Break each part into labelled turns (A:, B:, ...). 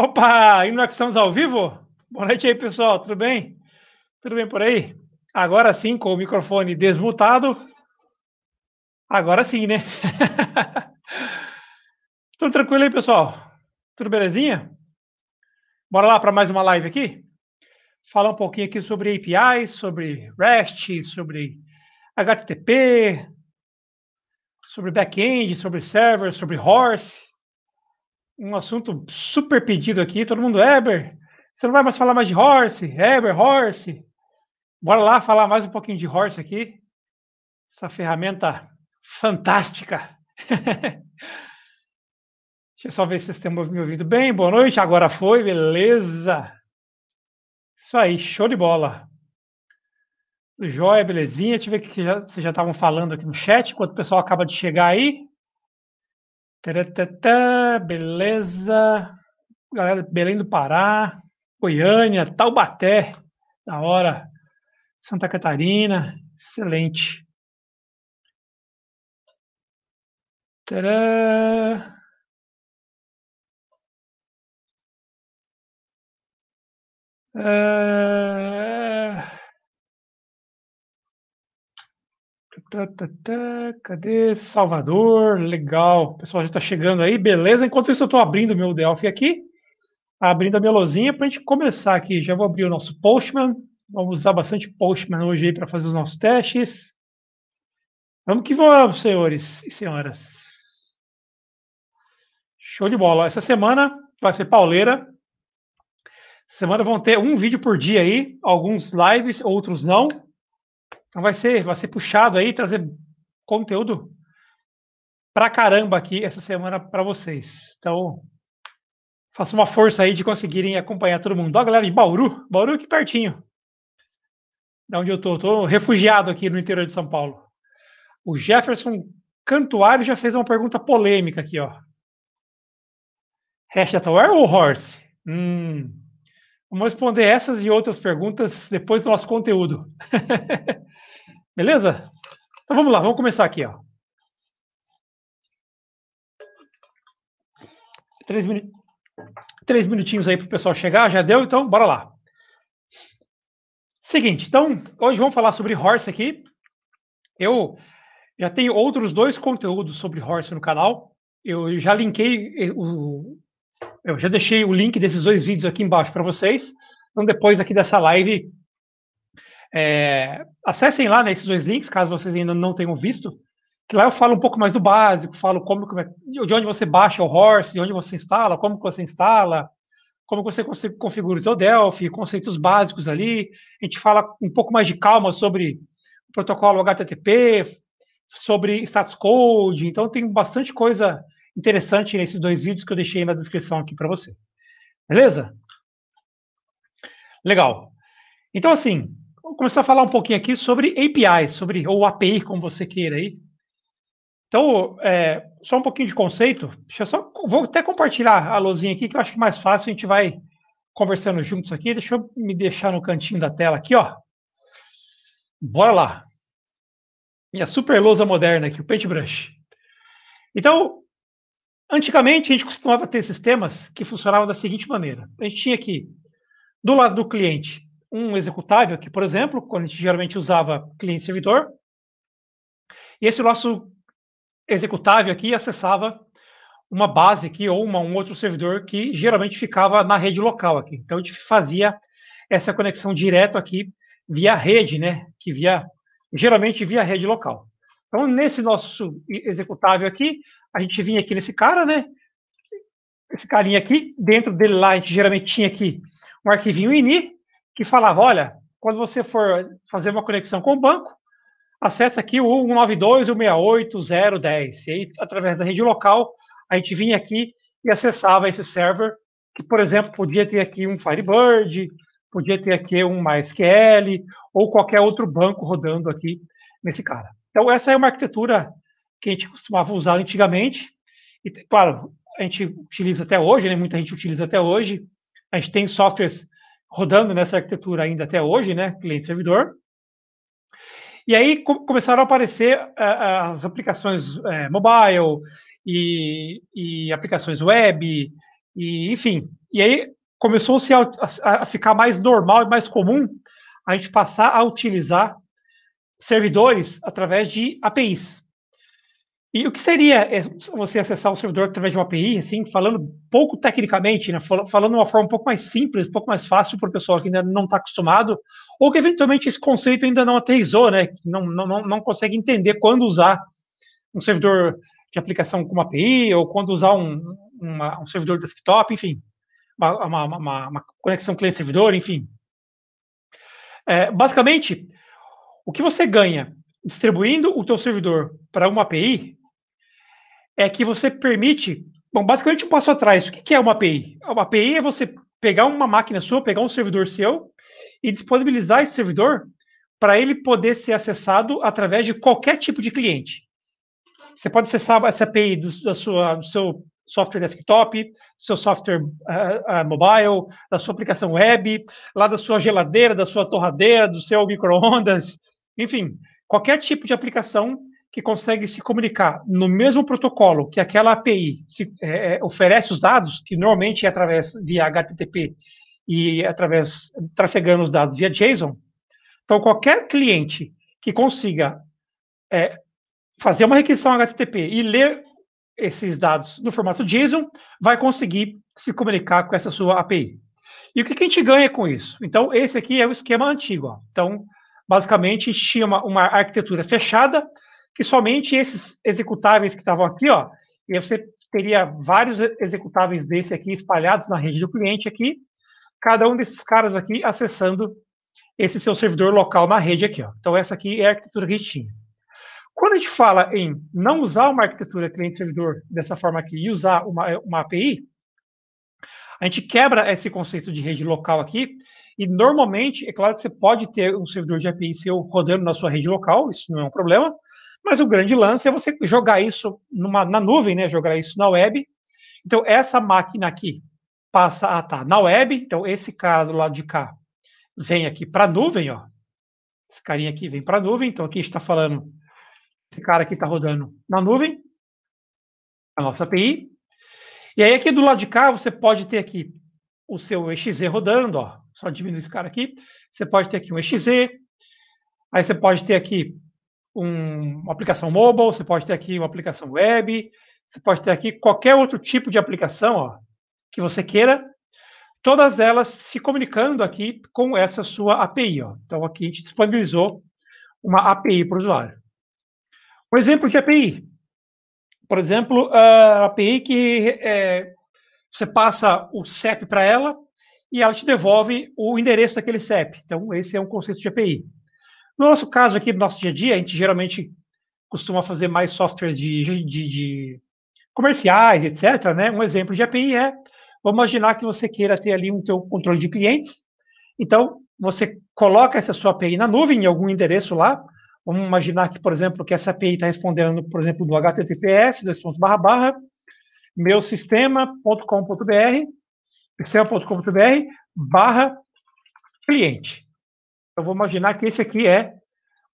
A: Opa, ainda que estamos ao vivo? Boa noite aí, pessoal, tudo bem? Tudo bem por aí? Agora sim, com o microfone desmutado. Agora sim, né? tudo tranquilo aí, pessoal? Tudo belezinha? Bora lá para mais uma live aqui? Falar um pouquinho aqui sobre APIs, sobre REST, sobre HTTP, sobre back-end, sobre server, sobre horse um assunto super pedido aqui. Todo mundo, Eber, você não vai mais falar mais de Horse? Eber, Horse. Bora lá falar mais um pouquinho de Horse aqui. Essa ferramenta fantástica. Deixa eu só ver se vocês estão me ouvindo bem. Boa noite, agora foi, beleza. Isso aí, show de bola. Joia, belezinha. Deixa eu ver o que vocês já estavam falando aqui no chat, enquanto o pessoal acaba de chegar aí. Taratata, beleza. Galera Belém do Pará, Goiânia, Taubaté, da hora.
B: Santa Catarina, excelente. Tcharam. Uh... É. Tá, tá, tá, cadê
A: Salvador? Legal. O pessoal já está chegando aí, beleza? Enquanto isso, eu estou abrindo meu Delphi aqui, abrindo a minha lozinha para a gente começar aqui. Já vou abrir o nosso Postman. Vamos usar bastante Postman hoje aí para fazer os nossos testes. Vamos que vamos, senhores e senhoras. Show de bola. Essa semana vai ser pauleira. Essa semana vão ter um vídeo por dia aí, alguns lives, outros não. Então vai ser, vai ser puxado aí, trazer conteúdo pra caramba aqui essa semana para vocês. Então, faça uma força aí de conseguirem acompanhar todo mundo. Ó, a galera de Bauru, Bauru aqui pertinho. Da onde eu tô, tô refugiado aqui no interior de São Paulo. O Jefferson Cantuário já fez uma pergunta polêmica aqui, ó. Hashtag Tower ou Horse? Hum. Vamos responder essas e outras perguntas depois do nosso conteúdo. Beleza? Então vamos lá, vamos começar aqui. Ó. Três, minu... Três minutinhos aí para o pessoal chegar, já deu, então bora lá. Seguinte, então hoje vamos falar sobre Horse aqui. Eu já tenho outros dois conteúdos sobre Horse no canal. Eu já linkei eh, o, eu já deixei o link desses dois vídeos aqui embaixo para vocês. Então, depois aqui dessa live, é, acessem lá né, esses dois links, caso vocês ainda não tenham visto, que lá eu falo um pouco mais do básico, falo como, como é, de onde você baixa o Horse, de onde você instala, como que você instala, como você configura o seu Delphi, conceitos básicos ali. A gente fala um pouco mais de calma sobre o protocolo HTTP, sobre status code. Então tem bastante coisa interessante nesses dois vídeos que eu deixei na descrição aqui para você. Beleza? Legal. Então assim, Vamos começar a falar um pouquinho aqui sobre API, sobre ou API, como você queira aí. Então, é, só um pouquinho de conceito. Deixa eu só, vou até compartilhar a luzinha aqui, que eu acho que é mais fácil a gente vai conversando juntos aqui. Deixa eu me deixar no cantinho da tela aqui, ó. Bora lá. Minha super lousa moderna aqui, o paintbrush. Então, antigamente a gente costumava ter sistemas que funcionavam da seguinte maneira. A gente tinha aqui, do lado do cliente, um executável aqui, por exemplo, quando a gente geralmente usava cliente-servidor, e esse nosso executável aqui acessava uma base aqui ou uma, um outro servidor que geralmente ficava na rede local aqui. Então, a gente fazia essa conexão direto aqui via rede, né? Que via, geralmente via rede local. Então, nesse nosso executável aqui, a gente vinha aqui nesse cara, né? Esse carinha aqui, dentro dele lá, a gente geralmente tinha aqui um arquivinho ini, que falava: olha, quando você for fazer uma conexão com o banco, acessa aqui o 192.168.0.10. E aí, através da rede local, a gente vinha aqui e acessava esse server, que, por exemplo, podia ter aqui um Firebird, podia ter aqui um MySQL, ou qualquer outro banco rodando aqui nesse cara. Então, essa é uma arquitetura que a gente costumava usar antigamente. E, claro, a gente utiliza até hoje, né? muita gente utiliza até hoje. A gente tem softwares rodando nessa arquitetura ainda até hoje, né, cliente-servidor. E aí co começaram a aparecer uh, as aplicações uh, mobile e, e, aplicações web, e, enfim. E aí começou-se a, a, a ficar mais normal e mais comum a gente passar a utilizar servidores através de APIs. E o que seria é, você acessar o servidor através de uma API, assim, falando pouco tecnicamente, né? falando de uma forma um pouco mais simples, um pouco mais fácil para o pessoal que ainda não está acostumado, ou que eventualmente esse conceito ainda não aterrizou, né? Não, não, não consegue entender quando usar um servidor de aplicação com uma API, ou quando usar um, uma, um servidor desktop, enfim, uma, uma, uma, uma conexão cliente-servidor, enfim. É, basicamente, o que você ganha distribuindo o teu servidor para uma API é que você permite. Bom, basicamente um passo atrás. O que é uma API? Uma API é você pegar uma máquina sua, pegar um servidor seu e disponibilizar esse servidor para ele poder ser acessado através de qualquer tipo de cliente. Você pode acessar essa API do, da sua, do seu software desktop, do seu software uh, uh, mobile, da sua aplicação web, lá da sua geladeira, da sua torradeira, do seu micro-ondas, enfim, qualquer tipo de aplicação que consegue se comunicar no mesmo protocolo que aquela API se, é, é, oferece os dados, que normalmente é através via HTTP e através trafegando os dados via JSON. Então, qualquer cliente que consiga é, fazer uma requisição HTTP e ler esses dados no formato JSON vai conseguir se comunicar com essa sua API. E o que, a gente ganha com isso? Então, esse aqui é o esquema antigo. Ó. Então, basicamente, a gente tinha uma, uma arquitetura fechada que somente esses executáveis que estavam aqui, ó, e você teria vários executáveis desse aqui espalhados na rede do cliente aqui, cada um desses caras aqui acessando esse seu servidor local na rede aqui. Ó. Então, essa aqui é a arquitetura que a gente tinha. Quando a gente fala em não usar uma arquitetura cliente-servidor dessa forma aqui e usar uma, uma API, a gente quebra esse conceito de rede local aqui e normalmente, é claro que você pode ter um servidor de API seu rodando na sua rede local, isso não é um problema, mas o grande lance é você jogar isso numa, na nuvem, né? jogar isso na web. Então, essa máquina aqui passa a estar tá na web. Então, esse cara do lado de cá vem aqui para a nuvem. Ó. Esse carinha aqui vem para a nuvem. Então, aqui está falando, esse cara aqui está rodando na nuvem, a nossa API. E aí, aqui do lado de cá, você pode ter aqui o seu exe rodando. Ó. Só diminui esse cara aqui. Você pode ter aqui um exe. Aí você pode ter aqui um, uma aplicação mobile, você pode ter aqui uma aplicação web, você pode ter aqui qualquer outro tipo de aplicação ó, que você queira, todas elas se comunicando aqui com essa sua API. Ó. Então, aqui a gente disponibilizou uma API para o usuário. Um exemplo de API. Por exemplo, a API que é, você passa o CEP para ela e ela te devolve o endereço daquele CEP. Então, esse é um conceito de API. No nosso caso aqui, do no nosso dia a dia, a gente geralmente costuma fazer mais software de, de, de comerciais, etc. Né? Um exemplo de API é, vamos imaginar que você queira ter ali um teu controle de clientes. Então, você coloca essa sua API na nuvem, em algum endereço lá. Vamos imaginar que, por exemplo, que essa API está respondendo, por exemplo, do HTTPS, dois pontos barra barra, meu sistema.com.br, barra cliente eu vou imaginar que esse aqui é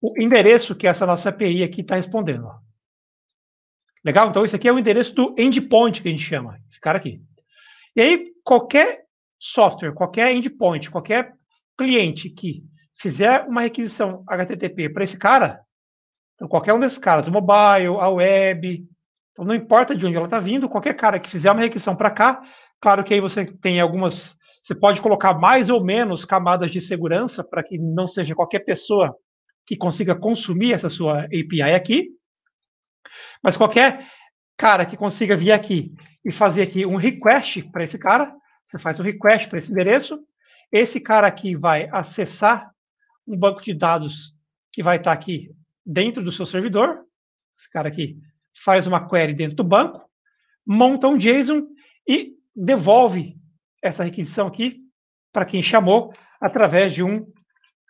A: o endereço que essa nossa API aqui está respondendo. Legal? Então, esse aqui é o endereço do endpoint que a gente chama, esse cara aqui. E aí, qualquer software, qualquer endpoint, qualquer cliente que fizer uma requisição HTTP para esse cara, então qualquer um desses caras, o mobile, a web, então não importa de onde ela está vindo, qualquer cara que fizer uma requisição para cá, claro que aí você tem algumas você pode colocar mais ou menos camadas de segurança para que não seja qualquer pessoa que consiga consumir essa sua API aqui. Mas qualquer cara que consiga vir aqui e fazer aqui um request para esse cara, você faz um request para esse endereço, esse cara aqui vai acessar um banco de dados que vai estar aqui dentro do seu servidor, esse cara aqui faz uma query dentro do banco, monta um JSON e devolve essa requisição aqui para quem chamou através de um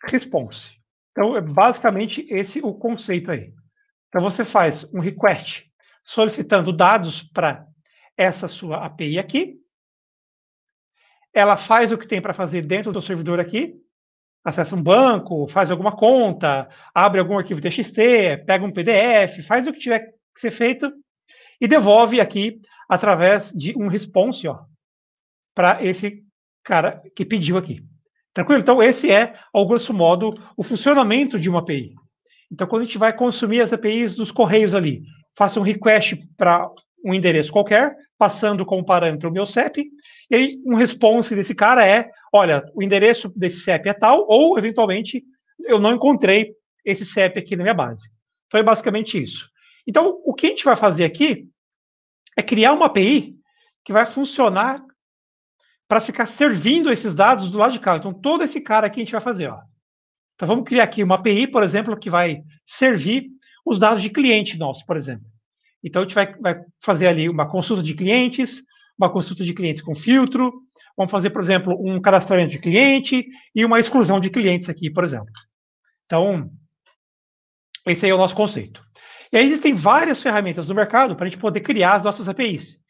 A: response. Então, é basicamente esse o conceito aí. Então, você faz um request solicitando dados para essa sua API aqui. Ela faz o que tem para fazer dentro do servidor aqui. Acessa um banco, faz alguma conta, abre algum arquivo TXT, pega um PDF, faz o que tiver que ser feito e devolve aqui através de um response, ó, para esse cara que pediu aqui. Tranquilo? Então, esse é, ao grosso modo, o funcionamento de uma API. Então, quando a gente vai consumir as APIs dos correios ali, faça um request para um endereço qualquer, passando como parâmetro o meu CEP, e aí um response desse cara é, olha, o endereço desse CEP é tal, ou, eventualmente, eu não encontrei esse CEP aqui na minha base. Foi então, é basicamente isso. Então, o que a gente vai fazer aqui é criar uma API que vai funcionar para ficar servindo esses dados do lado de cá. Então, todo esse cara aqui a gente vai fazer. Ó. Então, vamos criar aqui uma API, por exemplo, que vai servir os dados de cliente nosso, por exemplo. Então, a gente vai, vai fazer ali uma consulta de clientes, uma consulta de clientes com filtro, vamos fazer, por exemplo, um cadastramento de cliente e uma exclusão de clientes aqui, por exemplo. Então, esse aí é o nosso conceito. E aí existem várias ferramentas no mercado para a gente poder criar as nossas APIs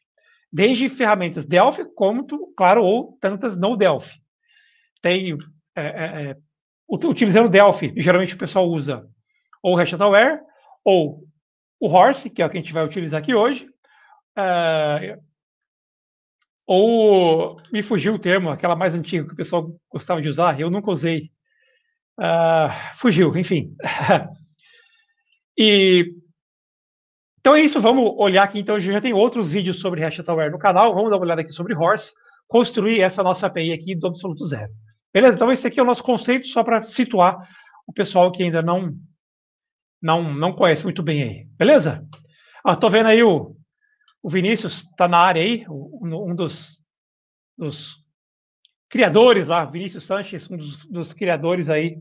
A: desde ferramentas Delphi, como, claro, ou tantas não Delphi. Tem, é, é, é utilizando Delphi, geralmente o pessoal usa ou o HashTalware, ou o Horse, que é o que a gente vai utilizar aqui hoje, é, ou, me fugiu o termo, aquela mais antiga que o pessoal gostava de usar, eu nunca usei, uh, fugiu, enfim. e então é isso, vamos olhar aqui. Então, já tem outros vídeos sobre Tower no canal. Vamos dar uma olhada aqui sobre Horse, construir essa nossa API aqui do absoluto zero. Beleza? Então, esse aqui é o nosso conceito, só para situar o pessoal que ainda não, não, não conhece muito bem aí. Beleza? Estou ah, vendo aí o, o Vinícius, está na área aí, um, dos, dos criadores lá, Vinícius Sanches, um dos, dos criadores aí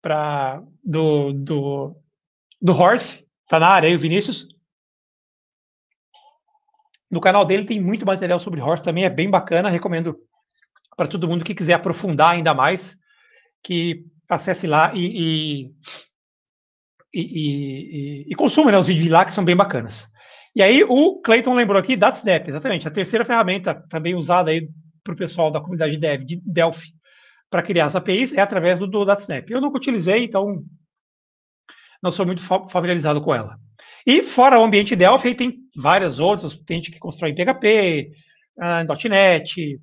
A: pra, do, do, do Horse, está na área aí o Vinícius. No canal dele tem muito material sobre horse, também é bem bacana, recomendo para todo mundo que quiser aprofundar ainda mais, que acesse lá e, e, e, e consuma né, os vídeos lá que são bem bacanas. E aí o Clayton lembrou aqui DatSnap, exatamente, a terceira ferramenta também usada aí para o pessoal da comunidade Dev de Delphi para criar as APIs é através do, do Eu nunca utilizei, então não sou muito familiarizado com ela. E fora o ambiente Delphi, tem várias outras, tem gente que constrói em PHP, ah, em .NET,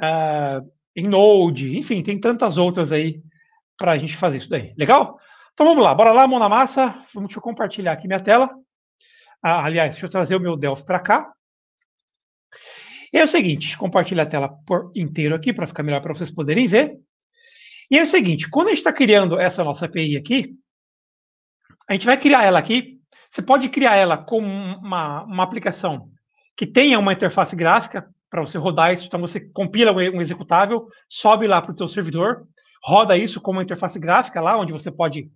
A: ah, em Node, enfim, tem tantas outras aí para a gente fazer isso daí. Legal? Então vamos lá, bora lá, mão na massa. Vamos, deixa eu compartilhar aqui minha tela. Ah, aliás, deixa eu trazer o meu Delphi para cá. E é o seguinte, compartilha a tela por inteiro aqui para ficar melhor para vocês poderem ver. E é o seguinte, quando a gente está criando essa nossa API aqui, a gente vai criar ela aqui você pode criar ela como uma, uma aplicação que tenha uma interface gráfica para você rodar isso. Então, você compila um executável, sobe lá para o teu servidor, roda isso como uma interface gráfica lá, onde você pode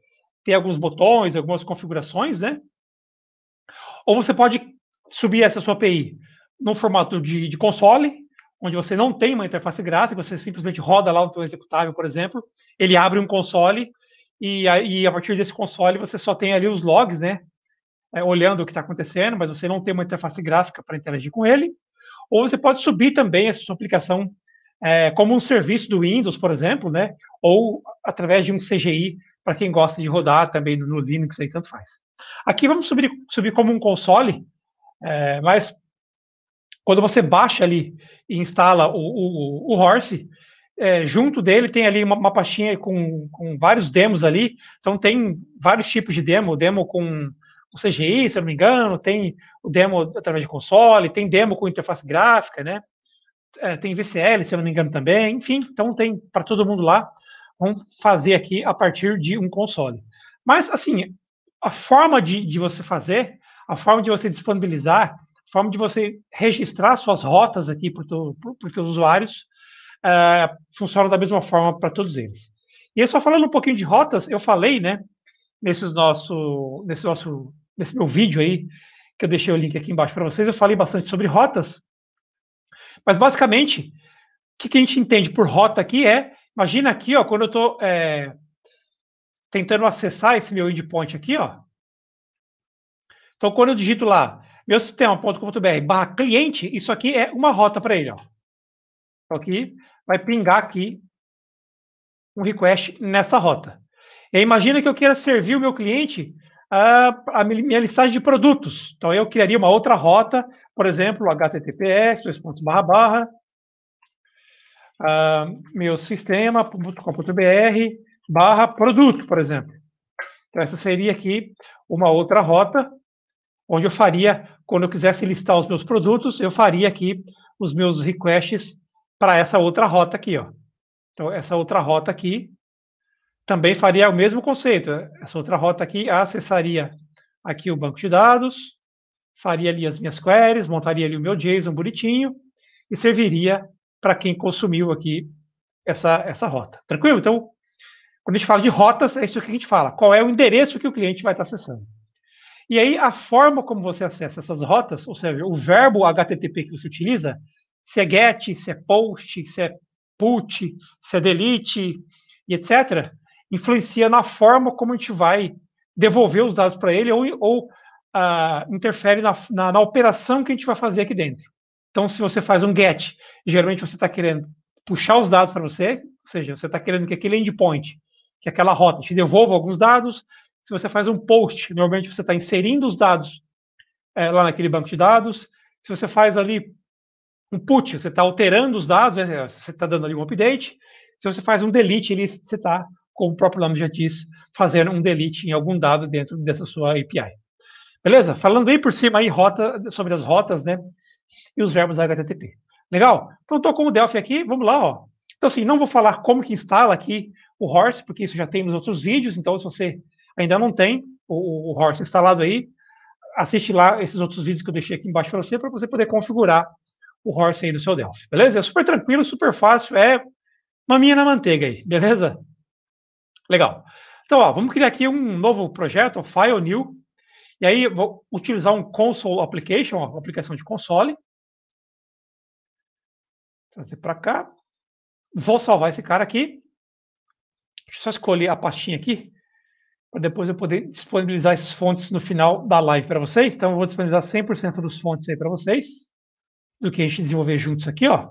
A: ter alguns botões, algumas configurações, né? Ou você pode subir essa sua API no formato de, de console, onde você não tem uma interface gráfica, você simplesmente roda lá o teu executável, por exemplo, ele abre um console e, e a partir desse console você só tem ali os logs, né? é, olhando o que está acontecendo, mas você não tem uma interface gráfica para interagir com ele. Ou você pode subir também essa sua aplicação é, como um serviço do Windows, por exemplo, né? ou através de um CGI, para quem gosta de rodar também no Linux, aí tanto faz. Aqui vamos subir, subir como um console, é, mas quando você baixa ali e instala o, o, o Horse, é, junto dele tem ali uma, uma pastinha com, com vários demos ali, então tem vários tipos de demo, demo com o CGI, se eu não me engano, tem o demo através de console, tem demo com interface gráfica, né? É, tem VCL, se eu não me engano, também. Enfim, então tem para todo mundo lá. Vamos fazer aqui a partir de um console. Mas, assim, a forma de, de você fazer, a forma de você disponibilizar, a forma de você registrar suas rotas aqui para os seus usuários, é, funciona da mesma forma para todos eles. E aí, só falando um pouquinho de rotas, eu falei, né, nesses nosso, nesse nosso nesse meu vídeo aí, que eu deixei o link aqui embaixo para vocês, eu falei bastante sobre rotas. Mas basicamente, o que a gente entende por rota aqui é, imagina aqui, ó, quando eu estou é, tentando acessar esse meu endpoint aqui, ó. Então, quando eu digito lá meu sistema.com.br barra cliente, isso aqui é uma rota para ele. Ó. Então, aqui vai pingar aqui um request nessa rota. E imagina que eu queira servir o meu cliente a, a, minha listagem de produtos. Então, eu criaria uma outra rota, por exemplo, https, dois pontos, barra, barra, uh, meu sistema.com.br, barra produto, por exemplo. Então, essa seria aqui uma outra rota, onde eu faria, quando eu quisesse listar os meus produtos, eu faria aqui os meus requests para essa outra rota aqui. Ó. Então, essa outra rota aqui, também faria o mesmo conceito. Essa outra rota aqui acessaria aqui o banco de dados, faria ali as minhas queries, montaria ali o meu JSON bonitinho e serviria para quem consumiu aqui essa, essa rota. Tranquilo? Então, quando a gente fala de rotas, é isso que a gente fala. Qual é o endereço que o cliente vai estar acessando? E aí, a forma como você acessa essas rotas, ou seja, o verbo HTTP que você utiliza, se é get, se é post, se é put, se é delete, e etc., influencia na forma como a gente vai devolver os dados para ele ou, ou uh, interfere na, na, na, operação que a gente vai fazer aqui dentro. Então, se você faz um GET, geralmente você está querendo puxar os dados para você, ou seja, você está querendo que aquele endpoint, que aquela rota, te devolva alguns dados. Se você faz um POST, normalmente você está inserindo os dados é, lá naquele banco de dados. Se você faz ali um put, você está alterando os dados, né, você está dando ali um update. Se você faz um delete, ele, você está como o próprio nome já diz, fazer um delete em algum dado dentro dessa sua API. Beleza? Falando aí por cima aí rota, sobre as rotas, né? E os verbos HTTP. Legal? Então, estou com o Delphi aqui, vamos lá, ó. Então, assim, não vou falar como que instala aqui o Horse, porque isso já tem nos outros vídeos, então se você ainda não tem o, o Horse instalado aí, assiste lá esses outros vídeos que eu deixei aqui embaixo para você, para você poder configurar o Horse aí no seu Delphi, beleza? É super tranquilo, super fácil, é maminha na manteiga aí, beleza? Legal. Então, ó, vamos criar aqui um novo projeto, File New. E aí, vou utilizar um console application, uma aplicação de console. Trazer para cá. Vou salvar esse cara aqui. Deixa eu só escolher a pastinha aqui, para depois eu poder disponibilizar esses fontes no final da live para vocês. Então, eu vou disponibilizar 100% dos fontes aí para vocês, do que a gente desenvolver juntos aqui, ó.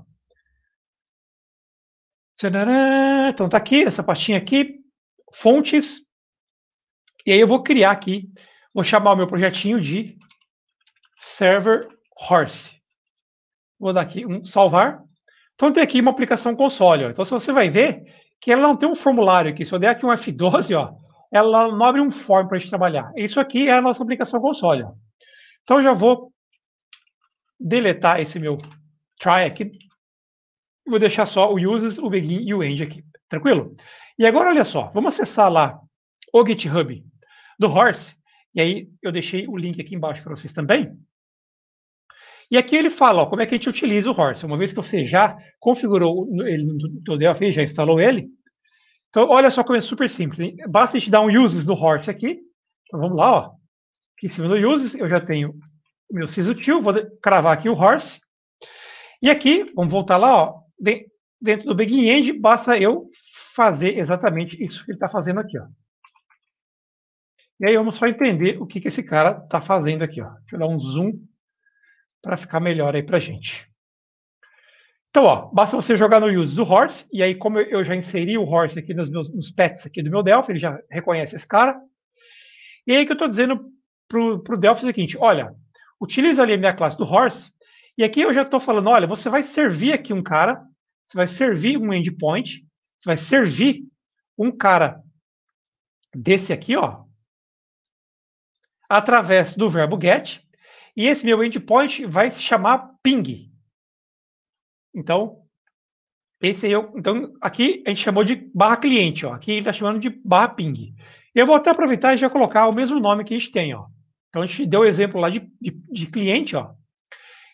A: Então, tá aqui, essa pastinha aqui, fontes, e aí eu vou criar aqui, vou chamar o meu projetinho de server horse. Vou dar aqui um salvar. Então tem aqui uma aplicação console. Ó. Então se você vai ver que ela não tem um formulário aqui. Se eu der aqui um F12, ó, ela não abre um form para a gente trabalhar. Isso aqui é a nossa aplicação console. Ó. Então eu já vou deletar esse meu try aqui. Vou deixar só o uses, o begin e o end aqui. Tranquilo? E agora, olha só, vamos acessar lá o GitHub do Horse, e aí eu deixei o link aqui embaixo para vocês também. E aqui ele fala ó, como é que a gente utiliza o Horse. Uma vez que você já configurou ele no teu Delphi, já instalou ele. Então, olha só como é super simples. Hein? Basta a gente dar um uses do Horse aqui. Então, vamos lá, ó. Aqui em cima do uses, eu já tenho meu SysUtil, vou cravar aqui o Horse. E aqui, vamos voltar lá, ó. Dentro do Begin End, basta eu fazer exatamente isso que ele está fazendo aqui. Ó. E aí vamos só entender o que, que esse cara está fazendo aqui. Ó. Deixa eu dar um zoom para ficar melhor aí para a gente. Então, ó, basta você jogar no use o horse, e aí como eu já inseri o horse aqui nos meus nos pets aqui do meu Delphi, ele já reconhece esse cara. E aí que eu estou dizendo para o Delphi é o seguinte, olha, utiliza ali a minha classe do horse, e aqui eu já estou falando, olha, você vai servir aqui um cara, você vai servir um endpoint, você vai servir um cara desse aqui, ó, através do verbo get, e esse meu endpoint vai se chamar ping. Então, esse aí eu, então aqui a gente chamou de barra cliente, ó. Aqui ele está chamando de barra ping. Eu vou até aproveitar e já colocar o mesmo nome que a gente tem, ó. Então a gente deu o exemplo lá de, de, de cliente, ó.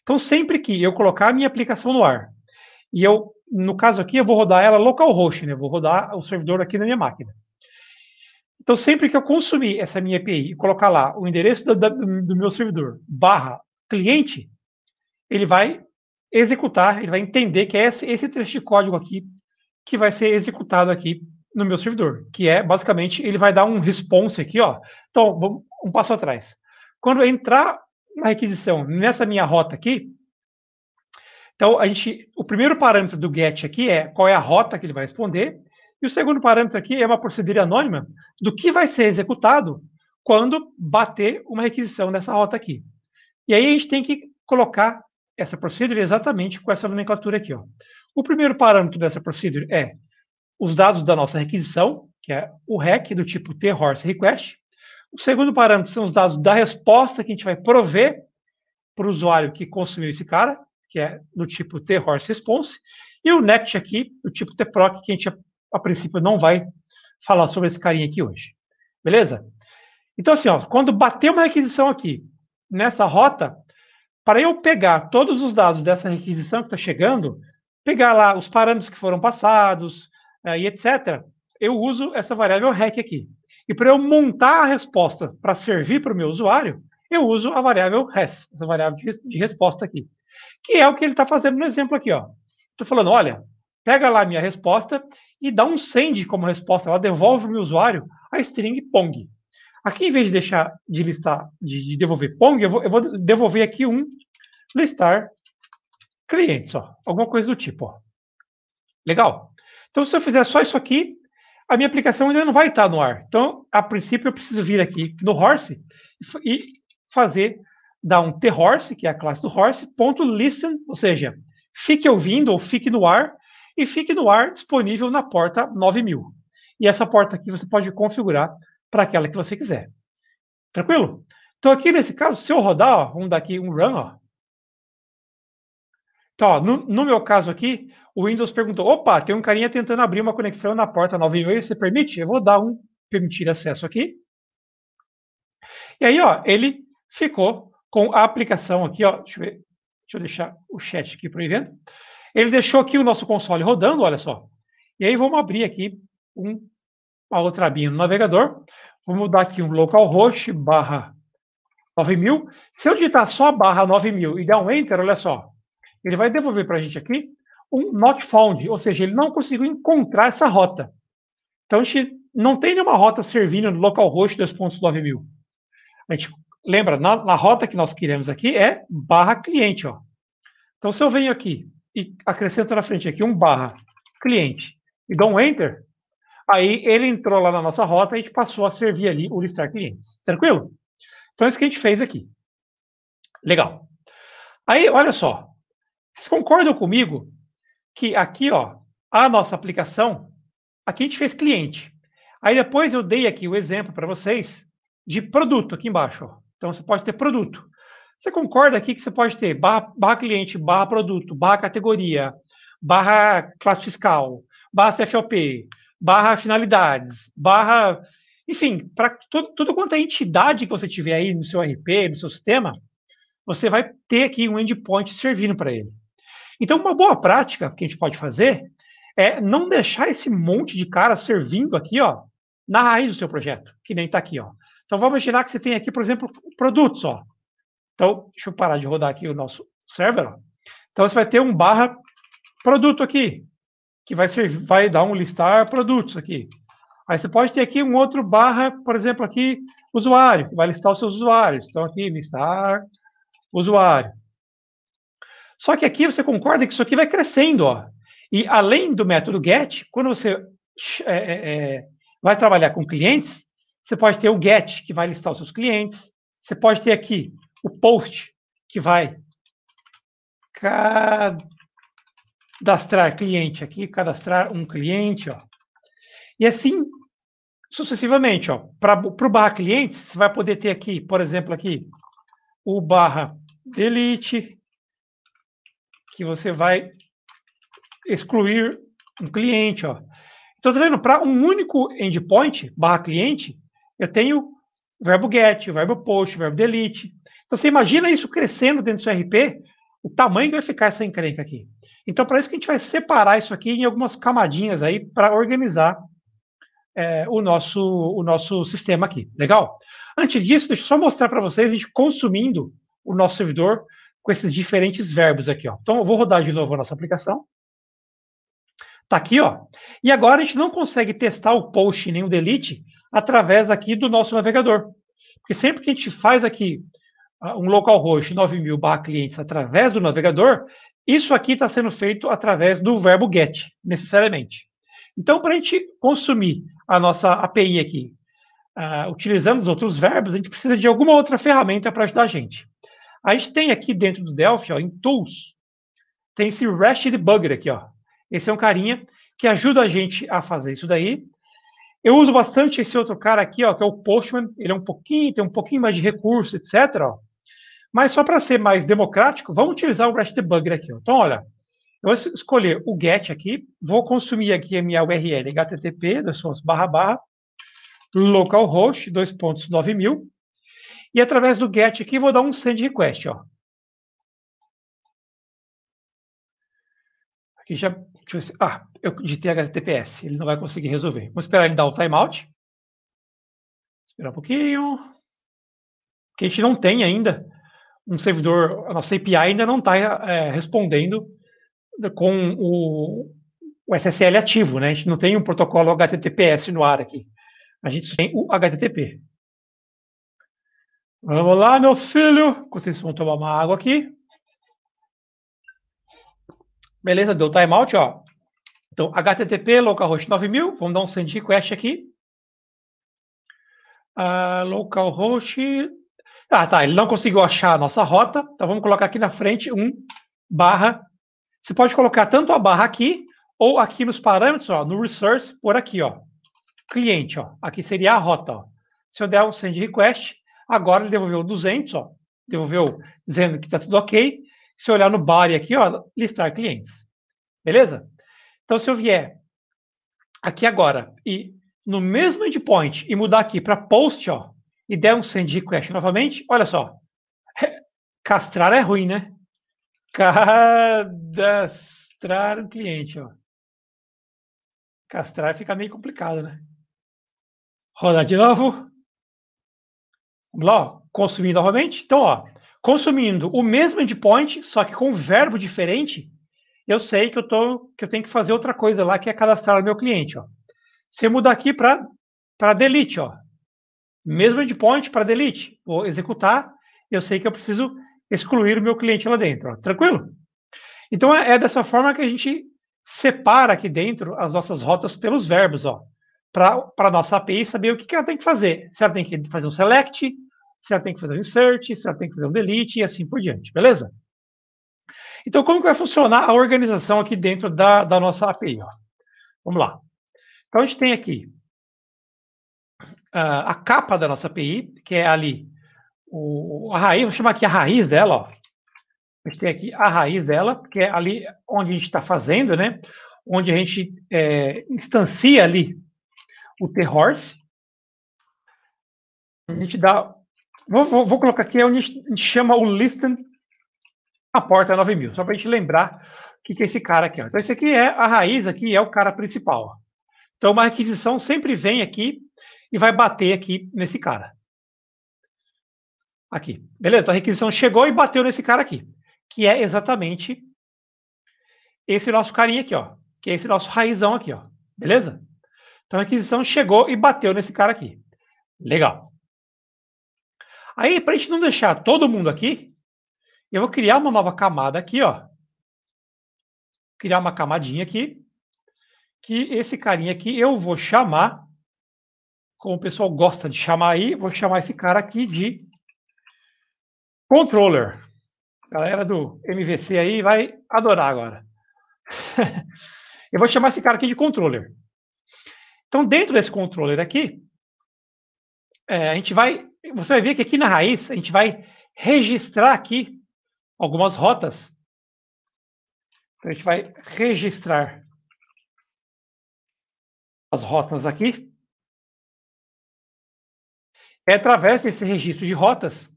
A: Então sempre que eu colocar a minha aplicação no ar e eu no caso aqui, eu vou rodar ela localhost, né? Eu vou rodar o servidor aqui na minha máquina. Então, sempre que eu consumir essa minha API e colocar lá o endereço do, do, meu servidor barra cliente, ele vai executar, ele vai entender que é esse, esse trecho de código aqui que vai ser executado aqui no meu servidor, que é basicamente ele vai dar um response aqui, ó. Então, um passo atrás. Quando entrar uma requisição nessa minha rota aqui, então, a gente, o primeiro parâmetro do GET aqui é qual é a rota que ele vai responder, e o segundo parâmetro aqui é uma procedura anônima do que vai ser executado quando bater uma requisição nessa rota aqui. E aí a gente tem que colocar essa procedura exatamente com essa nomenclatura aqui. Ó. O primeiro parâmetro dessa procedura é os dados da nossa requisição, que é o REC do tipo T-Horse Request. O segundo parâmetro são os dados da resposta que a gente vai prover para o usuário que consumiu esse cara, que é do tipo T-Horse Response, e o Next aqui, do tipo T-Proc, que a gente, a, a, princípio, não vai falar sobre esse carinha aqui hoje. Beleza? Então, assim, ó, quando bater uma requisição aqui nessa rota, para eu pegar todos os dados dessa requisição que está chegando, pegar lá os parâmetros que foram passados é, e etc., eu uso essa variável REC aqui. E para eu montar a resposta para servir para o meu usuário, eu uso a variável res, essa variável de, de resposta aqui que é o que ele está fazendo no exemplo aqui. Estou falando, olha, pega lá a minha resposta e dá um send como resposta, ela devolve meu usuário a string pong. Aqui, em vez de deixar de listar, de, de devolver pong, eu vou, eu vou, devolver aqui um listar clientes, ó, alguma coisa do tipo. Ó. Legal? Então, se eu fizer só isso aqui, a minha aplicação ainda não vai estar no ar. Então, a princípio, eu preciso vir aqui no Horse e fazer dá um T-Horse, que é a classe do Horse, ponto listen, ou seja, fique ouvindo ou fique no ar, e fique no ar disponível na porta 9000. E essa porta aqui você pode configurar para aquela que você quiser. Tranquilo? Então aqui nesse caso, se eu rodar, ó, vamos dar aqui um run, ó. Então, ó, no, no, meu caso aqui, o Windows perguntou, opa, tem um carinha tentando abrir uma conexão na porta 9000, você permite? Eu vou dar um permitir acesso aqui. E aí, ó, ele ficou com a aplicação aqui, ó, deixa eu, ver, deixa eu deixar o chat aqui para o evento Ele deixou aqui o nosso console rodando, olha só. E aí vamos abrir aqui um, uma outra abinha no navegador. Vamos dar aqui um localhost barra 9000. Se eu digitar só barra 9000 e der um enter, olha só, ele vai devolver para a gente aqui um not found, ou seja, ele não conseguiu encontrar essa rota. Então a gente não tem nenhuma rota servindo no localhost 2.9000. A gente lembra, na, na, rota que nós queremos aqui é barra cliente, ó. Então, se eu venho aqui e acrescento na frente aqui um barra cliente e dou um enter, aí ele entrou lá na nossa rota e a gente passou a servir ali o listar clientes. Tranquilo? Então, é isso que a gente fez aqui. Legal. Aí, olha só. Vocês concordam comigo que aqui, ó, a nossa aplicação, aqui a gente fez cliente. Aí depois eu dei aqui o exemplo para vocês de produto aqui embaixo. Ó. Então você pode ter produto. Você concorda aqui que você pode ter barra, barra cliente, barra produto, barra categoria, barra classe fiscal, barra CFOP, barra finalidades, barra. Enfim, para tudo quanto é entidade que você tiver aí no seu RP, no seu sistema, você vai ter aqui um endpoint servindo para ele. Então, uma boa prática que a gente pode fazer é não deixar esse monte de cara servindo aqui, ó, na raiz do seu projeto, que nem está aqui, ó. Então, vamos imaginar que você tem aqui, por exemplo, produtos. Ó. Então, deixa eu parar de rodar aqui o nosso server. Ó. Então, você vai ter um barra produto aqui, que vai, ser, vai dar um listar produtos aqui. Aí você pode ter aqui um outro barra, por exemplo, aqui, usuário, que vai listar os seus usuários. Então, aqui, listar usuário. Só que aqui você concorda que isso aqui vai crescendo, ó. E além do método GET, quando você é, é, vai trabalhar com clientes, você pode ter o GET, que vai listar os seus clientes. Você pode ter aqui o POST, que vai cadastrar cliente aqui, cadastrar um cliente. Ó. E assim sucessivamente. Para o barra clientes, você vai poder ter aqui, por exemplo, aqui o barra delete, que você vai excluir um cliente. Ó. Então, tá vendo? Para um único endpoint, barra cliente, eu tenho o verbo get, o verbo post, o verbo delete. Então você imagina isso crescendo dentro do seu RP, o tamanho que vai ficar essa encrenca aqui. Então, para isso que a gente vai separar isso aqui em algumas camadinhas aí para organizar é, o, nosso, o nosso sistema aqui. Legal? Antes disso, deixa eu só mostrar para vocês a gente consumindo o nosso servidor com esses diferentes verbos aqui. Ó. Então, eu vou rodar de novo a nossa aplicação. Está aqui, ó. E agora a gente não consegue testar o post nem o delete, através aqui do nosso navegador. Porque sempre que a gente faz aqui ah, um localhost 9000 barra clientes através do navegador, isso aqui está sendo feito através do verbo get, necessariamente. Então, para a gente consumir a nossa API aqui, uh, utilizando os outros verbos, a gente precisa de alguma outra ferramenta para ajudar a gente. A gente tem aqui dentro do Delphi, ó, em Tools, tem esse REST Debugger aqui. Ó. Esse é um carinha que ajuda a gente a fazer isso daí. Eu uso bastante esse outro cara aqui, ó, que é o Postman. Ele é um pouquinho, tem um pouquinho mais de recurso, etc. Ó. Mas só para ser mais democrático, vamos utilizar o REST debugger aqui. Ó. Então, olha, eu vou escolher o GET aqui, vou consumir aqui a minha URL http, das suas barra barra, localhost, 2.9000, e através do GET aqui vou dar um send request, ó.
B: Aqui já Deixa eu ver ah, eu digitei HTTPS. Ele não vai conseguir resolver. Vamos esperar ele dar o timeout.
A: Esperar um pouquinho. Porque a gente não tem ainda um servidor, a nossa API ainda não está é, respondendo com o, o, SSL ativo, né? A gente não tem um protocolo HTTPS no ar aqui. A gente tem o HTTP. Vamos lá, meu filho. Enquanto isso, vamos tomar uma água aqui. Beleza, deu timeout, ó. Então, HTTP, localhost 9000, vamos dar um send request aqui. Uh, localhost... Ah, tá, ele não conseguiu achar a nossa rota, então vamos colocar aqui na frente um barra. Você pode colocar tanto a barra aqui, ou aqui nos parâmetros, ó, no resource, por aqui, ó. Cliente, ó. Aqui seria a rota, ó. Se eu der um send request, agora ele devolveu 200, ó. Devolveu dizendo que está tudo ok se olhar no bar e aqui, ó, listar clientes. Beleza? Então, se eu vier aqui agora e no mesmo endpoint e mudar aqui para post, ó, e der um send request novamente, olha só. Castrar é ruim, né? Cadastrar um cliente, ó. Castrar fica meio complicado, né?
B: Rodar de novo.
A: Vamos lá, ó. consumir novamente. Então, ó, consumindo o mesmo endpoint, só que com um verbo diferente, eu sei que eu, tô, que eu tenho que fazer outra coisa lá, que é cadastrar o meu cliente. Ó. Se eu mudar aqui para delete, ó, mesmo endpoint para delete, vou executar, eu sei que eu preciso excluir o meu cliente lá dentro. Ó. Tranquilo? Então, é, é dessa forma que a gente separa aqui dentro as nossas rotas pelos verbos, ó, para a nossa API saber o que, que ela tem que fazer. Se ela tem que fazer um select, se ela tem que fazer um insert, se ela tem que fazer um delete e assim por diante, beleza? Então, como que vai funcionar a organização aqui dentro da, da nossa API? Ó? Vamos lá. Então, a gente tem aqui uh, a capa da nossa API, que é ali o, a raiz, vou chamar aqui a raiz dela, ó. A gente tem aqui a raiz dela, que é ali onde a gente está fazendo, né? Onde a gente é, instancia ali o T-Horse. A gente dá Vou, vou, vou, colocar aqui é onde a gente chama o Listen a porta 9000, só para a gente lembrar o que, que é esse cara aqui. Ó. Então, esse aqui é a raiz, aqui é o cara principal. Então, uma requisição sempre vem aqui e vai bater aqui nesse cara. Aqui. Beleza? A requisição chegou e bateu nesse cara aqui, que é exatamente esse nosso carinha aqui, ó, que é esse nosso raizão aqui, ó. Beleza? Então, a requisição chegou e bateu nesse cara aqui. Legal. Aí, para a gente não deixar todo mundo aqui, eu vou criar uma nova camada aqui, ó. Criar uma camadinha aqui, que esse carinha aqui eu vou chamar, como o pessoal gosta de chamar aí, vou chamar esse cara aqui de controller. Galera do MVC aí vai adorar agora. eu vou chamar esse cara aqui de controller. Então, dentro desse controller aqui, é, a gente vai. Você vai ver que aqui na raiz a gente vai registrar aqui
B: algumas rotas. Então a gente vai registrar as rotas aqui. É através desse registro de rotas,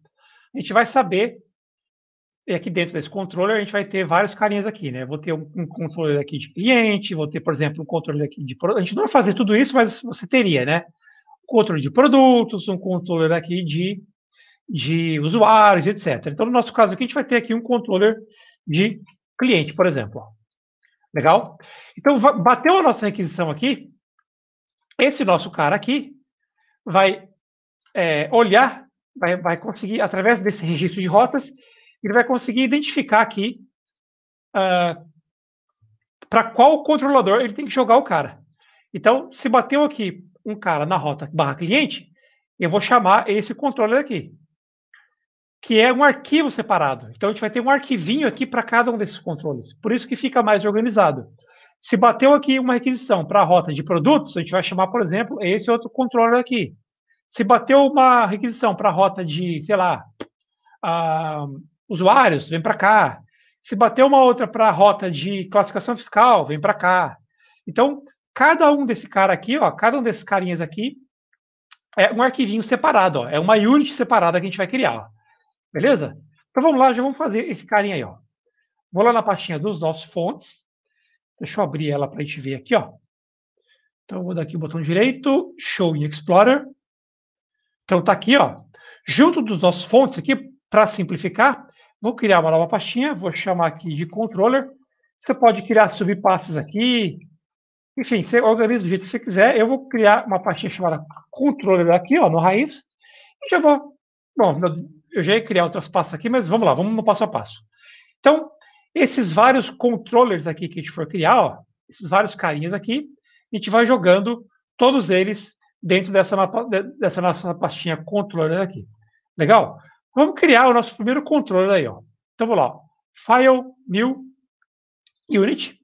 B: a gente vai saber,
A: e aqui dentro desse controller, a gente vai ter vários carinhas aqui, né? Vou ter um, um controle aqui de cliente, vou ter, por exemplo, um controle aqui de... A gente não vai fazer tudo isso, mas você teria, né? controle de produtos, um controller aqui de, de usuários, etc. Então, no nosso caso aqui, a gente vai ter aqui um controller de cliente, por exemplo. Legal? Então, bateu a nossa requisição aqui, esse nosso cara aqui vai é, olhar, vai, vai conseguir, através desse registro de rotas, ele vai conseguir identificar aqui uh, ah, para qual controlador ele tem que jogar o cara. Então, se bateu aqui um cara na rota barra cliente, eu vou chamar esse controller aqui, que é um arquivo separado. Então, a gente vai ter um arquivinho aqui para cada um desses controles. Por isso que fica mais organizado. Se bateu aqui uma requisição para a rota de produtos, a gente vai chamar, por exemplo, esse outro controller aqui. Se bateu uma requisição para a rota de, sei lá, uh, usuários, vem para cá. Se bateu uma outra para a rota de classificação fiscal, vem para cá. Então, Cada um desse cara aqui, ó, cada um desses carinhas aqui é um arquivinho separado, ó, é uma unit separada que a gente vai criar, ó. beleza? Então vamos lá, já vamos fazer esse carinha aí, ó. Vou lá na pastinha dos nossos fontes. Deixa eu abrir ela para a gente ver aqui, ó. Então vou dar aqui o botão direito, Show in Explorer. Então tá aqui, ó. Junto dos nossos fontes aqui, para simplificar, vou criar uma nova pastinha, vou chamar aqui de controller. Você pode criar subpastas aqui, enfim, você organiza do jeito que você quiser. Eu vou criar uma pastinha chamada controller aqui, ó, no raiz. E já vou. Bom, eu já ia criar outras pastas aqui, mas vamos lá, vamos no passo a passo. Então, esses vários controllers aqui que a gente for criar, ó, esses vários carinhas aqui, a gente vai jogando todos eles dentro dessa, dessa nossa pastinha controller aqui. Legal? Vamos criar o nosso primeiro controller aí, ó. Então, vamos lá. File, New, Unit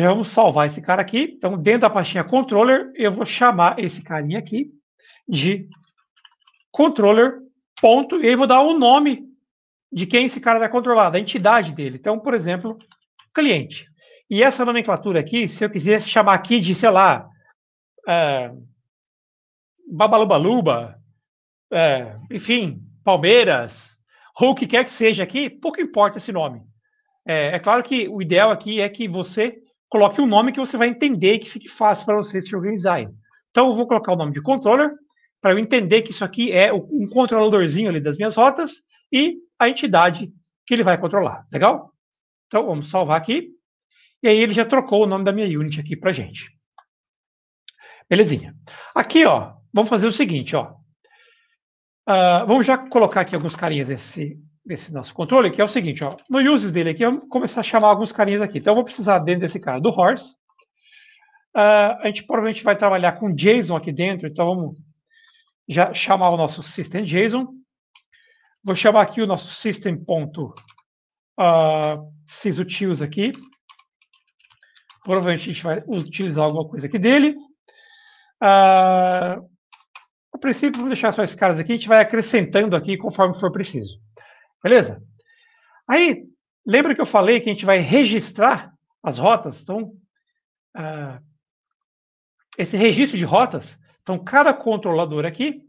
A: já vamos salvar esse cara aqui. Então, dentro da pastinha controller, eu vou chamar esse carinha aqui de controller ponto, e aí vou dar o nome de quem esse cara vai tá controlar, da entidade dele. Então, por exemplo, cliente. E essa nomenclatura aqui, se eu quiser chamar aqui de, sei lá, é, Babalubaluba, é, enfim, Palmeiras, ou o que quer que seja aqui, pouco importa esse nome. É, é, claro que o ideal aqui é que você coloque um nome que você vai entender e que fique fácil para você se organizar. Então, eu vou colocar o nome de controller, para eu entender que isso aqui é um controladorzinho ali das minhas rotas e a entidade que ele vai controlar. Legal? Então, vamos salvar aqui. E aí ele já trocou o nome da minha unit aqui para gente. Belezinha. Aqui, ó, vamos fazer o seguinte, ó. Uh, vamos já colocar aqui alguns carinhas esse, desse nosso controle, que é o seguinte, ó, no uses dele aqui, eu vou começar a chamar alguns carinhas aqui. Então, eu vou precisar dentro desse cara do horse. Uh, a gente provavelmente vai trabalhar com JSON aqui dentro, então vamos já chamar o nosso system JSON. Vou chamar aqui o nosso system ponto uh, aqui. Provavelmente a gente vai utilizar alguma coisa aqui dele. Uh, a princípio, vou deixar só esses caras aqui, a gente vai acrescentando aqui conforme for preciso. Beleza? Aí, lembra que eu falei que a gente vai registrar as rotas? Então, uh, esse registro de rotas, então cada controlador aqui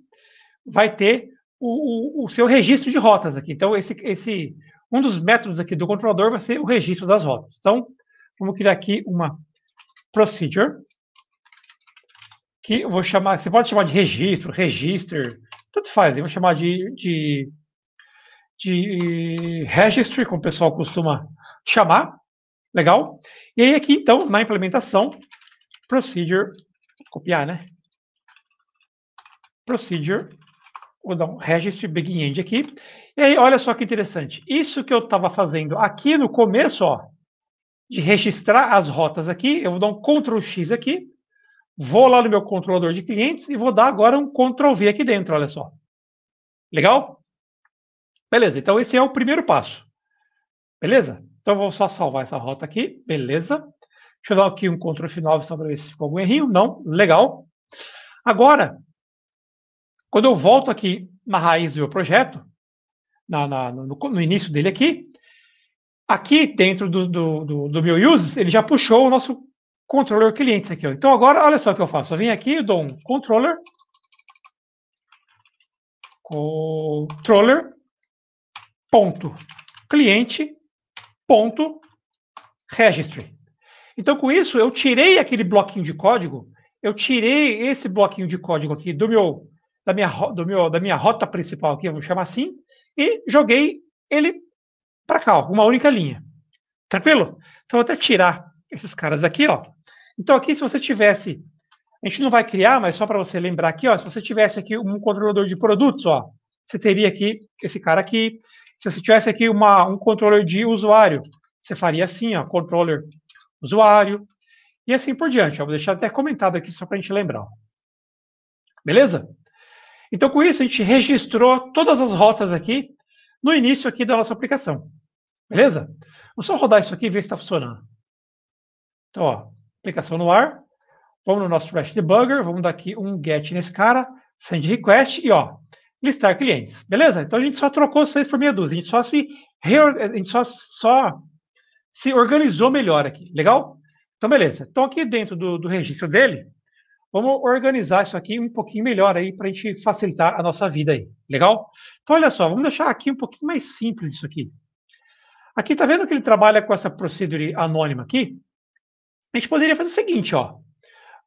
A: vai ter o, o, o, seu registro de rotas aqui. Então, esse, esse, um dos métodos aqui do controlador vai ser o registro das rotas. Então, vamos criar aqui uma procedure, que eu vou chamar, você pode chamar de registro, register, tanto faz, eu vou chamar de, de de registry, como o pessoal costuma chamar. Legal? E aí aqui, então, na implementação, procedure, copiar, né? Procedure, vou dar um registry begin end aqui. E aí, olha só que interessante. Isso que eu estava fazendo aqui no começo, ó, de registrar as rotas aqui, eu vou dar um Ctrl X aqui, vou lá no meu controlador de clientes e vou dar agora um Ctrl V aqui dentro, olha só. Legal? Beleza, então esse é o primeiro passo. Beleza? Então vou só salvar essa rota aqui. Beleza. Deixa eu dar aqui um controle final só para ver se ficou algum errinho. Não, legal. Agora, quando eu volto aqui na raiz do meu projeto, na, na, no, no, início dele aqui, aqui dentro do, do, do, do meu uses, ele já puxou o nosso controller clientes aqui. Ó. Então agora, olha só o que eu faço. Eu venho aqui, eu dou um controller, controller, ponto cliente ponto registry. Então, com isso, eu tirei aquele bloquinho de código, eu tirei esse bloquinho de código aqui do meu, da, minha, do meu, da minha rota principal, aqui vamos chamar assim, e joguei ele para cá, ó, uma única linha. Tranquilo? Então, vou até tirar esses caras aqui. Ó. Então, aqui, se você tivesse a gente não vai criar, mas só para você lembrar aqui, ó, se você tivesse aqui um controlador de produtos, ó, você teria aqui esse cara aqui, se você tivesse aqui uma, um controller de usuário, você faria assim, ó, controller usuário, e assim por diante. Eu vou deixar até comentado aqui só para a gente lembrar. Beleza? Então, com isso, a gente registrou todas as rotas aqui no início aqui da nossa aplicação. Beleza? Vamos só rodar isso aqui e ver se está funcionando. Então, ó, aplicação no ar. Vamos no nosso REST Debugger, vamos dar aqui um get nesse cara, send request, e ó, listar clientes, beleza? Então a gente só trocou seis por meia dúzia, a gente só se, reor... a gente só, só se organizou melhor aqui, legal? Então, beleza. Então, aqui dentro do, do registro dele, vamos organizar isso aqui um pouquinho melhor aí para a gente facilitar a nossa vida aí, legal? Então, olha só, vamos deixar aqui um pouquinho mais simples isso aqui. Aqui, tá vendo que ele trabalha com essa procedure anônima aqui? A gente poderia fazer o seguinte, ó.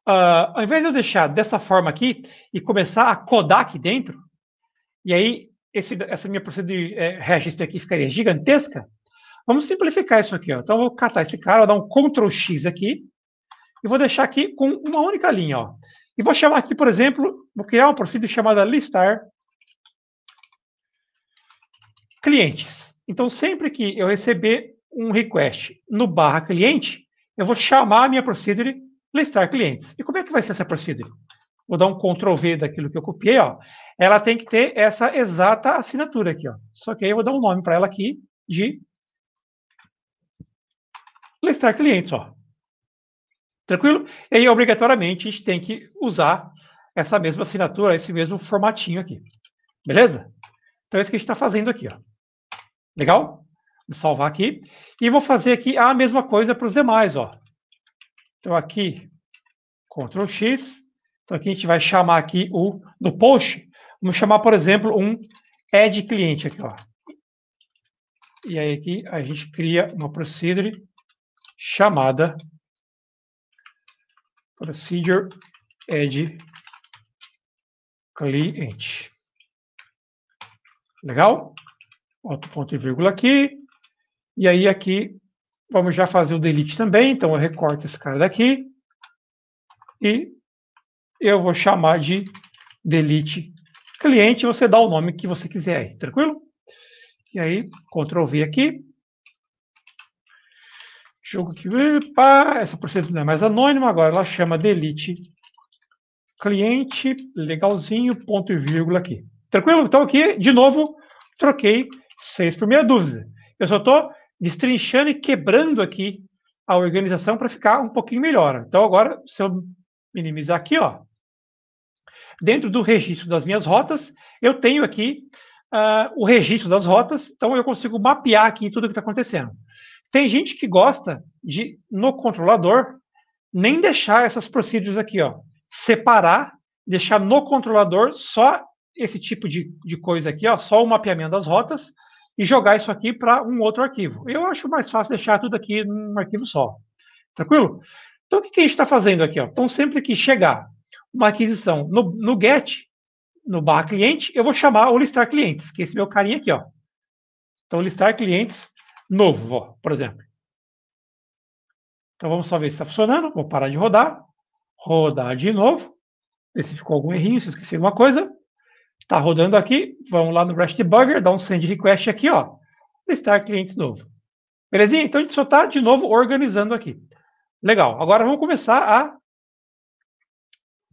A: Uh, ao invés de eu deixar dessa forma aqui e começar a codar aqui dentro, e aí esse, essa minha procedura de é, eh, registro aqui ficaria gigantesca, vamos simplificar isso aqui. Ó. Então, eu vou catar esse cara, vou dar um Ctrl X aqui, e vou deixar aqui com uma única linha. Ó. E vou chamar aqui, por exemplo, vou criar uma procedura chamada listar clientes. Então, sempre que eu receber um request no barra cliente, eu vou chamar a minha procedure listar clientes. E como é que vai ser essa procedure? vou dar um Ctrl V daquilo que eu copiei, ó, ela tem que ter essa exata assinatura aqui. Ó. Só que aí eu vou dar um nome para ela aqui de listar clientes. Ó. Tranquilo? E aí, obrigatoriamente, a gente tem que usar essa mesma assinatura, esse mesmo formatinho aqui. Beleza? Então, é isso que a gente está fazendo aqui. Ó. Legal? Vou salvar aqui. E vou fazer aqui a mesma coisa para os demais. Ó. Então, aqui, Ctrl X, então aqui a gente vai chamar aqui o no post, vamos chamar, por exemplo, um add cliente aqui, ó. E aí aqui a gente cria uma procedure chamada procedure add cliente. Legal? Outro ponto e vírgula aqui. E aí aqui vamos já fazer o delete também, então eu recorto esse cara daqui e eu vou chamar de delete cliente, você dá o nome que você quiser aí, tranquilo? E aí, Ctrl V aqui. Jogo que. Pá, essa procedura não é mais anônima, agora ela chama delete cliente, legalzinho, ponto e vírgula aqui. Tranquilo? Então aqui, de novo, troquei seis por meia dúzia. Eu só estou destrinchando e quebrando aqui a organização para ficar um pouquinho melhor. Então agora, se eu minimizar aqui, ó, dentro do registro das minhas rotas, eu tenho aqui uh, o registro das rotas, então eu consigo mapear aqui tudo o que está acontecendo. Tem gente que gosta de, no controlador, nem deixar essas procedures aqui, ó, separar, deixar no controlador só esse tipo de, de coisa aqui, ó, só o mapeamento das rotas, e jogar isso aqui para um outro arquivo. Eu acho mais fácil deixar tudo aqui num arquivo só. Tranquilo? Então, o que, que a gente está fazendo aqui? Ó? Então, sempre que chegar uma aquisição no, no GET, no barra cliente, eu vou chamar o listar clientes, que é esse meu carinha aqui, ó. Então, listar clientes novo, ó, por exemplo. Então, vamos só ver se está funcionando. Vou parar de rodar. Rodar de novo. Ver se ficou algum errinho, se eu esqueci alguma coisa. Está rodando aqui. Vamos lá no REST Debugger, dá um send request aqui, ó. Listar clientes novo. Belezinha? Então, a gente só está, de novo, organizando aqui. Legal. Agora, vamos começar a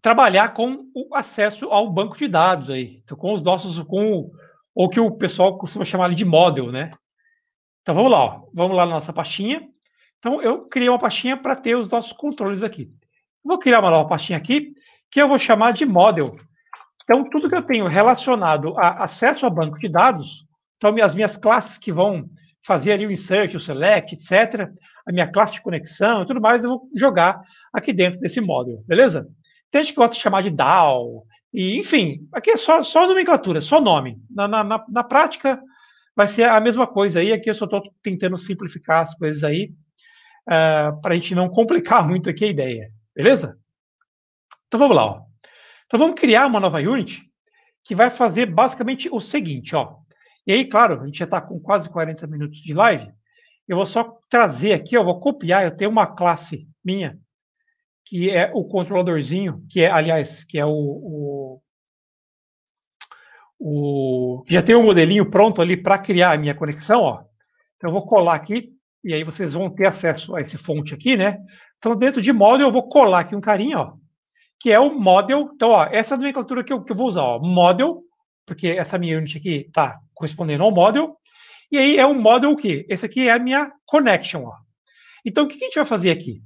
A: trabalhar com o acesso ao banco de dados aí, então, com os nossos, com o que o pessoal costuma chamar de model, né? Então vamos lá, ó. vamos lá na nossa pastinha. Então eu criei uma pastinha para ter os nossos controles aqui. Vou criar uma nova pastinha aqui que eu vou chamar de model. Então tudo que eu tenho relacionado a acesso ao banco de dados, então as minhas classes que vão fazer ali o insert, o select, etc., a minha classe de conexão e tudo mais, eu vou jogar aqui dentro desse model, beleza? Tem gente que gosta de chamar de DAO, e, enfim, aqui é só, só nomenclatura, só nome. Na, na, na, na prática, vai ser a mesma coisa aí. Aqui eu só estou tentando simplificar as coisas aí, uh, eh, para a gente não complicar muito aqui a ideia, beleza? Então vamos lá. Ó. Então vamos criar uma nova unit que vai fazer basicamente o seguinte, ó. E aí, claro, a gente já está com quase 40 minutos de live. Eu vou só trazer aqui, ó vou copiar. Eu tenho uma classe minha que é o controladorzinho, que é, aliás, que é o, o, o já tem o um modelinho pronto ali para criar a minha conexão, ó. Então eu vou colar aqui e aí vocês vão ter acesso a esse fonte aqui, né? Então dentro de model eu vou colar aqui um carinha, ó, que é o model. Então, ó, essa é a nomenclatura que eu, que eu vou usar, ó, model, porque essa minha unit aqui tá correspondendo ao model. E aí é um model o quê? Esse aqui é a minha connection, ó. Então o que a gente vai fazer aqui?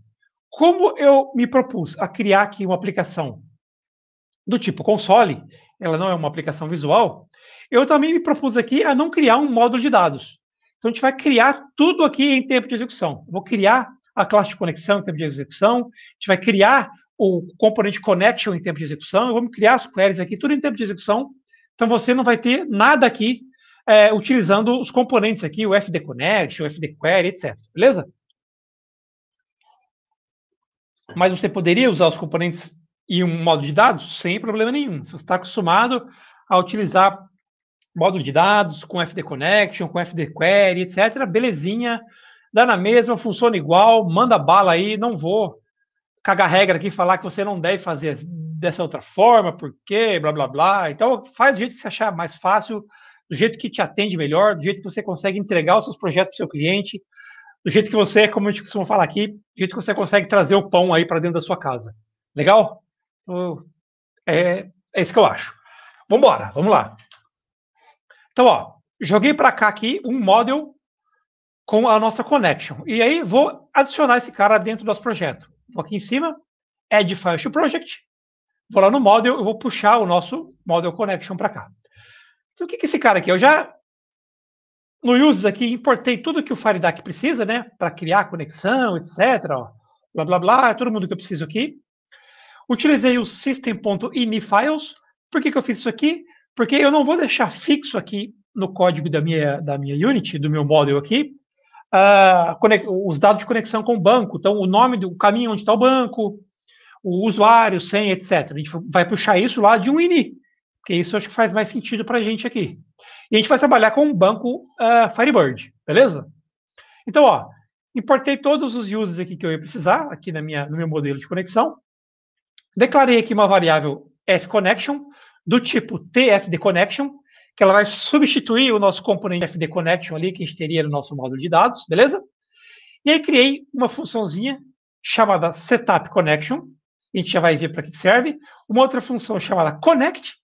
A: Como eu me propus a criar aqui uma aplicação do tipo console, ela não é uma aplicação visual, eu também me propus aqui a não criar um módulo de dados. Então, a gente vai criar tudo aqui em tempo de execução. Vou criar a classe de conexão em tempo de execução, a gente vai criar o componente connection em tempo de execução, vamos criar as queries aqui, tudo em tempo de execução. Então, você não vai ter nada aqui é, utilizando os componentes aqui, o fdconnect, o fdquery, etc. Beleza? Mas você poderia usar os componentes e um modo de dados sem problema nenhum. Se você está acostumado a utilizar módulo de dados com FD Connection, com FD Query, etc., belezinha, dá na mesma, funciona igual, manda bala aí, não vou cagar regra aqui falar que você não deve fazer dessa outra forma, porque blá blá blá. Então faz do jeito que você achar mais fácil, do jeito que te atende melhor, do jeito que você consegue entregar os seus projetos para o seu cliente, do jeito que você, é, como a gente costuma falar aqui, do jeito que você consegue trazer o pão aí para dentro da sua casa. Legal? Então, é, é isso que eu acho. Vamos vamos lá. Então, ó, joguei para cá aqui um model com a nossa connection. E aí vou adicionar esse cara dentro do nosso projeto. Vou aqui em cima, add file to project, vou lá no model, eu vou puxar o nosso model connection para cá. Então, o que, que esse cara aqui? Eu já no Uses aqui, importei tudo que o Faridac precisa, né? Para criar conexão, etc. Ó, blá, blá, blá. É todo mundo que eu preciso aqui. Utilizei o system.inifiles. Por que, que eu fiz isso aqui? Porque eu não vou deixar fixo aqui no código da minha, da minha Unity, do meu model aqui, uh, os dados de conexão com o banco. Então, o nome do caminho onde está o banco, o usuário, senha, etc. A gente vai puxar isso lá de um ini, porque isso acho que faz mais sentido para a gente aqui. E a gente vai trabalhar com o banco uh, Firebird, beleza? Então, ó, importei todos os users aqui que eu ia precisar, aqui na minha, no meu modelo de conexão. Declarei aqui uma variável fconnection, do tipo tfdconnection, que ela vai substituir o nosso componente fdconnection ali, que a gente teria no nosso módulo de dados, beleza? E aí criei uma funçãozinha chamada setupconnection, a gente já vai ver para que serve, uma outra função chamada connect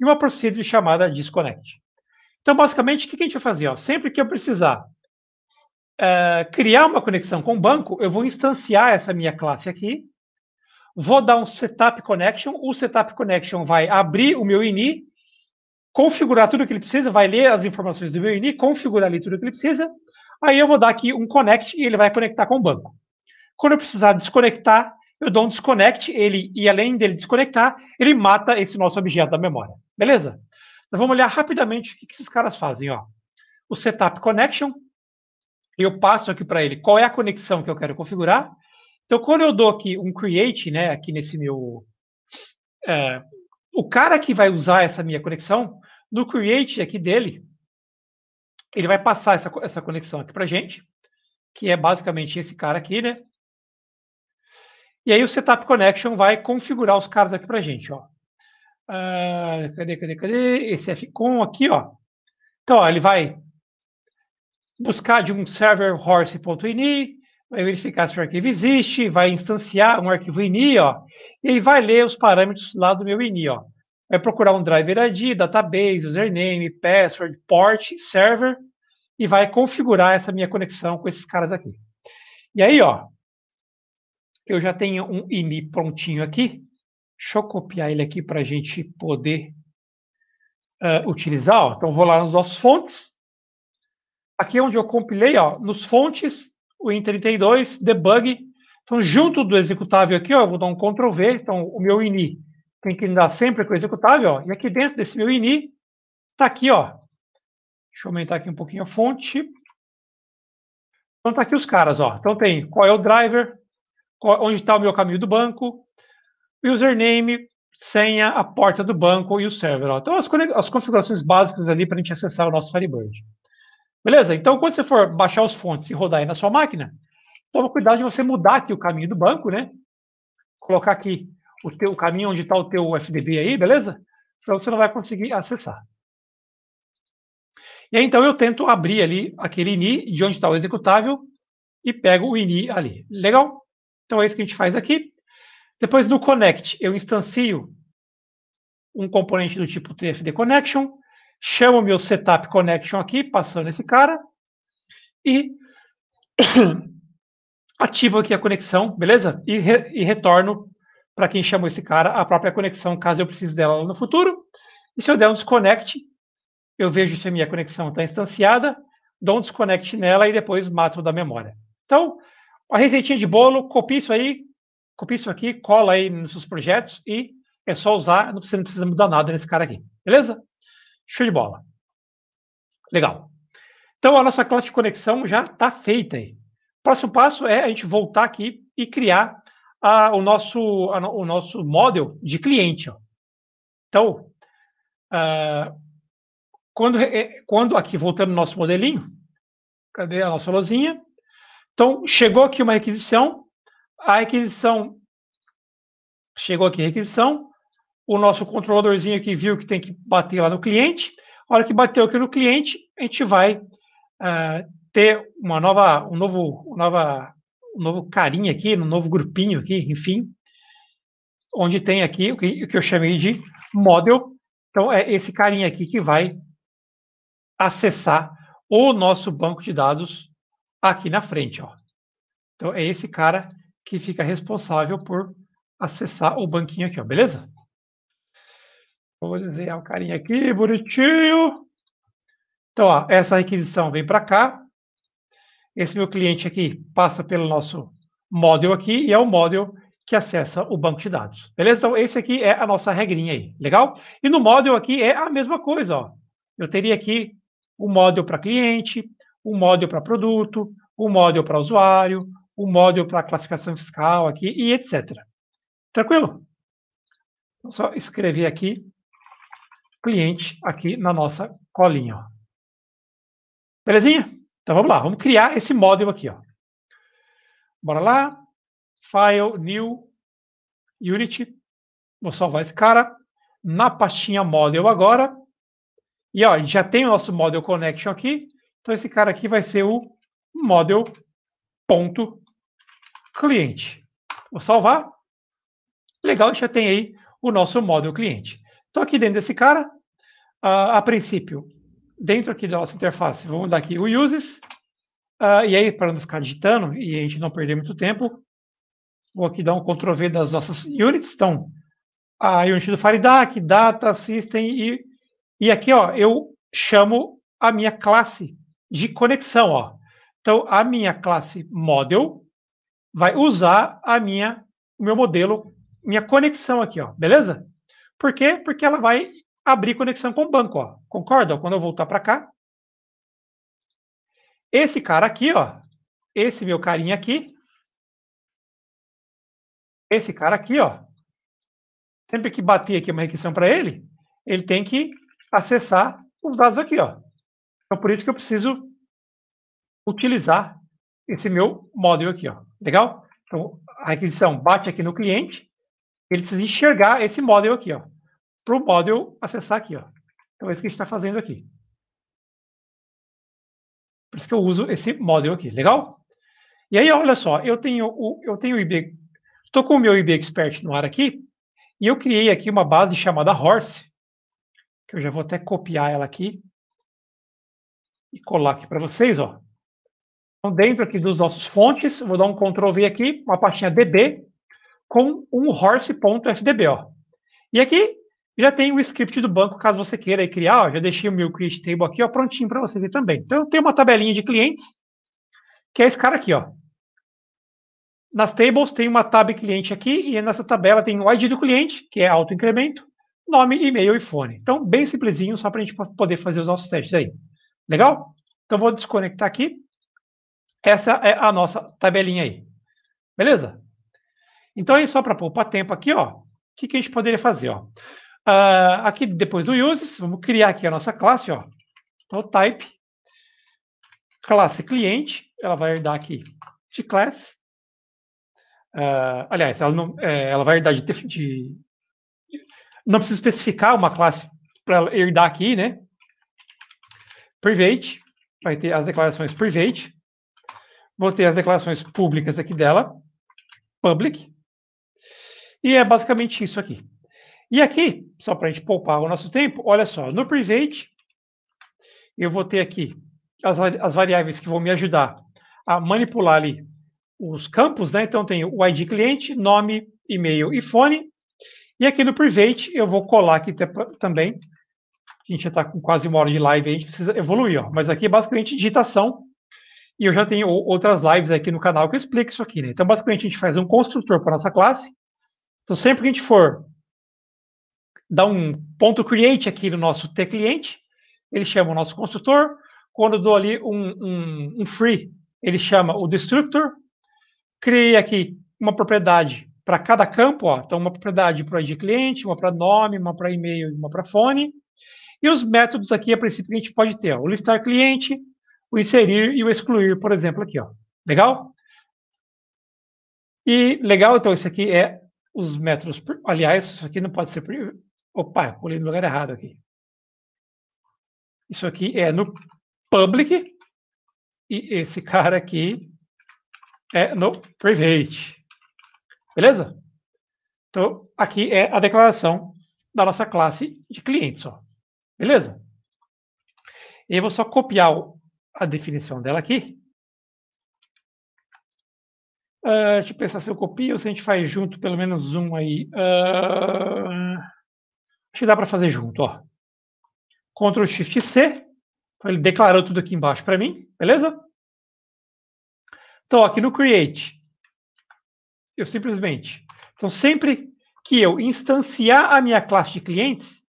A: e uma procedure chamada disconnect. Então, basicamente, o que a gente vai fazer? Ó? Sempre que eu precisar é, criar uma conexão com o banco, eu vou instanciar essa minha classe aqui, vou dar um setup connection, o setup connection vai abrir o meu ini, configurar tudo o que ele precisa, vai ler as informações do meu ini, configurar ali tudo o que ele precisa, aí eu vou dar aqui um connect e ele vai conectar com o banco. Quando eu precisar desconectar, eu dou um disconnect, ele, e além dele desconectar, ele mata esse nosso objeto da memória. Beleza? Nós vamos olhar rapidamente o que, que esses caras fazem. Ó. O Setup Connection, eu passo aqui para ele qual é a conexão que eu quero configurar. Então, quando eu dou aqui um create, né, aqui nesse meu. É, o cara que vai usar essa minha conexão, no create aqui dele, ele vai passar essa, essa conexão aqui para gente, que é basicamente esse cara aqui, né? E aí o Setup Connection vai configurar os caras aqui para gente, ó. Ah, cadê, cadê, cadê? Esse fcon aqui, ó. Então, ó, ele vai buscar de um server horse.ini, vai verificar se o arquivo existe, vai instanciar um arquivo ini, ó, e ele vai ler os parâmetros lá do meu ini, ó. Vai procurar um driver ID, database, username, password, port, server, e vai configurar essa minha conexão com esses caras aqui. E aí, ó, eu já tenho um ini prontinho aqui, Deixa eu copiar ele aqui para a gente poder uh, utilizar. Ó. Então, vou lá nos nossos fontes. Aqui é onde eu compilei, ó, nos fontes, o Win32, debug. Então, junto do executável aqui, ó, eu vou dar um Ctrl V. Então, o meu ini tem que andar sempre com o executável. Ó. E aqui dentro desse meu ini, está aqui, ó. Deixa eu aumentar aqui um pouquinho a fonte. Então, está aqui os caras, ó. Então, tem qual é o driver, qual, onde está o meu caminho do banco, username, senha, a porta do banco e o server. Ó. Então, as, as configurações básicas ali para a gente acessar o nosso Firebird. Beleza? Então, quando você for baixar os fontes e rodar aí na sua máquina, toma cuidado de você mudar aqui o caminho do banco, né? Colocar aqui o teu caminho onde está o teu FDB aí, beleza? Senão você não vai conseguir acessar. E aí, então, eu tento abrir ali aquele ini de onde está o executável e pego o ini ali. Legal? Então, é isso que a gente faz aqui. Depois no connect, eu instancio um componente do tipo TFD connection, chamo meu setup connection aqui, passando esse cara, e ativo aqui a conexão, beleza? E, re, e retorno para quem chamou esse cara a própria conexão, caso eu precise dela no futuro. E se eu der um disconnect, eu vejo se a minha conexão está instanciada, dou um disconnect nela e depois mato da memória. Então, a receitinha de bolo, copio isso aí, copia isso aqui, cola aí nos seus projetos e é só usar, não precisa, não precisa mudar nada nesse cara aqui. Beleza? Show de bola. Legal. Então, a nossa classe de conexão já está feita aí. Próximo passo é a gente voltar aqui e criar a, o, nosso, o nosso model de cliente. Ó. Então, uh, quando, é, quando aqui, voltando no nosso modelinho, cadê a nossa lozinha? Então, chegou aqui uma requisição, a requisição chegou aqui, requisição. O nosso controladorzinho aqui viu que tem que bater lá no cliente. A hora que bateu aqui no cliente, a gente vai uh, ter uma nova, um novo, um nova, um novo carinha aqui, um novo grupinho aqui, enfim, onde tem aqui o que, o que eu chamei de model. Então é esse carinha aqui que vai acessar o nosso banco de dados aqui na frente, ó. Então é esse cara que fica responsável por acessar o banquinho aqui, ó, beleza? Vou desenhar o carinha aqui, bonitinho. Então, ó, essa requisição vem para cá. Esse meu cliente aqui passa pelo nosso model aqui e é o model que acessa o banco de dados. Beleza? Então, esse aqui é a nossa regrinha aí, legal? E no model aqui é a mesma coisa, ó. Eu teria aqui o um model para cliente, o um model para produto, o um model para usuário, o módulo para classificação fiscal aqui e etc. Tranquilo? Então, só escrever aqui cliente aqui na nossa colinha. Ó. Belezinha? Então vamos lá, vamos criar esse módulo aqui. Ó. Bora lá. File, New, Unity. Vou salvar esse cara. Na pastinha Model agora. E ó, já tem o nosso Model Connection aqui. Então esse cara aqui vai ser o model ponto cliente. Vou salvar. Legal, já tem aí o nosso model cliente. Então, aqui dentro desse cara, a, ah, a princípio, dentro aqui da nossa interface, vamos dar aqui o uses. Uh, e aí, para não ficar digitando e a gente não perder muito tempo, vou aqui dar um Ctrl V das nossas units. Então, a unit do Faridac, Data, System e, e aqui ó, eu chamo a minha classe de conexão. Ó. Então, a minha classe Model, vai usar a minha, o meu modelo, minha conexão aqui, ó, beleza? Por quê? Porque ela vai abrir
B: conexão com o banco, ó. Concorda? Quando eu voltar para cá, esse cara aqui, ó, esse meu carinha aqui,
A: esse cara aqui, ó, sempre que bater aqui uma requisição para ele, ele tem que acessar os dados aqui, ó. Então, por isso que eu preciso utilizar esse meu módulo aqui, ó. Legal? Então, a requisição bate aqui no cliente, ele precisa enxergar esse model aqui, ó, para o model acessar aqui, ó. Então, é isso que a gente está fazendo aqui. Por isso que eu uso esse model aqui, legal? E aí, olha só, eu tenho o, eu tenho o IB, estou com o meu IB Expert no ar aqui, e eu criei aqui uma base chamada Horse, que eu já vou até copiar ela aqui e colar aqui para vocês, ó. Então, dentro aqui dos nossos fontes, vou dar um Ctrl V aqui, uma pastinha DB, com um horse.fdb, ó. E aqui já tem o script do banco, caso você queira criar, ó, já deixei o meu create table aqui, ó, prontinho para vocês aí também. Então, eu tenho uma tabelinha de clientes, que é esse cara aqui, ó. Nas tables tem uma tab cliente aqui, e nessa tabela tem o ID do cliente, que é auto-incremento, nome, e-mail e fone. Então, bem simplesinho, só para a gente poder fazer os nossos testes aí. Legal? Então, vou desconectar aqui. Essa é a nossa tabelinha aí. Beleza? Então, aí só para poupar tempo aqui, ó, o que, que, a gente poderia fazer? Ó? Uh, aqui, depois do uses, vamos criar aqui a nossa classe. Ó. Então, type, classe cliente, ela vai herdar aqui de class. Uh, aliás, ela, não, é, ela vai herdar de, de, Não preciso especificar uma classe para herdar aqui, né? Private, vai ter as declarações private. Vou ter as declarações públicas aqui dela, public, e é basicamente isso aqui. E aqui, só para a gente poupar o nosso tempo, olha só, no private, eu vou ter aqui as, as variáveis que vão me ajudar a manipular ali os campos, né? Então, tenho o ID cliente, nome, e-mail e fone. E aqui no private, eu vou colar aqui também. A gente já está com quase uma hora de live, a gente precisa evoluir, ó. mas aqui é basicamente digitação e eu já tenho outras lives aqui no canal que eu explico isso aqui. Né? Então, basicamente, a gente faz um construtor para nossa classe. Então, sempre que a gente for dar um ponto create aqui no nosso T cliente, ele chama o nosso construtor. Quando eu dou ali um, um, um free, ele chama o destructor. Criei aqui uma propriedade para cada campo, ó, então uma propriedade para o ID cliente, uma para nome, uma para e-mail e uma para fone. E os métodos aqui, a princípio, que a gente pode ter, ó, o listar cliente, o inserir e o excluir, por exemplo, aqui, ó. Legal? E legal, então, isso aqui é os métodos. Por... Aliás, isso aqui não pode ser. Por... Opa, pulei no lugar errado aqui. Isso aqui é no public e esse cara aqui é no private. Beleza? Então, aqui é a declaração da nossa classe de clientes. Ó. Beleza? E eu vou só copiar a definição dela aqui. Uh, deixa eu pensar se eu copio ou se a gente faz junto pelo menos um aí. Uh, acho que dá para fazer junto. Ó. Ctrl Shift C. Então ele declarou tudo aqui embaixo para mim, beleza? Então, aqui no Create, eu simplesmente. Então, sempre que eu instanciar a minha classe de clientes,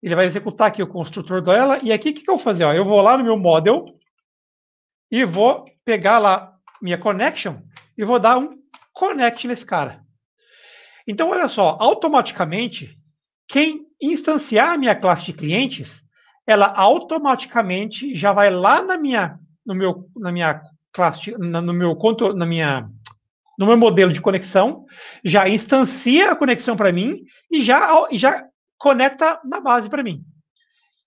A: ele vai executar aqui o construtor dela. E aqui o que, que eu vou fazer? Ó, eu vou lá no meu model e vou pegar lá minha connection e vou dar um connect nesse cara. Então, olha só, automaticamente, quem instanciar minha classe de clientes, ela automaticamente já vai lá na minha, no meu, na minha classe, na, no meu controle, na minha, no meu modelo de conexão, já instancia a conexão para mim e já, já conecta na base para mim.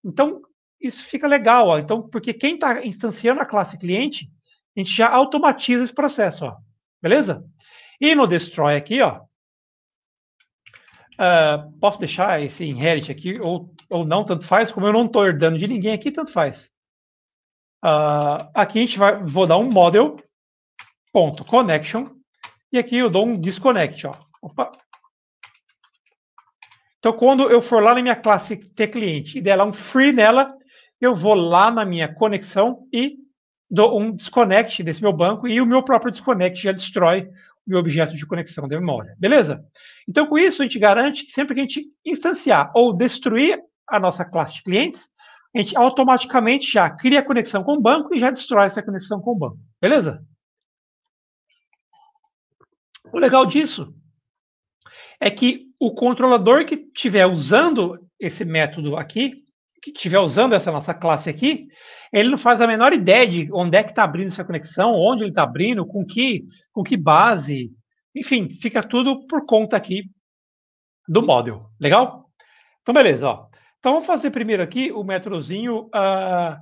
A: Então, isso fica legal, ó. Então, porque quem está instanciando a classe cliente, a gente já automatiza esse processo, ó. Beleza? E no destroy aqui, ó. Uh, posso deixar esse inherit aqui ou, ou não, tanto faz. Como eu não estou herdando de ninguém aqui, tanto faz. Uh, aqui a gente vai, vou dar um model ponto connection e aqui eu dou um disconnect, ó. Opa. Então, quando eu for lá na minha classe ter cliente e der lá um free nela, eu vou lá na minha conexão e dou um disconnect desse meu banco e o meu próprio disconnect já destrói o meu objeto de conexão da memória. Beleza? Então, com isso, a gente garante que sempre que a gente instanciar ou destruir a nossa classe de clientes, a gente automaticamente já cria a conexão com o banco e já destrói essa conexão com o banco. Beleza? O legal disso é que o controlador que estiver usando esse método aqui, que estiver usando essa nossa classe aqui, ele não faz a menor ideia de onde é que está abrindo essa conexão, onde ele está abrindo, com que, com que base. Enfim, fica tudo por conta aqui do model. Legal? Então, beleza. Ó. Então, vamos fazer primeiro aqui o métodozinho. Uh,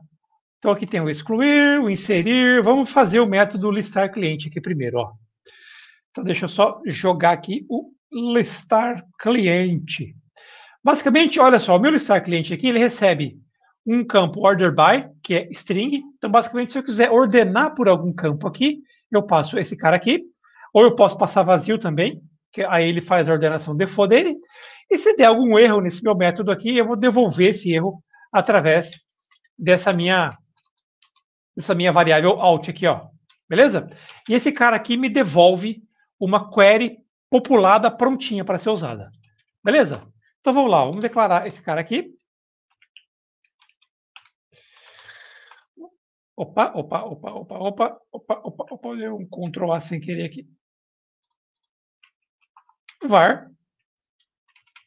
A: então, aqui tem o excluir, o inserir. Vamos fazer o método listar cliente aqui primeiro. Ó. Então, deixa eu só jogar aqui o listar cliente. Basicamente, olha só, o meu listar cliente aqui, ele recebe um campo order by, que é string. Então, basicamente, se eu quiser ordenar por algum campo aqui, eu passo esse cara aqui. Ou eu posso passar vazio também, que aí ele faz a ordenação default dele. E se der algum erro nesse meu método aqui, eu vou devolver esse erro através dessa minha, dessa minha variável alt aqui, ó. Beleza? E esse cara aqui me devolve uma query populada prontinha para ser usada. Beleza? Então vamos lá, vamos declarar esse cara aqui.
B: Opa, opa, opa, opa, opa, opa, opa, opa, um Ctrl A sem querer aqui.
A: Var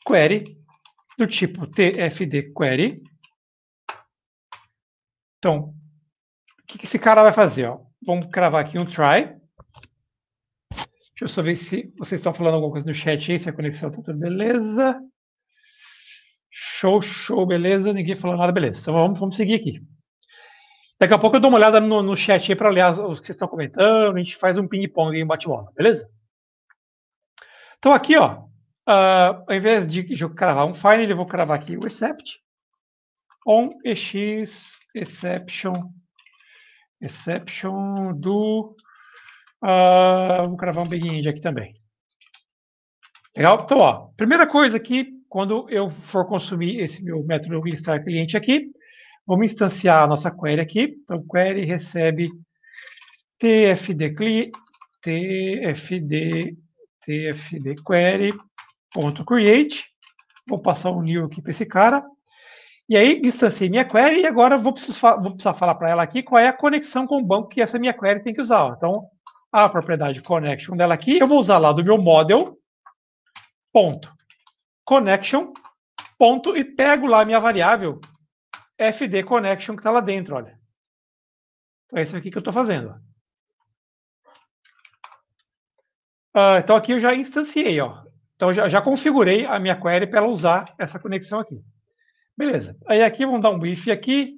A: query do tipo tfd query. Então, o que, que esse cara vai fazer? Ó? Vamos cravar aqui um try. Deixa eu só ver se vocês estão falando alguma coisa no chat aí, se a conexão está tudo beleza. Show, show, beleza? Ninguém falou nada, beleza. Então vamos, vamos seguir aqui. Daqui a pouco eu dou uma olhada no, no chat aí para olhar os que vocês estão comentando. A gente faz um ping-pong e um bate-bola, beleza? Então aqui, ó, uh, ao invés de, de eu cravar um final, eu vou cravar aqui o except on ex exception exception do uh, vou cravar um begin aqui também. Legal? Então, ó, primeira coisa aqui quando eu for consumir esse meu método listar cliente aqui, vamos instanciar a nossa query aqui. Então, query recebe tfd, tfd, tfd query.create. Vou passar um new aqui para esse cara. E aí, distanciei minha query e agora vou precisar, vou precisar falar para ela aqui qual é a conexão com o banco que essa minha query tem que usar. Então, a propriedade connection dela aqui, eu vou usar lá do meu model, ponto connection, ponto, e pego lá a minha variável fd connection que está lá dentro, olha. Então, é isso aqui que eu estou fazendo. Uh, então, aqui eu já instanciei, ó. Então, já, já configurei a minha query para ela usar essa conexão aqui. Beleza. Aí aqui, vamos dar um if aqui.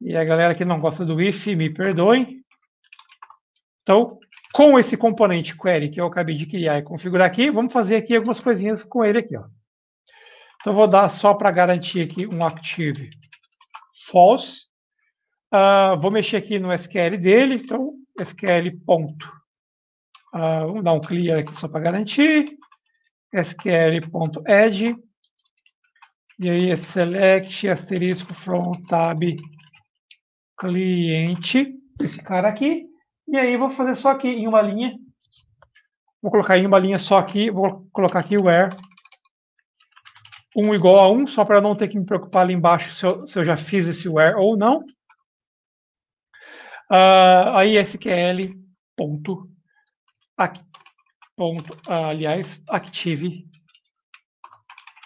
A: E a galera que não gosta do if, me perdoem. Então, com esse componente query que eu acabei de criar e configurar aqui, vamos fazer aqui algumas coisinhas com ele aqui, ó. Então, vou dar só para garantir aqui um active false. Uh, vou mexer aqui no SQL dele, então, SQL ponto. Uh, vamos dar um clear aqui só para garantir. SQL.add. E aí, é select asterisco from tab cliente, esse cara aqui. E aí, vou fazer só aqui em uma linha. Vou colocar em uma linha só aqui, vou colocar aqui where um igual a um, só para não ter que me preocupar ali embaixo se eu, se eu já fiz esse where ou não. Uh, ah, aí SQL ponto, ponto uh, aliás, active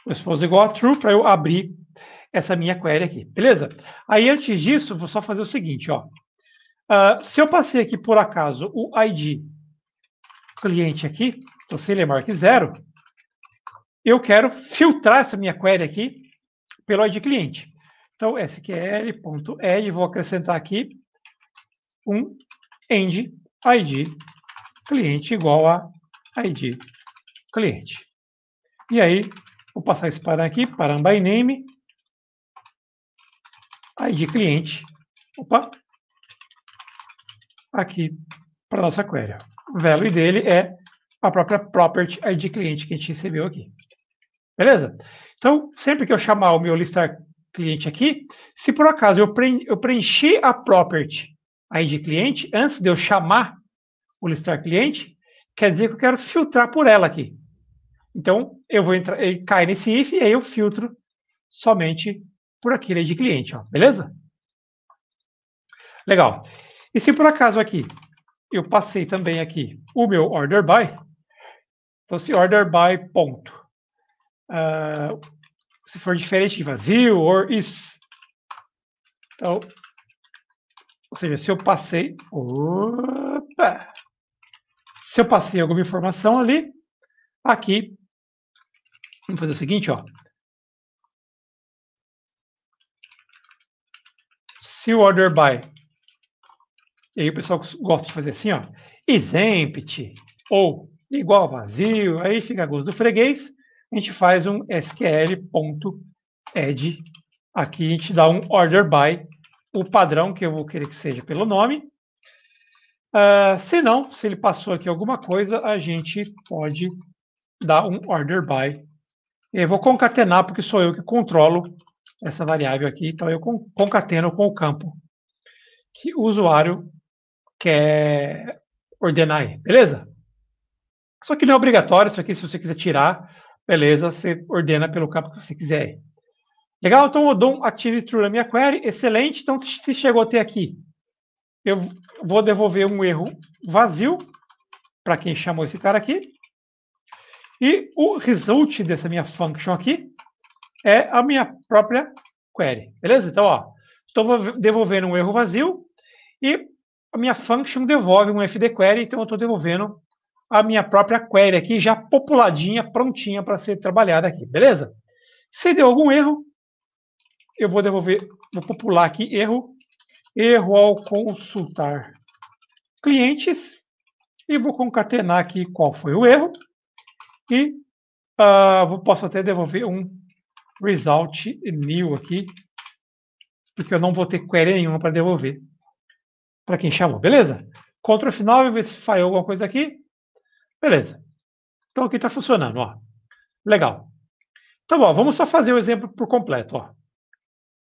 A: response é igual a true para eu abrir essa minha query aqui, beleza? Aí antes disso, vou só fazer o seguinte, ó. Uh, se eu passei aqui por acaso o ID cliente aqui, então se ele é maior que zero, eu quero filtrar essa minha query aqui pelo ID cliente. Então, sql.l, vou acrescentar aqui um end ID cliente igual a ID cliente. E aí, vou passar esse param aqui, param by name, ID cliente, opa, aqui para nossa query. O value dele é a própria property ID cliente que a gente recebeu aqui. Beleza? Então, sempre que eu chamar o meu listar cliente aqui, se por acaso eu, preen eu preenchi a property aí de cliente, antes de eu chamar o listar cliente, quer dizer que eu quero filtrar por ela aqui. Então, eu vou entrar, ele cai nesse if e aí eu filtro somente por aquele de cliente, ó, beleza? Legal. E se por acaso aqui eu passei também aqui o meu order by, então se order by ponto uh, se for diferente de vazio, or is. Então, ou seja, se eu passei. Opa! Se eu passei alguma informação ali, aqui.
B: Vamos fazer o seguinte, ó. Se o order by. E aí o pessoal
A: gosta de fazer assim, ó. empty ou igual vazio, aí fica a gosto do freguês a gente faz um sql.add. Aqui a gente dá um order by, o padrão que eu vou querer que seja pelo nome. Uh, se não, se ele passou aqui alguma coisa, a gente pode dar um order by. Eu vou concatenar, porque sou eu que controlo essa variável aqui, então eu concateno com o campo que o usuário quer ordenar aí, beleza? só que não é obrigatório, isso aqui se você quiser tirar, Beleza, você ordena pelo campo que você quiser. Legal? Então, eu dou um Active True na minha query. Excelente. Então, se chegou até aqui, eu vou devolver um erro vazio para quem chamou esse cara aqui. E o result dessa minha function aqui é a minha própria query. Beleza? Então, ó, estou devolvendo um erro vazio e a minha function devolve um fdquery, então eu estou devolvendo a minha própria query aqui já populadinha, prontinha para ser trabalhada aqui, beleza? Se deu algum erro, eu vou devolver, vou popular aqui erro, erro ao consultar clientes e vou concatenar aqui qual foi o erro e uh, posso até devolver um result new aqui, porque eu não vou ter query nenhuma para devolver para quem chamou, beleza? Ctrl final, ver se falhou alguma coisa aqui. Beleza. Então aqui está funcionando, ó. Legal. Então, ó, vamos só fazer o exemplo por completo, ó.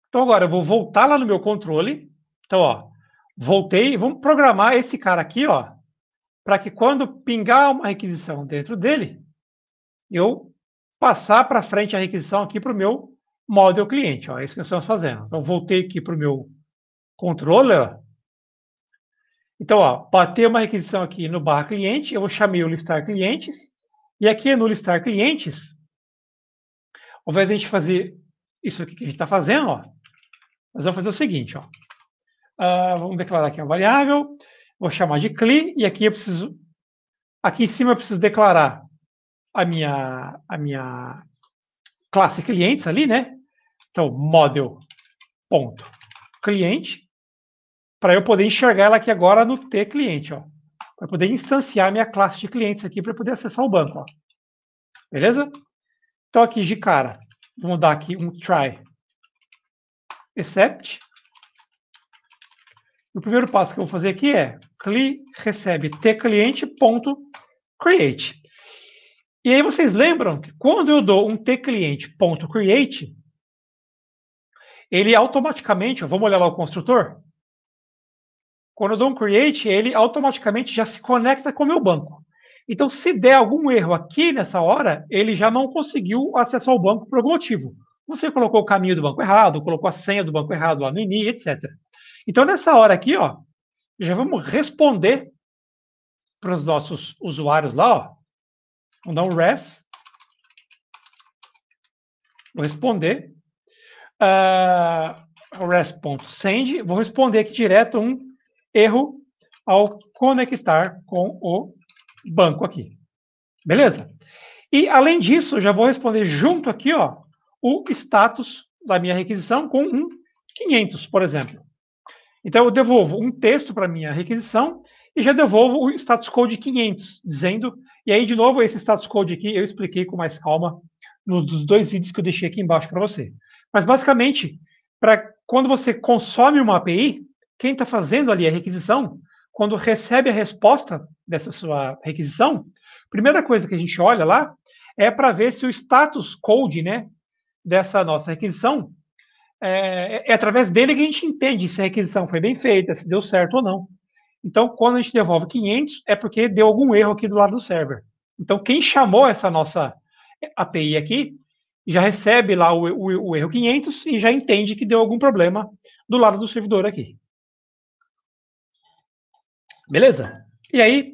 A: Então agora eu vou voltar lá no meu controle. Então, ó, voltei. Vamos programar esse cara aqui, ó, para que quando pingar uma requisição dentro dele, eu passar para frente a requisição aqui para o meu model cliente. Ó, é isso que nós estamos fazendo. Então voltei aqui para o meu controller. Então, ó, bater uma requisição aqui no barra cliente, eu chamei o listar clientes, e aqui no listar clientes, ao invés de a gente fazer isso aqui que a gente está fazendo, ó, nós vamos fazer o seguinte, ó. Uh, vamos declarar aqui uma variável, vou chamar de CLI, e aqui eu preciso, aqui em cima eu preciso declarar a minha, a minha classe clientes ali, né? Então, model.cliente, para eu poder enxergar ela aqui agora no T cliente, ó. Para poder instanciar minha classe de clientes aqui para poder acessar o banco, ó. Beleza? Então aqui de cara, vamos dar aqui um try except. O primeiro passo que eu vou fazer aqui é cli recebe t ponto create. E aí vocês lembram que quando eu dou um t ponto create, ele automaticamente, vamos olhar lá o construtor, quando eu dou um create, ele automaticamente já se conecta com o meu banco. Então, se der algum erro aqui nessa hora, ele já não conseguiu acessar o banco por algum motivo. Você colocou o caminho do banco errado, colocou a senha do banco errado lá no INI, etc. Então, nessa hora aqui, ó, já vamos responder para os nossos usuários lá, ó. Vamos dar um res. Vou responder. Uh, ah, res.send. Vou responder aqui direto um erro ao conectar com o banco aqui. Beleza? E, além disso, já vou responder junto aqui ó, o status da minha requisição com um 500, por exemplo. Então, eu devolvo um texto para minha requisição e já devolvo o status code 500, dizendo... E aí, de novo, esse status code aqui eu expliquei com mais calma nos dois vídeos que eu deixei aqui embaixo para você. Mas, basicamente, para quando você consome uma API, quem está fazendo ali a requisição, quando recebe a resposta dessa sua requisição, primeira coisa que a gente olha lá é para ver se o status code, né, dessa nossa requisição é, é, através dele que a gente entende se a requisição foi bem feita, se deu certo ou não. Então, quando a gente devolve 500, é porque deu algum erro aqui do lado do server. Então, quem chamou essa nossa API aqui já recebe lá o, o, o erro 500 e já entende que deu algum problema do lado do servidor aqui. Beleza? E aí,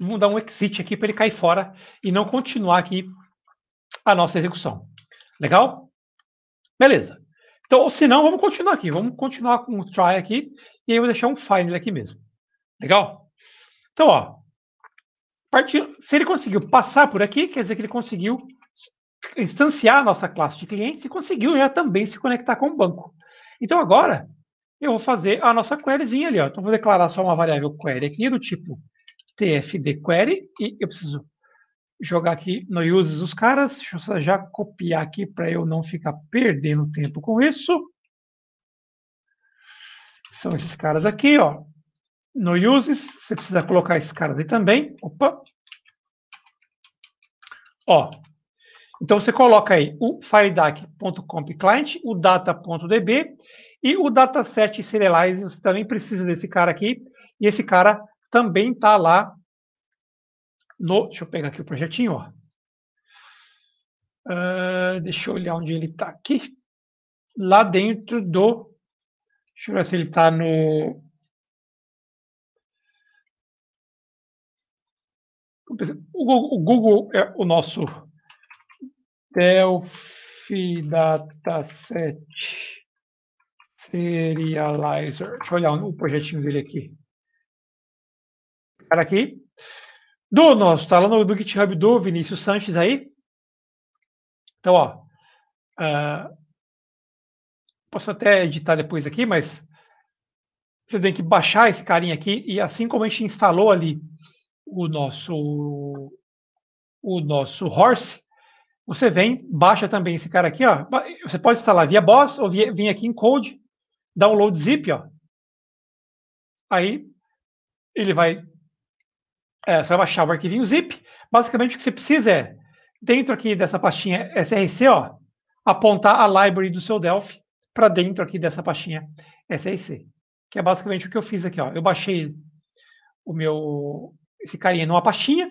A: vamos dar um exit aqui para ele cair fora e não continuar aqui a nossa execução. Legal? Beleza. Então, ou se não, vamos continuar aqui. Vamos continuar com o try aqui. E aí eu vou deixar um final aqui mesmo. Legal? Então, ó. Partiu, se ele conseguiu passar por aqui, quer dizer que ele conseguiu instanciar a nossa classe de clientes e conseguiu já também se conectar com o banco. Então, agora, eu vou fazer a nossa queryzinha ali. Ó. Então, vou declarar só uma variável query aqui do tipo tfd query e eu preciso jogar aqui no uses os caras. Deixa eu já copiar aqui para eu não ficar perdendo tempo com isso. São esses caras aqui, ó. No uses, você precisa colocar esses caras aí também. Opa. Ó. Então você coloca aí o filedac.comp client, o data.db e o dataset serialize, você também precisa desse cara aqui. E esse cara também está lá no... Deixa eu pegar aqui o projetinho, ó.
B: Uh, deixa eu olhar onde ele está aqui. Lá dentro do... Deixa eu ver se ele está no... O Google é o nosso
A: Delphi Dataset Serializer. Deixa eu olhar o projetinho dele aqui.
B: Cara aqui. Do nosso, tá lá no do GitHub do Vinícius Sanches aí. Então, ó. Uh,
A: posso até editar depois aqui, mas você tem que baixar esse carinha aqui e assim como a gente instalou ali o nosso o nosso horse, você vem, baixa também esse cara aqui, ó. Você pode instalar via boss ou via, vem aqui em code download zip, ó. Aí ele vai, é, você vai baixar o arquivinho zip. Basicamente o que você precisa é, dentro aqui dessa pastinha src, ó, apontar a library do seu Delphi para dentro aqui dessa pastinha src, que é basicamente o que eu fiz aqui, ó. Eu baixei o meu esse carinha numa pastinha,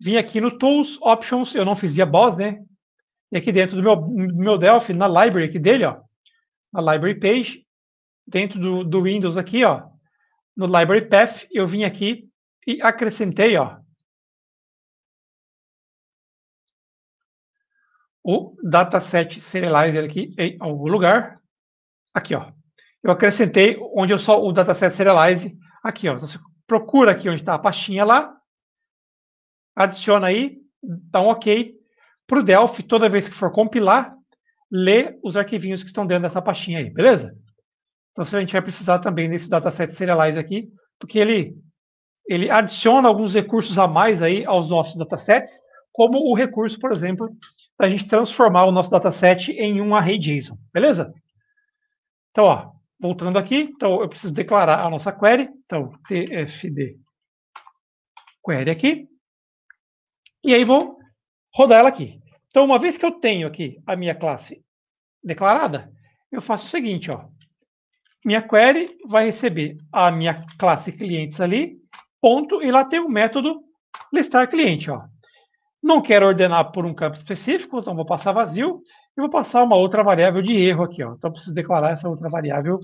A: vim aqui no Tools, Options, eu não fiz via Boss, né? E aqui dentro do meu, do meu Delphi, na library aqui dele, ó, na library page, dentro do, do Windows aqui, ó, no Library Path,
B: eu vim aqui e acrescentei, ó, o dataset serializer aqui em algum lugar.
A: Aqui, ó. Eu acrescentei onde eu só o dataset serialize aqui, ó. Então, você procura aqui onde está a pastinha lá, adiciona aí, dá um OK. Para o Delphi, toda vez que for compilar, lê os arquivinhos que estão dentro dessa pastinha aí, beleza? Então, a gente vai precisar também desse dataset Serialize aqui, porque ele, ele adiciona alguns recursos a mais aí aos nossos datasets, como o recurso, por exemplo, da gente transformar o nosso dataset em um array JSON, beleza? Então, ó, voltando aqui, então eu preciso declarar a nossa query, então tfd query aqui, e aí vou rodar ela aqui. Então, uma vez que eu tenho aqui a minha classe declarada, eu faço o seguinte, ó, minha query vai receber a minha classe clientes ali, ponto, e lá tem o método listar cliente. Ó. Não quero ordenar por um campo específico, então vou passar vazio e vou passar uma outra variável de erro aqui. Ó. Então, preciso declarar essa outra variável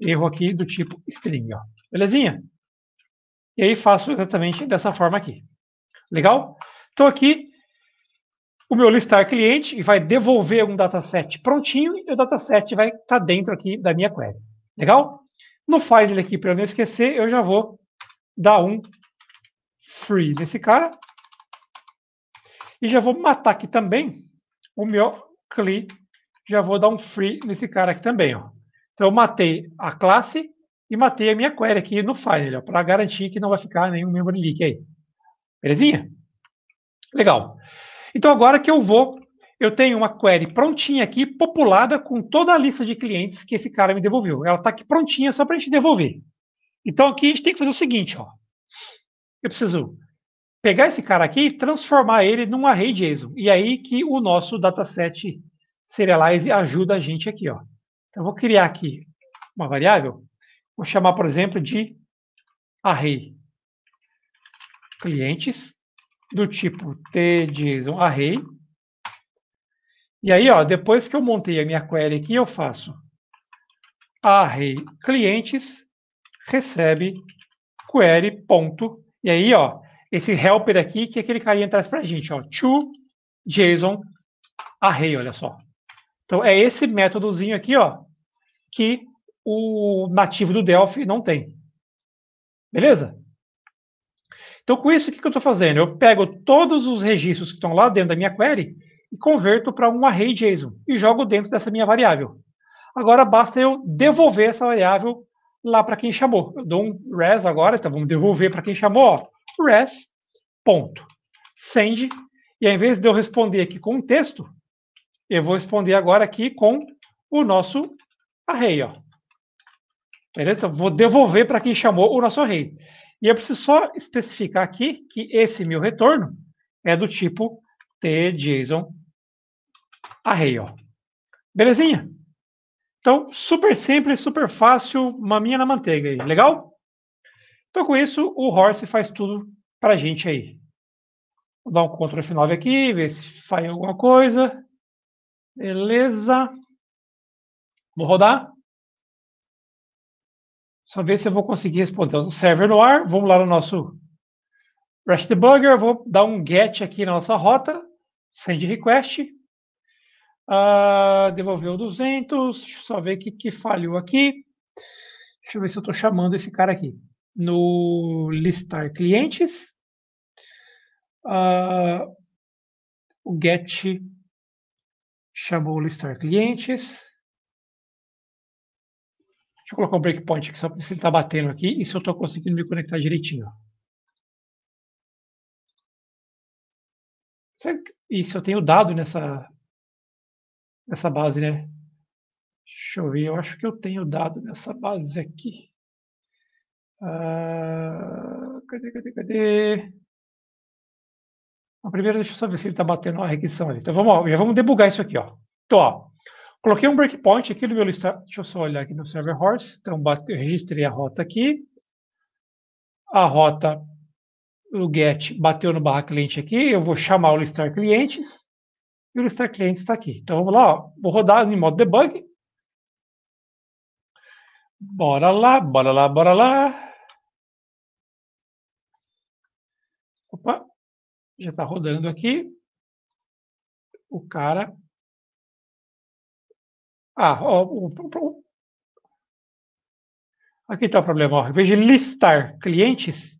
A: erro aqui do tipo string. Ó. Belezinha? E aí faço exatamente dessa forma aqui. Legal? Então, aqui, o meu listar cliente vai devolver um dataset prontinho e o dataset vai estar tá dentro aqui da minha query. Legal? No file aqui, para eu não esquecer, eu já vou dar um free nesse cara. E já vou matar aqui também o meu CLI. Já vou dar um free nesse cara aqui também. Ó. Então, eu matei a classe e matei a minha query aqui no file, para garantir que não vai ficar nenhum memory leak aí. Belezinha? Legal. Então, agora que eu vou eu tenho uma query prontinha aqui, populada com toda a lista de clientes que esse cara me devolveu. Ela está aqui prontinha só para a gente devolver. Então aqui a gente tem que fazer o seguinte, ó. Eu preciso pegar esse cara aqui e transformar ele num array JSON. E aí que o nosso dataset serialize ajuda a gente aqui, ó. Então eu vou criar aqui uma variável, vou chamar, por exemplo, de array clientes do tipo t JSON array e aí, ó, depois que eu montei a minha query aqui, eu faço array clientes recebe query ponto. E aí, ó, esse helper aqui, que é aquele carinha traz para a gente, ó, to JSON array, olha só. Então, é esse métodozinho aqui, ó, que o nativo do Delphi não tem. Beleza? Então, com isso, o que eu estou fazendo? Eu pego todos os registros que estão lá dentro da minha query e converto para um array JSON e jogo dentro dessa minha variável. Agora basta eu devolver essa variável lá para quem chamou. Eu dou um res agora, então vamos devolver para quem chamou, ó, res, ponto, send, e ao invés de eu responder aqui com um texto, eu vou responder agora aqui com o nosso array, ó. Beleza? Então, vou devolver para quem chamou o nosso array. E eu preciso só especificar aqui que esse meu retorno é do tipo tjson array, ó, Belezinha? Então, super simples, super fácil, maminha na manteiga aí, legal? Então, com isso, o Horse faz tudo para a gente aí. Vou dar um Ctrl F9 aqui, ver
B: se faz alguma coisa. Beleza. Vou rodar. Só ver se eu vou conseguir responder. O server no ar,
A: vamos lá no nosso REST debugger, vou dar um get aqui na nossa rota, send request, ah, devolveu 200. Deixa eu só ver o que, que falhou aqui. Deixa eu ver se eu estou chamando esse cara aqui. No
B: listar clientes. Ah, o get chamou listar clientes. Deixa eu colocar um breakpoint aqui só para ver se ele está batendo aqui e se eu estou conseguindo me conectar direitinho. E se eu tenho dado nessa, Nessa base, né? Deixa
A: eu ver, eu acho que eu tenho dado nessa base aqui. Ah, cadê, cadê, cadê? A primeira, deixa eu só ver se ele está batendo a requisição ali. Então vamos, ó, já vamos debugar isso aqui, ó. Então, ó, coloquei um breakpoint aqui no meu listado. Deixa eu só olhar aqui no server horse. Então, bate, registrei a rota aqui. A rota do get bateu no barra cliente aqui. Eu vou chamar o listar clientes e o listar clientes está aqui. Então vamos lá, ó. vou rodar em modo debug.
B: Bora lá, bora lá, bora lá. Opa, já está rodando aqui. O cara. Ah, ó, o... aqui está o problema. Ó. Em vez de listar clientes,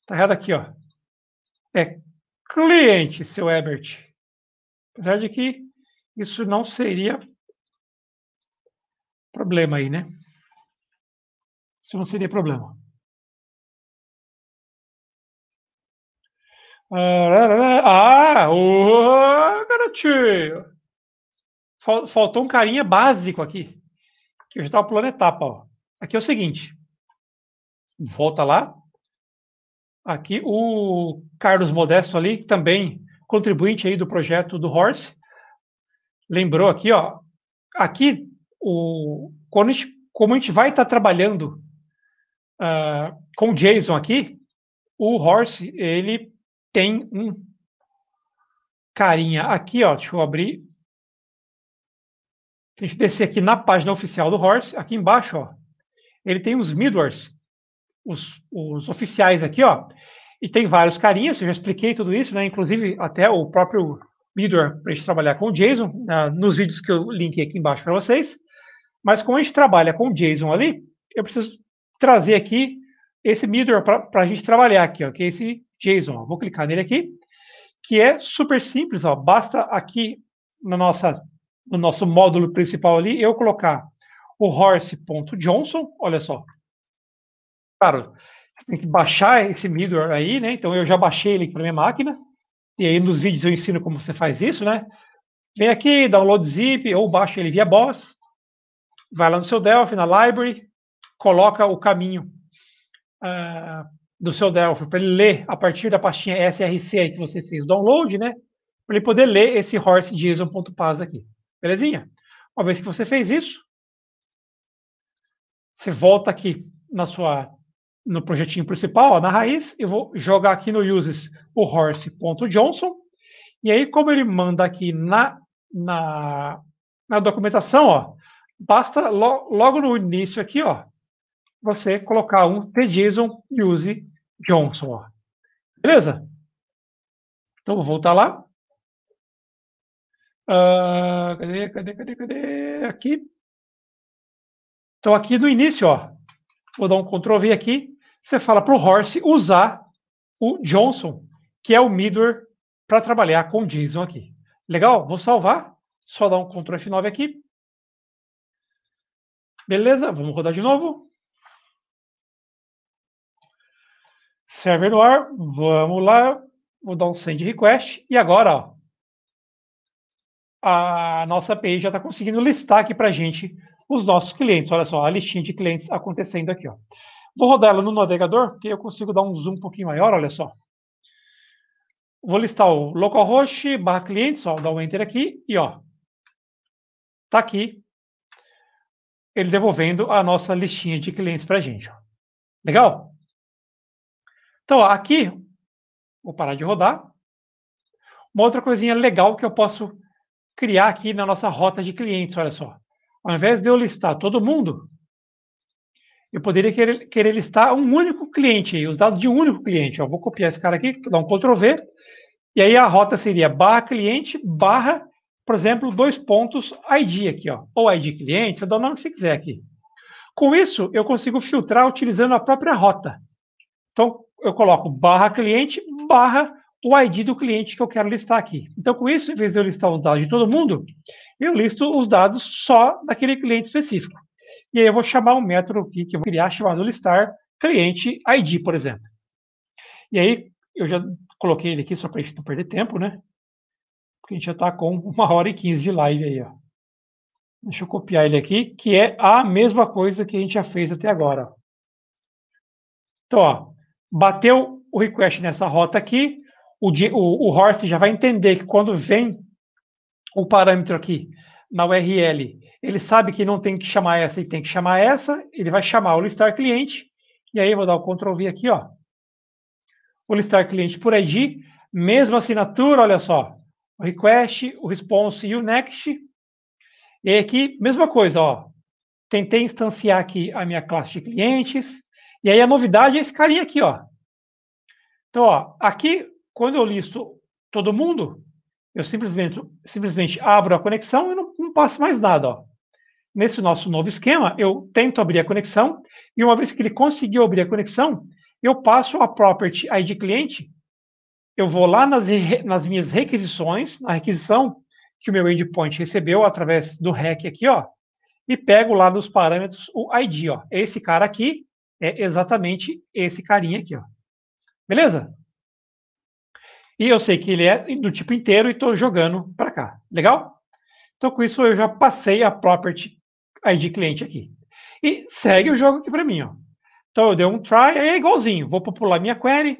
A: está errado aqui, ó. É cliente, seu
B: Ebert. Apesar de que isso não seria problema aí, né? Isso não seria problema. Ah,
A: ô, garotinho! Faltou um carinha básico aqui, que eu já estava pulando etapa. Ó. Aqui é o seguinte, volta lá. Aqui o Carlos Modesto ali, também contribuinte aí do projeto do Horse, lembrou aqui, ó, aqui, o, quando a gente, como a gente vai estar tá trabalhando uh, com o JSON aqui, o Horse, ele tem um carinha aqui, ó, deixa eu abrir, a gente descer aqui na página oficial do Horse, aqui embaixo, ó, ele tem os Midwars, os, os oficiais aqui, ó, e tem vários carinhas, eu já expliquei tudo isso, né? Inclusive, até o próprio Midor, para a gente trabalhar com o JSON, uh, nos vídeos que eu linkei aqui embaixo para vocês. Mas como a gente trabalha com o JSON ali, eu preciso trazer aqui esse Midor para a gente trabalhar aqui, ok que é esse JSON. Ó. Vou clicar nele aqui, que é super simples. Ó. Basta aqui na nossa, no nosso módulo principal ali, eu colocar o horse.johnson, olha só. Claro, você tem que baixar esse middleware aí, né? Então eu já baixei ele para minha máquina. E aí nos vídeos eu ensino como você faz isso, né? Vem aqui, download zip ou baixa ele via Boss. Vai lá no seu Delphi, na library, coloca o caminho uh, do seu Delphi para ele ler a partir da pastinha SRC aí que você fez download, né? Para ele poder ler esse horse.json.paz aqui. Belezinha? Uma vez que você fez isso, você volta aqui na sua no projetinho principal, ó, na raiz, eu vou jogar aqui no uses o horse.johnson, e aí como ele manda aqui na, na, na documentação, ó, basta lo, logo no início aqui, ó, você colocar um tjson use johnson, ó. Beleza? Então, vou voltar lá.
B: Uh, cadê, cadê, cadê, cadê? Aqui.
A: Então, aqui no início, ó, vou dar um Ctrl V aqui, você fala para o Horse usar o Johnson, que é o middleware, para trabalhar com JSON aqui. Legal? Vou salvar. Só dar um Ctrl F9 aqui. Beleza? Vamos rodar de novo. Server no ar. Vamos lá. Vou dar um send request. E agora, ó, a nossa API já está conseguindo listar aqui para a gente os nossos clientes. Olha só, a listinha de clientes acontecendo aqui. Ó. Vou rodar ela no navegador, porque eu consigo dar um zoom um pouquinho maior, olha só. Vou listar o localhost barra clientes, ó, dar o um enter aqui e ó, tá aqui ele devolvendo a nossa listinha de clientes para a gente. Ó. Legal? Então, ó, aqui, vou parar de rodar. Uma outra coisinha legal que eu posso criar aqui na nossa rota de clientes, olha só. Ao invés de eu listar todo mundo, eu poderia querer, querer listar um único cliente, os dados de um único cliente. Eu vou copiar esse cara aqui, dar um Ctrl V, e aí a rota seria barra cliente, barra, por exemplo, dois pontos ID aqui, ó, ou ID cliente, você dá o nome que você quiser aqui. Com isso, eu consigo filtrar utilizando a própria rota. Então, eu coloco barra cliente, barra o ID do cliente que eu quero listar aqui. Então, com isso, em vez de eu listar os dados de todo mundo, eu listo os dados só daquele cliente específico. E aí eu vou chamar um método aqui que eu vou criar chamado listar cliente ID, por exemplo. E aí eu já coloquei ele aqui só para a gente não perder tempo, né? Porque a gente já está com uma hora e quinze de live aí, ó. Deixa eu copiar ele aqui, que é a mesma coisa que a gente já fez até agora. Então, ó, bateu o request nessa rota aqui, o, o, o horse já vai entender que quando vem o parâmetro aqui na URL. Ele sabe que não tem que chamar essa e tem que chamar essa, ele vai chamar o listar cliente, e aí vou dar o Ctrl V aqui, ó. O listar cliente por ID, mesma assinatura, olha só. O request, o response e o next. E aqui, mesma coisa, ó. Tentei instanciar aqui a minha classe de clientes. E aí a novidade é esse carinha aqui, ó. Então, ó, aqui, quando eu listo todo mundo, eu simplesmente, simplesmente abro a conexão e não, não passo mais nada. Ó. Nesse nosso novo esquema, eu tento abrir a conexão e uma vez que ele conseguiu abrir a conexão, eu passo a property ID cliente, eu vou lá nas, nas minhas requisições, na requisição que o meu endpoint recebeu através do REC aqui, ó, e pego lá nos parâmetros o ID, ó. Esse cara aqui é exatamente esse carinha aqui, ó. Beleza? E eu sei que ele é do tipo inteiro e estou jogando para cá. Legal? Então, com isso, eu já passei a property ID cliente aqui. E segue o jogo aqui para mim. Ó. Então, eu dei um try, aí é igualzinho. Vou popular minha query,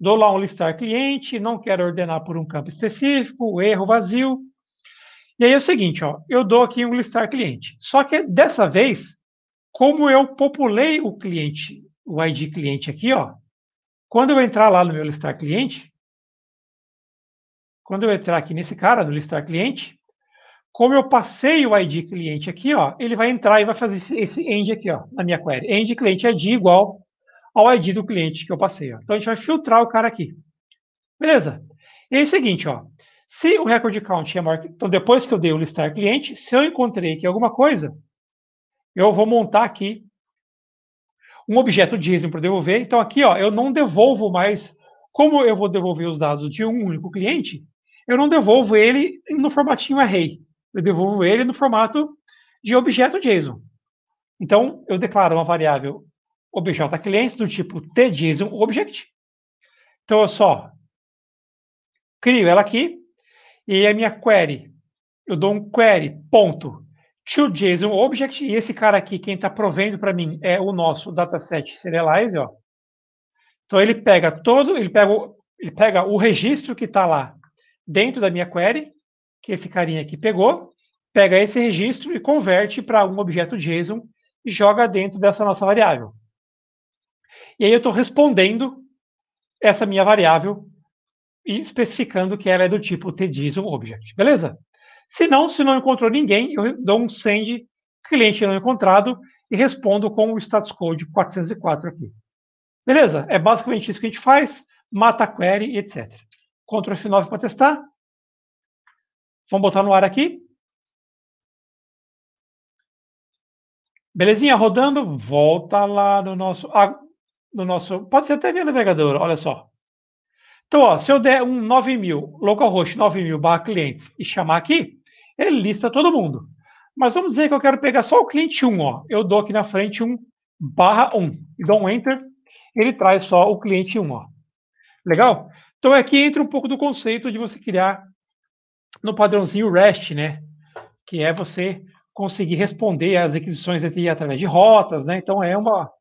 A: dou lá um listar cliente, não quero ordenar por um campo específico, erro vazio. E aí é o seguinte, ó, eu dou aqui um listar cliente. Só que dessa vez, como eu populei o cliente, o ID cliente aqui, ó, quando eu entrar lá no meu listar cliente, quando eu entrar aqui nesse cara, no listar cliente, como eu passei o ID cliente aqui, ó, ele vai entrar e vai fazer esse, esse end aqui, ó, na minha query. End cliente ID é igual ao ID do cliente que eu passei. Ó. Então, a gente vai filtrar o cara aqui. Beleza? E é o seguinte, ó, se o record count é maior... Então, depois que eu dei o listar cliente, se eu encontrei aqui alguma coisa, eu vou montar aqui um objeto JSON para devolver. Então, aqui, ó, eu não devolvo mais... Como eu vou devolver os dados de um único cliente, eu não devolvo ele no formatinho array. Eu devolvo ele no formato de objeto JSON. Então, eu declaro uma variável objeto cliente do tipo tjson object. Então, eu só crio ela aqui e a minha query, eu dou um query ponto to JSON object e esse cara aqui, quem está provendo para mim é o nosso dataset serialize, ó. Então ele pega todo, ele pega, o, ele pega o registro que está lá dentro da minha query, que esse carinha aqui pegou, pega esse registro e converte para um objeto JSON e joga dentro dessa nossa variável. E aí eu estou respondendo essa minha variável e especificando que ela é do tipo tjson beleza? Se não, se não encontrou ninguém, eu dou um send cliente não encontrado e respondo com o status code 404 aqui. Beleza? É
B: basicamente isso que a gente faz, mata a query, etc. Ctrl F9 para testar. Vamos botar no ar aqui. Belezinha, rodando. Volta lá no nosso, ah, no nosso. Pode ser
A: até via navegador, olha só. Então, ó, se eu der um 9000, local 9000 barra clientes e chamar aqui, ele lista todo mundo. Mas vamos dizer que eu quero pegar só o cliente 1, ó. Eu dou aqui na frente um barra 1 e dou um então, enter, ele traz só o cliente 1, ó. Legal? Então é aqui entra um pouco do conceito de você criar no padrãozinho REST, né? Que é você conseguir responder às requisições através de rotas, né? Então é uma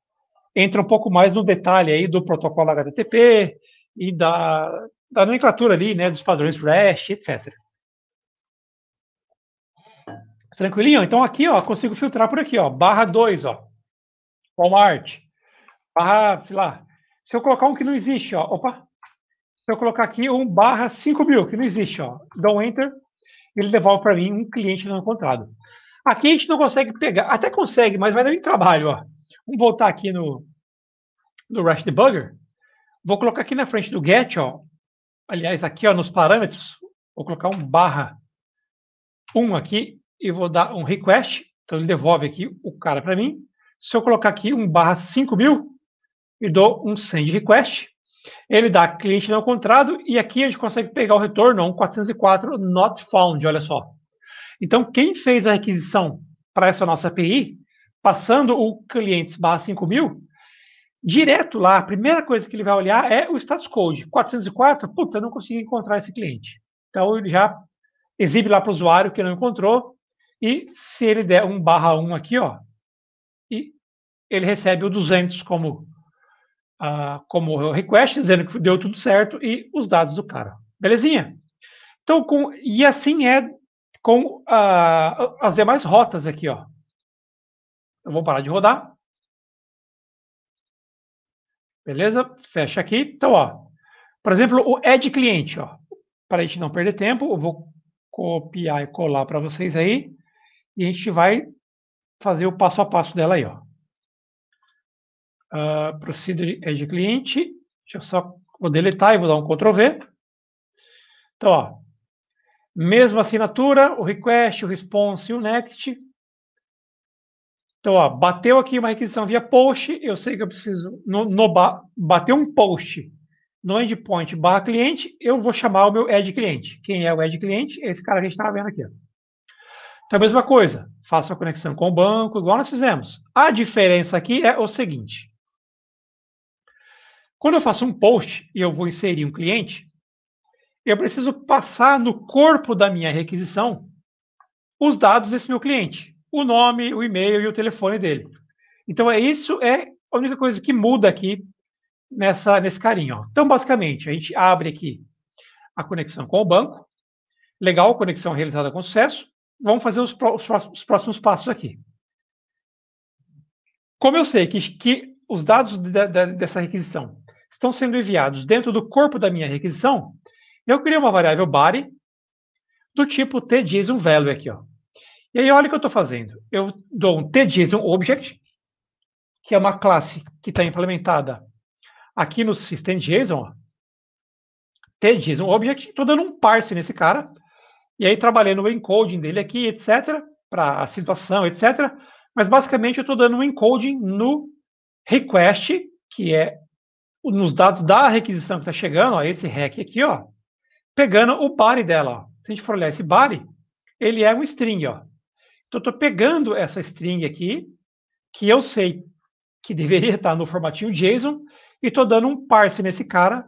A: entra um pouco mais no detalhe aí do protocolo HTTP e da, da nomenclatura ali, né, dos padrões REST, etc. Tranquilinho? Então aqui, ó, consigo filtrar por aqui, ó, barra 2, ó, Walmart, barra, sei lá, se eu colocar um que não existe, ó, opa, se eu colocar aqui um barra 5 mil, que não existe, ó, dou um enter, ele devolve para mim um cliente não encontrado. Aqui a gente não consegue pegar, até consegue, mas vai dar muito trabalho. Ó. Vamos voltar aqui no, no Rust Debugger. Vou colocar aqui na frente do get, ó, aliás, aqui ó, nos parâmetros, vou colocar um barra 1 aqui e vou dar um request. Então ele devolve aqui o cara para mim. Se eu colocar aqui um barra mil e dou um send request, ele dá cliente não encontrado e aqui a gente consegue pegar o retorno, um 404 not found, olha só. Então, quem fez a requisição para essa nossa API, passando o clientes barra 5000, direto lá, a primeira coisa que ele vai olhar é o status code. 404, puta, eu não consegui encontrar esse cliente. Então, ele já exibe lá para o usuário que não encontrou e se ele der um barra 1 aqui, ó, e ele recebe o 200 como como como request, dizendo que deu tudo certo e os dados do cara. Belezinha? Então, com,
B: e assim é com as demais rotas aqui, ó. Eu então, vou parar de rodar. Beleza?
A: Fecha aqui. Então, ó. Por exemplo, o add cliente, ó. Para a gente não perder tempo, eu vou copiar e colar para vocês aí. E a gente vai fazer o passo a passo dela aí, ó. Uh, ah, procedure de cliente. Deixa eu só vou deletar e vou dar um Ctrl V. Então, ó, mesma assinatura, o request, o response e o next. Então, ó, bateu aqui uma requisição via post, eu sei que eu preciso, no, no bater um post no endpoint barra cliente, eu vou chamar o meu Edge cliente. Quem é o Edge cliente? É esse cara que a gente estava vendo aqui. Então, a mesma coisa, faço a conexão com o banco, igual nós fizemos. A diferença aqui é o seguinte, quando eu faço um post e eu vou inserir um cliente, eu preciso passar no corpo da minha requisição os dados desse meu cliente, o nome, o e-mail e o telefone dele. Então é isso é a única coisa que muda aqui nessa nesse carinho. Ó. Então basicamente a gente abre aqui a conexão com o banco. Legal, conexão realizada com sucesso. Vamos fazer os, pró os próximos passos aqui. Como eu sei que, que os dados de, de, dessa requisição estão sendo enviados dentro do corpo da minha requisição, eu criei uma variável body do tipo TJSONValue value aqui, ó. E aí, olha o que eu estou fazendo. Eu dou um TJSONObject object, que é uma classe que está implementada aqui no system.json, ó. object, estou dando um parse nesse cara, e aí trabalhando o encoding dele aqui, etc., para a situação, etc., mas basicamente eu estou dando um encoding no request, que é nos dados da requisição que está chegando, ó, esse REC aqui, ó, pegando o body dela. Ó. Se a gente for olhar esse body, ele é um string. Ó. Então, eu estou pegando essa string aqui, que eu sei que deveria estar no formatinho JSON, e estou dando um parse nesse cara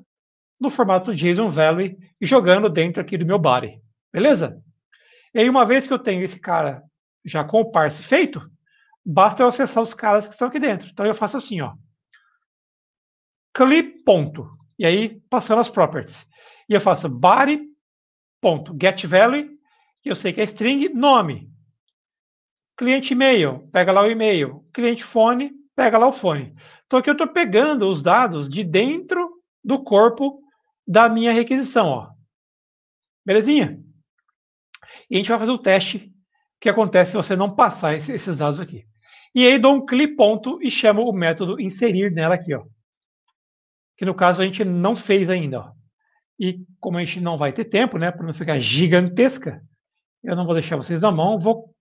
A: no formato JSON Value e jogando dentro aqui do meu body. Beleza? E aí, uma vez que eu tenho esse cara já com o parse feito, basta eu acessar os caras que estão aqui dentro. Então, eu faço assim, ó clip ponto. E aí, passando as properties. E eu faço body ponto get value, eu sei que é string nome. Cliente e-mail, pega lá o e-mail. Cliente fone, pega lá o fone. Então aqui eu estou pegando os dados de dentro do corpo da minha requisição. Ó. Belezinha? E a gente vai fazer o teste que acontece se você não passar esses dados aqui. E aí dou um clip ponto e chamo o método inserir nela aqui, ó que no caso a gente não fez ainda. Ó. E como a gente não vai ter tempo, né, para não ficar gigantesca, eu não vou deixar vocês na mão, vou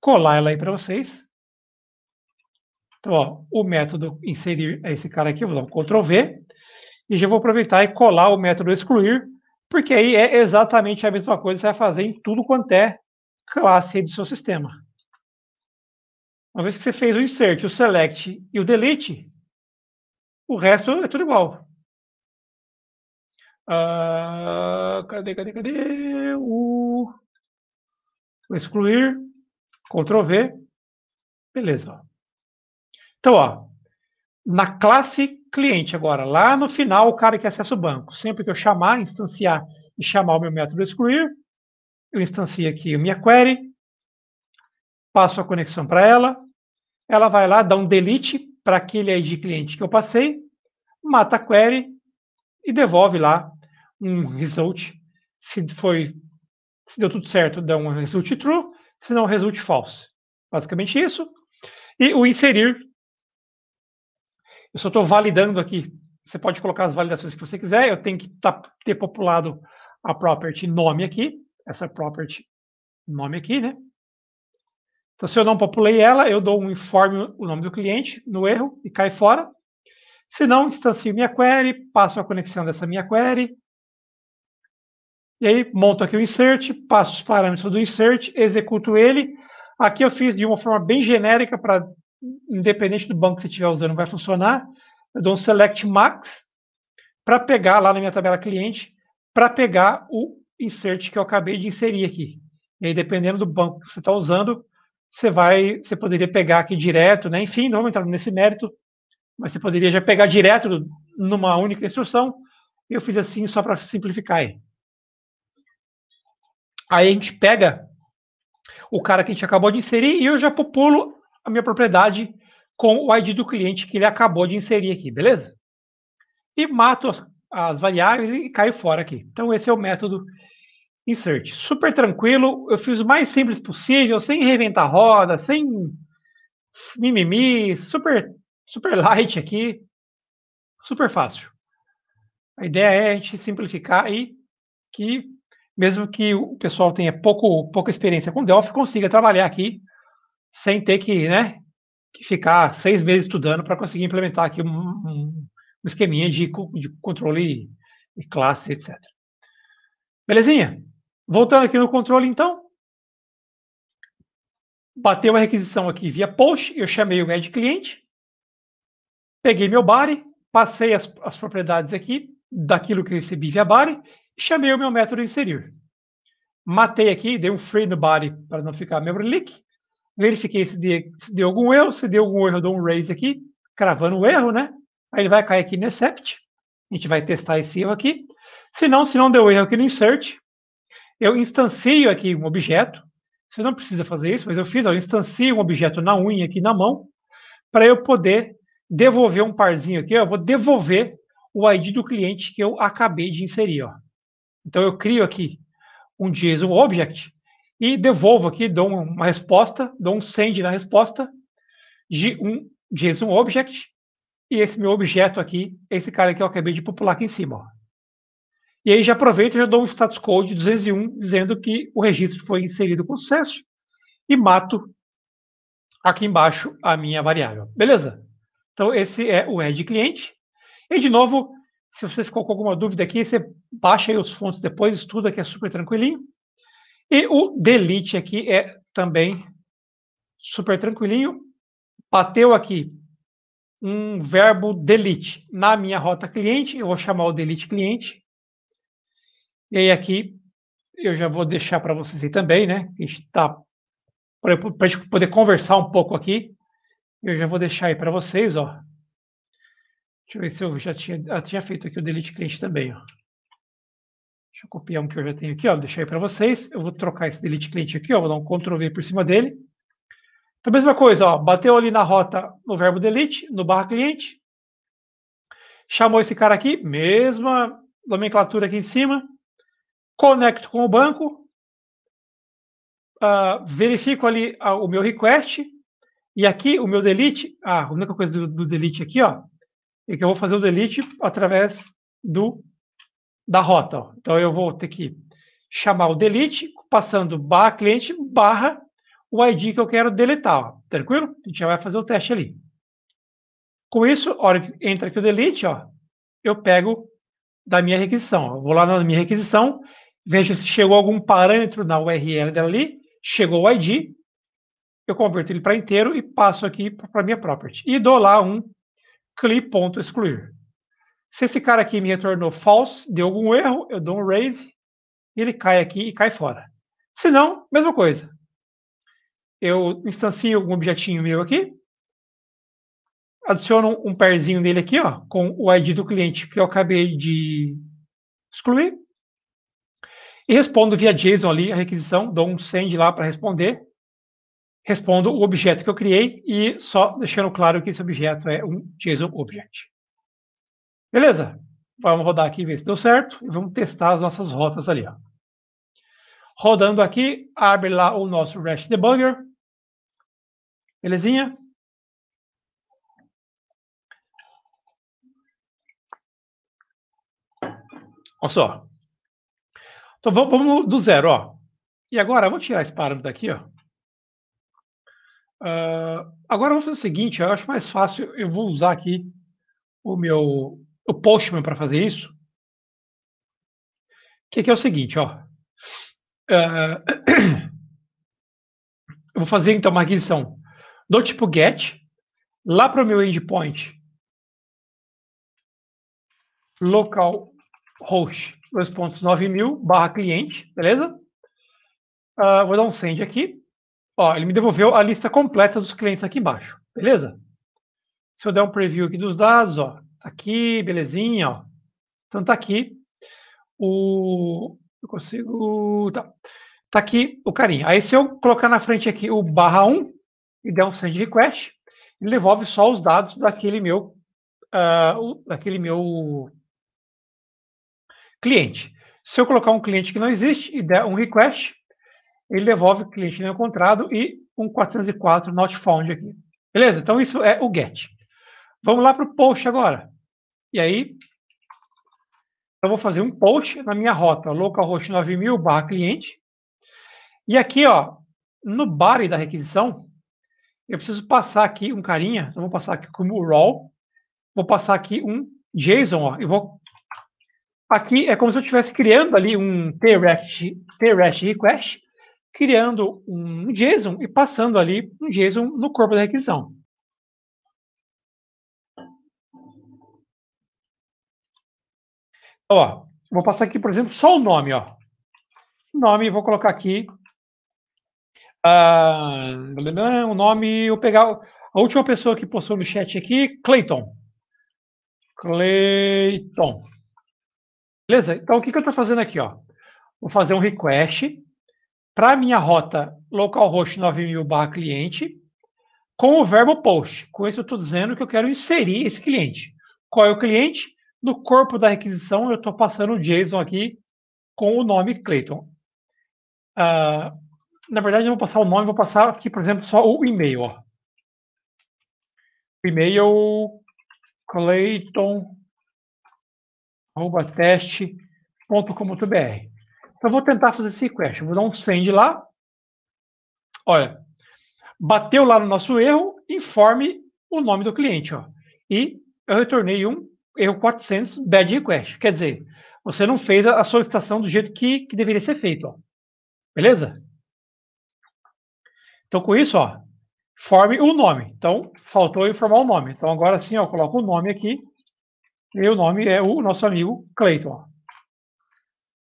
A: colar ela aí para vocês. Então, ó, o método inserir é esse cara aqui, vou dar um Ctrl V, e já vou aproveitar e colar o método excluir, porque aí é exatamente a mesma coisa que você vai fazer em tudo quanto é classe do seu sistema. Uma vez que você fez o insert, o select e o delete, o resto é tudo
B: igual. Uh, cadê, cadê, cadê? O,
A: excluir, Ctrl V. Beleza. Então, ó, na classe cliente agora, lá no final, o cara que acessa o banco. Sempre que eu chamar, instanciar e chamar o meu método excluir, eu instancio aqui a minha query, passo a conexão para ela, ela vai lá, dá um delete, para aquele ID cliente que eu passei, mata a query e devolve lá um result. Se foi, se deu tudo certo, dá um result true, se não, result false. Basicamente isso. E o inserir, eu só estou validando aqui. Você pode colocar as validações que você quiser. Eu tenho que tá, ter populado a property nome aqui, essa property nome aqui, né? Então, se eu não populei ela, eu dou um informe o nome do cliente no erro e cai fora. Se não, instancio minha query, passo a conexão dessa minha query. E aí, monto aqui o insert, passo os parâmetros do insert, executo ele. Aqui eu fiz de uma forma bem genérica, para independente do banco que você estiver usando, vai funcionar. Eu dou um select max para pegar lá na minha tabela cliente, para pegar o insert que eu acabei de inserir aqui. E aí, dependendo do banco que você está usando, você vai, você poderia pegar aqui direto, né? Enfim, não vou entrar nesse mérito, mas você poderia já pegar direto numa única instrução. Eu fiz assim só para simplificar aí. Aí a gente pega o cara que a gente acabou de inserir e eu já populo a minha propriedade com o ID do cliente que ele acabou de inserir aqui, beleza? E mato as, variáveis e caio fora aqui. Então esse é o método insert. Super tranquilo, eu fiz o mais simples possível, sem reventar roda, sem mimimi, super, super light aqui, super fácil. A ideia é a gente simplificar e que, mesmo que o pessoal tenha pouco, pouca experiência com Delphi, consiga trabalhar aqui sem ter que, né, que ficar seis meses estudando para conseguir implementar aqui um, um, um esqueminha de, de controle e classe, etc. Belezinha? Voltando aqui no controle, então. Bateu a requisição aqui via post, eu chamei o add cliente, peguei meu body, passei as, as propriedades aqui daquilo que eu recebi via body e chamei o meu método inserir. Matei aqui, dei um free no body para não ficar memory leak, verifiquei se, de, se deu algum erro, se deu algum erro eu dou um raise aqui, cravando o erro, né? Aí ele vai cair aqui no except, a gente vai testar esse erro aqui. Se não, se não deu erro aqui no insert, eu instancio aqui um objeto, você não precisa fazer isso, mas eu fiz, ó, eu instancio um objeto na unha aqui na mão, para eu poder devolver um parzinho aqui, ó, eu vou devolver o ID do cliente que eu acabei de inserir. Ó. Então eu crio aqui um JSON object e devolvo aqui, dou uma resposta, dou um send na resposta de um JSON object e esse meu objeto aqui, esse cara que eu acabei de popular aqui em cima. Ó. E aí já aproveito e já dou um status code 201 dizendo que o registro foi inserido com sucesso e mato aqui embaixo a minha variável. Beleza? Então esse é o add cliente. E de novo, se você ficou com alguma dúvida aqui, você baixa aí os fontes depois, estuda que é super tranquilinho. E o delete aqui é também super tranquilinho. Bateu aqui um verbo delete na minha rota cliente, eu vou chamar o delete cliente. E aí aqui eu já vou deixar para vocês aí também, né? A gente está para a gente poder conversar um pouco aqui. Eu já vou deixar aí para vocês, ó. Deixa eu ver se eu já tinha, ah, tinha feito aqui o delete cliente também, ó. Deixa eu copiar um que eu já tenho aqui, ó. Deixar aí para vocês. Eu vou trocar esse delete cliente aqui, ó. Vou dar um Ctrl V por cima dele. Então, mesma coisa, ó. Bateu ali na rota no verbo delete, no barra cliente. Chamou esse cara aqui, mesma nomenclatura aqui em cima conecto com o banco, uh, verifico ali uh, o meu request, e aqui o meu delete, ah, a única coisa do, do, delete aqui, ó, é que eu vou fazer o delete através do da rota. Ó. Então eu vou ter que chamar o delete passando barra cliente barra o ID que eu quero deletar, ó. tranquilo? A gente já vai fazer o teste ali. Com isso, a hora que entra aqui o delete, ó, eu pego da minha requisição. Eu vou lá na minha requisição veja se chegou algum parâmetro na URL dela ali, chegou o ID, eu converto ele para inteiro e passo aqui para minha property. E dou lá um cli.excluir. Se esse cara aqui me retornou false, deu algum erro, eu dou um raise, ele cai aqui e cai fora. Se não, mesma coisa. Eu instancio algum objetinho meu aqui, adiciono um perzinho nele aqui, ó, com o ID do cliente que eu acabei de excluir, e respondo via JSON ali a requisição, dou um send lá para responder. Respondo o objeto que eu criei e só deixando claro que esse objeto é um JSON object. Beleza? Vamos rodar aqui e ver se deu certo. E vamos testar as nossas rotas ali. Ó.
B: Rodando aqui, abre lá o nosso REST Debugger. Belezinha? Olha só. Então vamos, vamos do
A: zero, ó. E agora, eu vou tirar esse parâmetro daqui, ó.
B: Uh,
A: agora eu vou fazer o seguinte, eu acho mais fácil, eu vou usar aqui o meu o Postman para fazer isso. Que, que é o seguinte, ó. Uh, eu vou fazer então uma aquisição do tipo get lá para o meu endpoint localhost 2.9 mil barra cliente, beleza? Uh, vou dar um send aqui. Ó, ele me devolveu a lista completa dos clientes aqui embaixo, beleza? Se eu der um preview aqui dos dados, ó, tá aqui, belezinha, ó. Então tá aqui o... Eu consigo... Tá. Tá aqui o carinha. Aí se eu colocar na frente aqui o barra 1 e der um send request, ele devolve só os dados daquele meu, uh, daquele meu Cliente. Se eu colocar um cliente que não existe e der um request, ele devolve o cliente não encontrado e um 404 not found aqui. Beleza? Então isso é o get. Vamos lá para o post agora. E aí, eu vou fazer um post na minha rota, localhost 9000 barra cliente. E aqui, ó, no body da requisição, eu preciso passar aqui um carinha, eu vou passar aqui como raw, vou passar aqui um JSON, ó, e vou Aqui é como se eu estivesse criando ali um trest, request, criando um JSON e passando ali um JSON no corpo da
B: requisição. Ó, vou passar aqui, por exemplo, só o nome, ó. Nome,
A: vou colocar aqui. Uh, o nome, vou pegar a última pessoa que postou no chat aqui, Clayton. Clayton. Beleza? Então, o que, que eu estou fazendo aqui? Ó? Vou fazer um request para a minha rota localhost 9000 barra cliente com o verbo post. Com isso, eu estou dizendo que eu quero inserir esse cliente. Qual é o cliente? No corpo da requisição, eu estou passando o JSON aqui com o nome Clayton. Ah, na verdade, eu vou passar o nome, vou passar aqui, por exemplo, só o e-mail. Ó. e-mail Clayton arroba teste.com.br. Então, eu vou tentar fazer esse request. Vou dar um send lá. Olha, bateu lá no nosso erro, informe o nome do cliente. Ó. E eu retornei um erro 400 bad request. Quer dizer, você não fez a solicitação do jeito que, que deveria ser feito. Ó. Beleza? Então, com isso, ó, forme o nome. Então, faltou informar o nome. Então, agora sim, ó, eu coloco o nome aqui meu nome é o nosso amigo Clayton.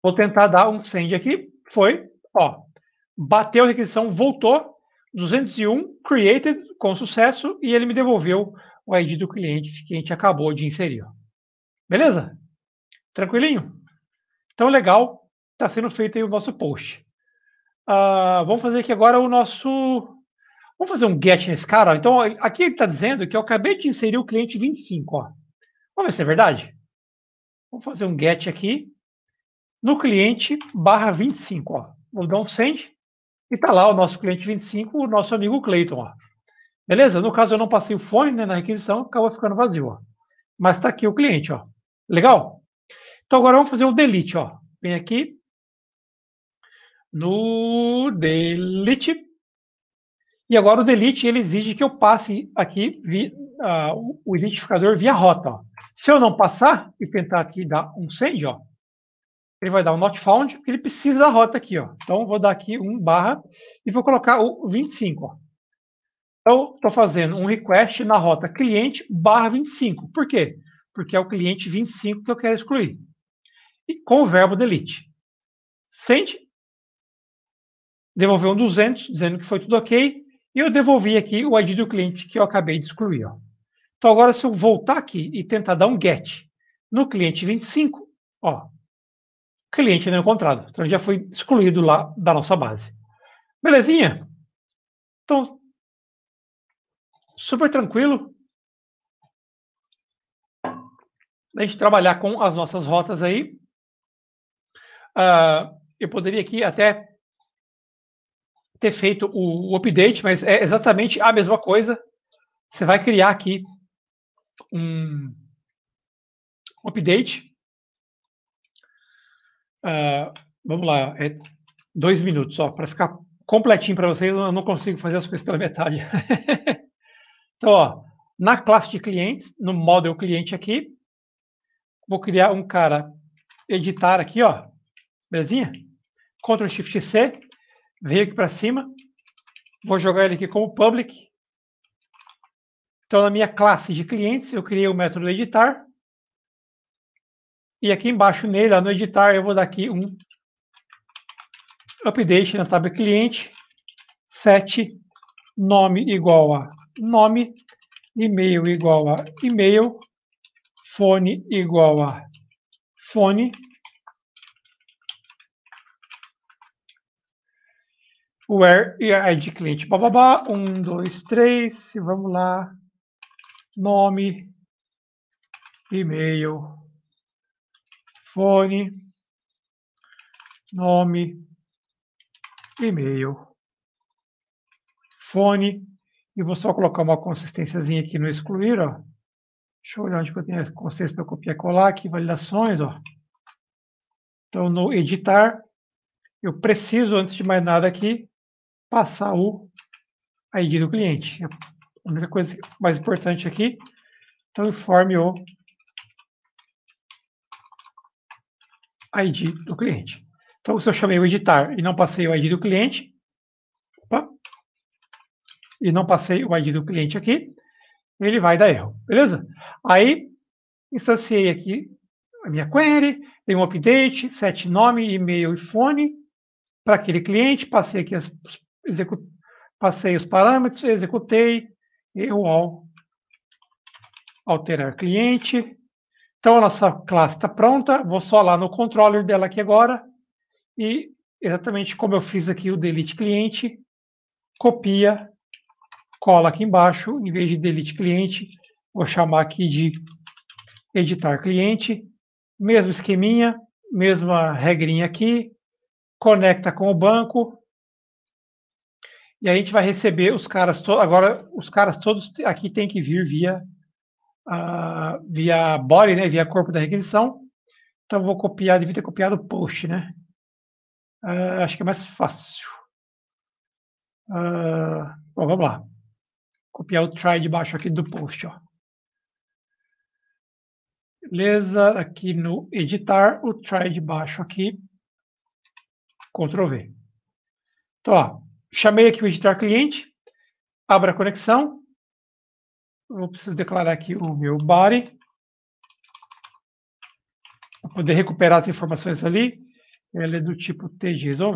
A: Vou tentar dar um send aqui. Foi, ó. Bateu a requisição, voltou. 201, created com sucesso e ele me devolveu o ID do cliente que a gente acabou de inserir. Beleza? Tranquilinho? Então, legal. Está sendo feito aí o nosso post. Uh, vamos fazer aqui agora o nosso. Vamos fazer um get nesse cara. Então, aqui ele está dizendo que eu acabei de inserir o cliente 25. Ó. Vamos ver se é verdade? Vou fazer um get aqui no cliente barra 25. Ó. Vou dar um send e está lá o nosso cliente 25, o nosso amigo Clayton. Ó. Beleza? No caso, eu não passei o fone né, na requisição, acabou ficando vazio. Ó. Mas está aqui o cliente. Ó. Legal? Então agora vamos fazer o delete. Ó. Vem aqui no delete. E agora o delete ele exige que eu passe aqui vi, uh, o identificador via rota. Ó. Se eu não passar e tentar aqui dar um send, ó, ele vai dar um not found, porque ele precisa da rota aqui, ó. Então, vou dar aqui um barra e vou colocar o 25, ó. Então, estou fazendo um request na rota cliente barra 25. Por quê? Porque é o cliente 25 que eu quero excluir. E com o verbo delete. Send, devolveu um 200, dizendo que foi tudo ok. E eu devolvi aqui o ID do cliente que eu acabei de excluir, ó. Então, agora, se eu voltar aqui e tentar dar um get no cliente 25, ó, cliente não encontrado. Então, ele já foi excluído
B: lá da nossa base. Belezinha? Então, super tranquilo. A gente
A: trabalhar com as nossas rotas aí. Uh, eu poderia aqui até ter feito o, o update, mas é exatamente a mesma coisa. Você vai criar aqui um update. Uh, vamos lá, é dois minutos só, para ficar completinho para vocês, eu não consigo fazer as coisas pela metade. então, ó, na classe de clientes, no model cliente aqui, vou criar um cara, editar aqui, ó, belezinha? Ctrl Shift C, veio aqui para cima, vou jogar ele aqui como public, então, na minha classe de clientes, eu criei o método editar. E aqui embaixo nele, no editar, eu vou dar aqui um update na tab cliente, set, nome igual a nome, e-mail igual a e-mail, fone igual a fone, where id cliente, bababá, um, dois, três, vamos lá, nome, e-mail,
B: fone, nome, e-mail, fone, e vou só
A: colocar uma consistênciazinha aqui no excluir, ó. Deixa eu olhar onde eu tenho a consistência para copiar e colar aqui, validações, ó. Então, no editar, eu preciso, antes de mais nada aqui, passar o ID do cliente. A única coisa mais importante aqui, então informe o ID do cliente. Então, se eu chamei o editar e não passei o ID do cliente, opa, e não passei o ID do cliente aqui, ele vai dar erro, beleza? Aí, instanciei aqui a minha query, dei um update, set nome, e-mail e fone para aquele cliente, passei aqui as, execu, passei os parâmetros, executei, eu ao alterar cliente. Então, a nossa classe está pronta. Vou só lá no controller dela aqui agora. E, exatamente como eu fiz aqui o delete cliente, copia, cola aqui embaixo. Em vez de delete cliente, vou chamar aqui de editar cliente. Mesmo esqueminha, mesma regrinha aqui. Conecta com o banco. E a gente vai receber os caras todos. Agora, os caras todos aqui tem que vir via, uh, via body, né? Via corpo da requisição. Então, vou copiar, devia ter copiado o post, né? Uh, acho que é mais fácil. Uh, bom, vamos lá. Copiar o try de baixo aqui do post, ó. Beleza, aqui no editar, o try de baixo aqui. Ctrl V. Então, ó, chamei aqui o editor cliente, abra a conexão. Vou precisar declarar aqui o meu body para poder recuperar as informações ali. Ela é do tipo TJSON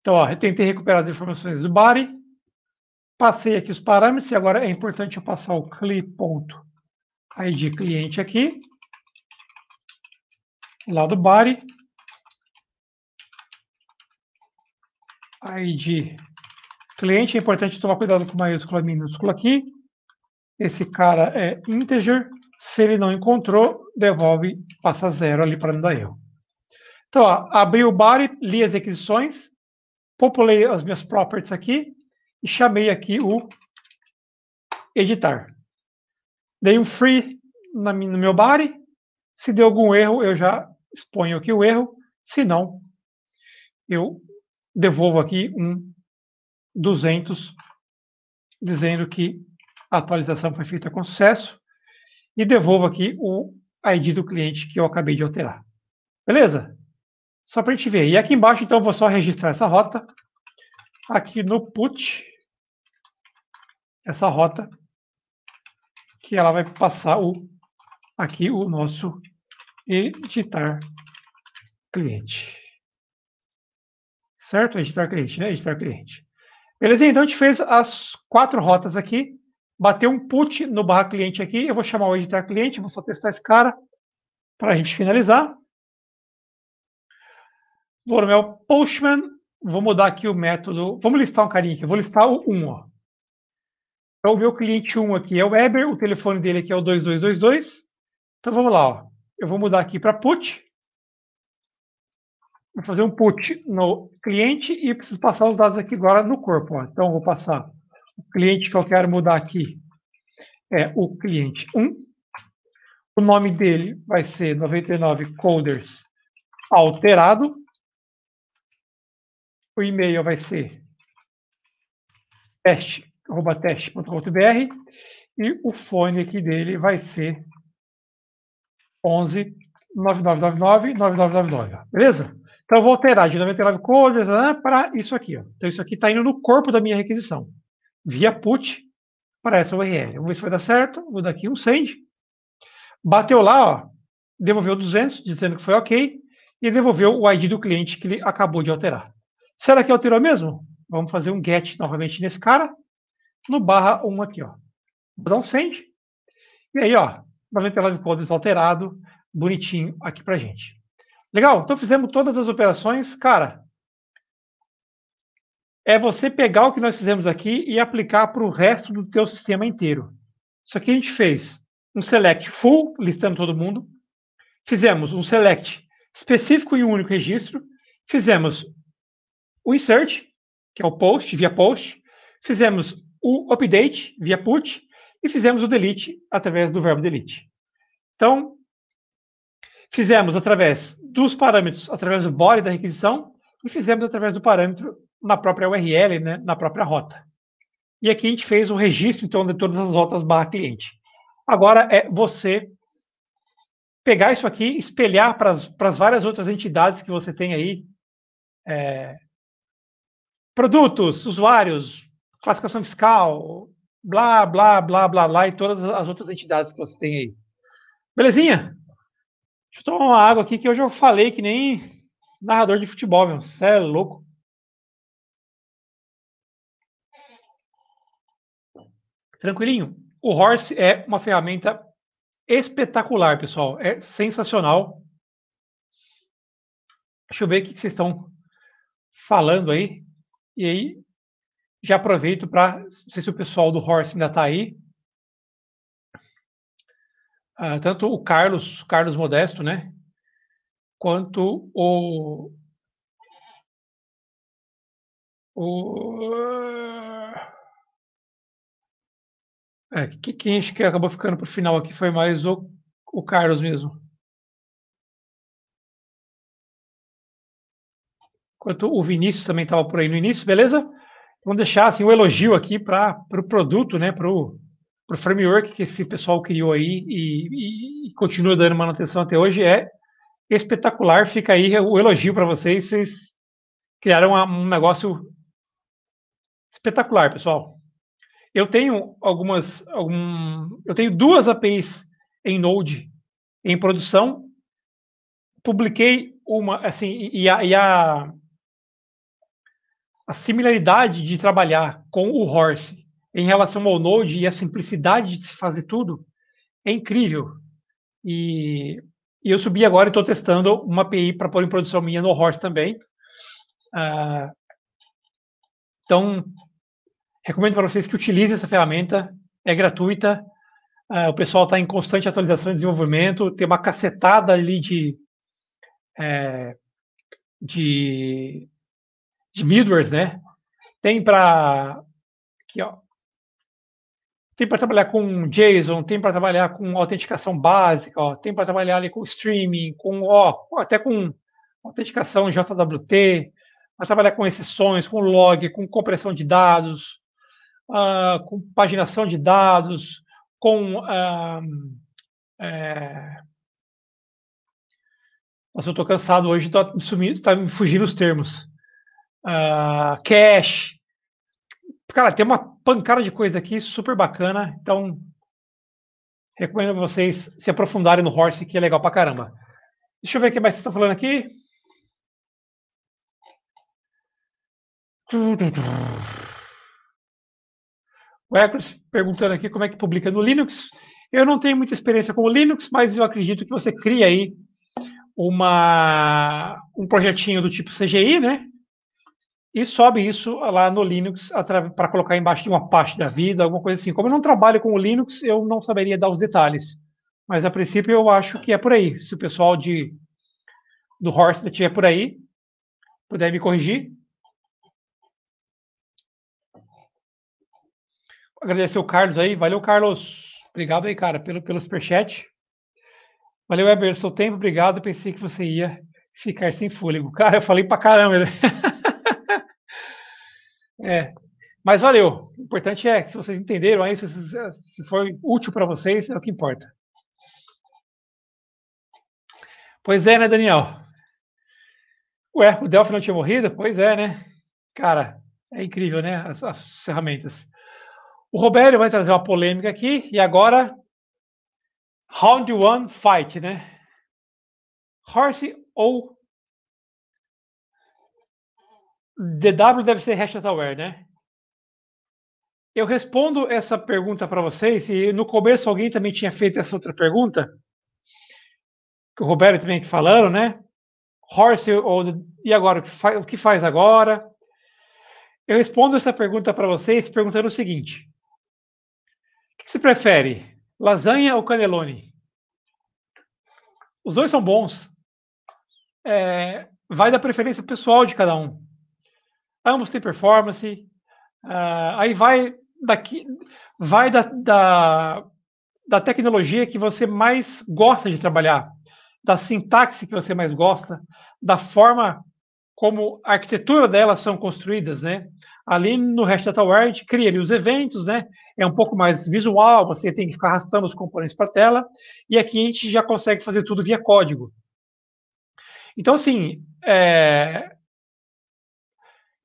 A: Então, ó, eu tentei recuperar as informações do body. Passei aqui os parâmetros e agora é importante eu passar o cli.id cliente aqui, lá do body ID cliente, é importante tomar cuidado com maiúscula e minúscula aqui. Esse cara é integer, se ele não encontrou, devolve, passa zero ali para não dar erro. Então, ó, abri o body, li as requisições, populei as minhas properties aqui e chamei aqui o editar. Dei um free na, no meu body. Se deu algum erro, eu já exponho aqui o erro. Se não, eu devolvo aqui um 200, dizendo que a atualização foi feita com sucesso, e devolvo aqui o ID do cliente que eu acabei de alterar. Beleza? Só para a gente ver. E aqui embaixo, então, eu vou só registrar essa rota. Aqui no put, essa rota, que ela vai passar o, aqui o nosso editar cliente. Certo? Editar cliente, né? Editar cliente. Beleza? Então a gente fez as quatro rotas aqui. Bateu um put no barra cliente aqui. Eu vou chamar o editar cliente, vou só testar esse cara para a gente finalizar. Vou no meu Postman, vou mudar aqui o método. Vamos listar um carinha aqui. Eu vou listar o 1. Ó. Então, o meu cliente 1 aqui é o Weber, o telefone dele aqui é o 2222. Então, vamos lá. Ó. Eu vou mudar aqui para put vou fazer um put no cliente e preciso passar os dados aqui agora no corpo. Ó. Então, vou passar o cliente que eu quero mudar aqui é o cliente 1. O nome dele vai ser 99 coders alterado. O e-mail vai ser teste.teste.com.br e o fone aqui dele vai ser 11 9999 9999, beleza? Então, eu vou alterar de 99 cores né, para isso aqui. Ó. Então, isso aqui está indo no corpo da minha requisição, via put para essa URL. Vamos ver se vai dar certo. Vou dar aqui um send. Bateu lá, ó, devolveu 200, dizendo que foi ok, e devolveu o ID do cliente que ele acabou de alterar. Será que alterou mesmo? Vamos fazer um get novamente nesse cara, no barra 1 aqui. Ó. Vou dar um send. E aí, ó, 99 cores alterado, bonitinho aqui para gente. Legal? Então fizemos todas as operações, cara. É você pegar o que nós fizemos aqui e aplicar para o resto do teu sistema inteiro. Isso aqui a gente fez um select full, listando todo mundo. Fizemos um select específico em um único registro. Fizemos o insert, que é o post, via post. Fizemos o update, via put. E fizemos o delete através do verbo delete. Então, Fizemos através dos parâmetros, através do body da requisição, e fizemos através do parâmetro na própria URL, né, na própria rota. E aqui a gente fez o registro, então, de todas as rotas barra cliente. Agora é você pegar isso aqui, espelhar para as várias outras entidades que você tem aí, é, produtos, usuários, classificação fiscal, blá, blá, blá, blá, blá, e todas as outras entidades que você tem aí. Belezinha? Deixa eu tomar uma água aqui que hoje eu falei que nem
B: narrador de futebol, meu. Você é louco. Tranquilinho. O Horse é uma ferramenta
A: espetacular, pessoal. É sensacional. Deixa eu ver o que vocês estão falando aí. E aí, já aproveito para. Não sei se o pessoal do Horse ainda está aí. Ah, tanto o Carlos, Carlos Modesto, né? Quanto o.
B: O. É, que, quem acho que acabou ficando para o final aqui foi mais o, o Carlos mesmo. Quanto o Vinícius também estava por aí no início, beleza? Vamos deixar assim, o um elogio
A: aqui para o pro produto, né? Para o para o framework que esse pessoal criou aí e, e, e, continua dando manutenção até hoje é espetacular. Fica aí o elogio para vocês. Vocês criaram um negócio espetacular, pessoal. Eu tenho algumas, algum, eu tenho duas APIs em Node em produção. Publiquei uma, assim, e a, e a, a similaridade de trabalhar com o Horse em relação ao Node e a simplicidade de se fazer tudo é incrível. E, e eu subi agora e estou testando uma API para pôr em produção minha no Horse também. Ah, então, recomendo para vocês que utilizem essa ferramenta, é gratuita. Ah, o pessoal está em constante atualização e desenvolvimento, tem uma cacetada ali de, é, de, de midwares, né? Tem para aqui, ó, tem para trabalhar com JSON, tem para trabalhar com autenticação básica, ó, tem para trabalhar ali com streaming, com ó, até com autenticação JWT, para trabalhar com exceções, com log, com compressão de dados, uh, com paginação de dados, com uh, é... Nossa, eu estou cansado hoje, está me fugindo os termos. Uh, cache. Cara, tem uma pancada de coisa aqui, super bacana. Então, recomendo a vocês se aprofundarem no Horse, que é legal pra caramba. Deixa eu ver o que mais vocês estão falando aqui. O Eccles perguntando aqui como é que publica no Linux. Eu não tenho muita experiência com o Linux, mas eu acredito que você cria aí uma, um projetinho do tipo CGI, né? e sobe isso lá no Linux para colocar embaixo de uma parte da vida, alguma coisa assim. Como eu não trabalho com o Linux, eu não saberia dar os detalhes. Mas a princípio eu acho que é por aí. Se o pessoal de do Horse estiver por aí, puder me corrigir. Agradecer o Carlos aí. Valeu, Carlos. Obrigado aí, cara, pelo, pelo superchat. Valeu, Weber, seu tempo. Obrigado. Pensei que você ia ficar sem fôlego. Cara, eu falei pra caramba. É. Mas valeu. O importante é que se vocês entenderam aí, se, eh, se foi útil para vocês, é o que importa. Pois é, né, Daniel? Ué, o Delphi não tinha morrido? Pois é, né? Cara, é incrível, né? As, as ferramentas. O Roberto vai trazer uma polêmica aqui. E agora,
B: round one fight, né? Horse ou DW deve ser hashtag né?
A: Eu respondo essa pergunta para vocês, e no começo alguém também tinha feito essa outra pergunta, que o Roberto também falaram, né? Horse, ou, e agora? O que faz agora? Eu respondo essa pergunta para vocês perguntando o seguinte: O que você prefere, lasanha ou canelone? Os dois são bons. É, vai da preferência pessoal de cada um ambos têm performance. Uh, aí vai daqui, vai da, da, da tecnologia que você mais gosta de trabalhar, da sintaxe que você mais gosta, da forma como a arquitetura delas são construídas, né? Ali no resto da TowerEdge cria ali os eventos, né? É um pouco mais visual, você tem que ficar arrastando os componentes para a tela, e aqui a gente já consegue fazer tudo via código. Então, assim, é,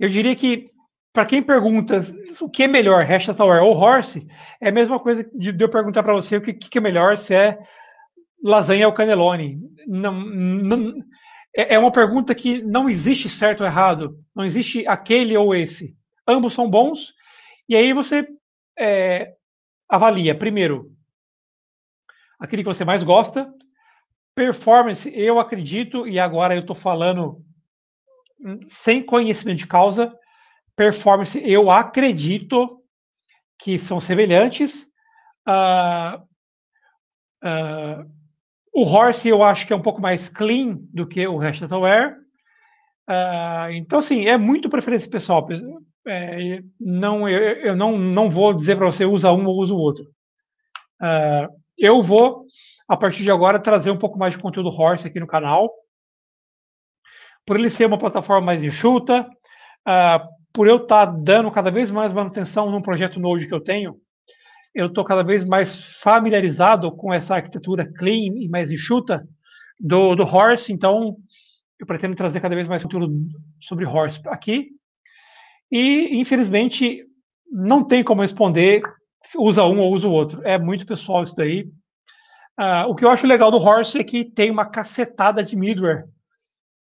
A: eu diria que, para quem pergunta o que é melhor, Tower ou Horse, é a mesma coisa de eu perguntar para você o que, que é melhor, se é lasanha ou canelone. Não, não, é, é uma pergunta que não existe certo ou errado, não existe aquele ou esse. Ambos são bons, e aí você é, avalia, primeiro, aquele que você mais gosta, performance, eu acredito, e agora eu estou falando sem conhecimento de causa, performance, eu acredito que são semelhantes. Uh, uh, o Horse eu acho que é um pouco mais clean do que o Hashtagware. Uh, ah, então, assim, é muito preferência pessoal. É, não, eu, eu não, não vou dizer para você usa um ou usa o outro. Uh, eu vou, a partir de agora, trazer um pouco mais de conteúdo Horse aqui no canal por ele ser uma plataforma mais enxuta, uh, por eu estar tá dando cada vez mais manutenção num projeto Node que eu tenho, eu estou cada vez mais familiarizado com essa arquitetura clean e mais enxuta do, do Horse, então eu pretendo trazer cada vez mais conteúdo sobre Horse aqui. E, infelizmente, não tem como responder se usa um ou usa o outro. É muito pessoal isso daí. Uh, o que eu acho legal do Horse é que tem uma cacetada de middleware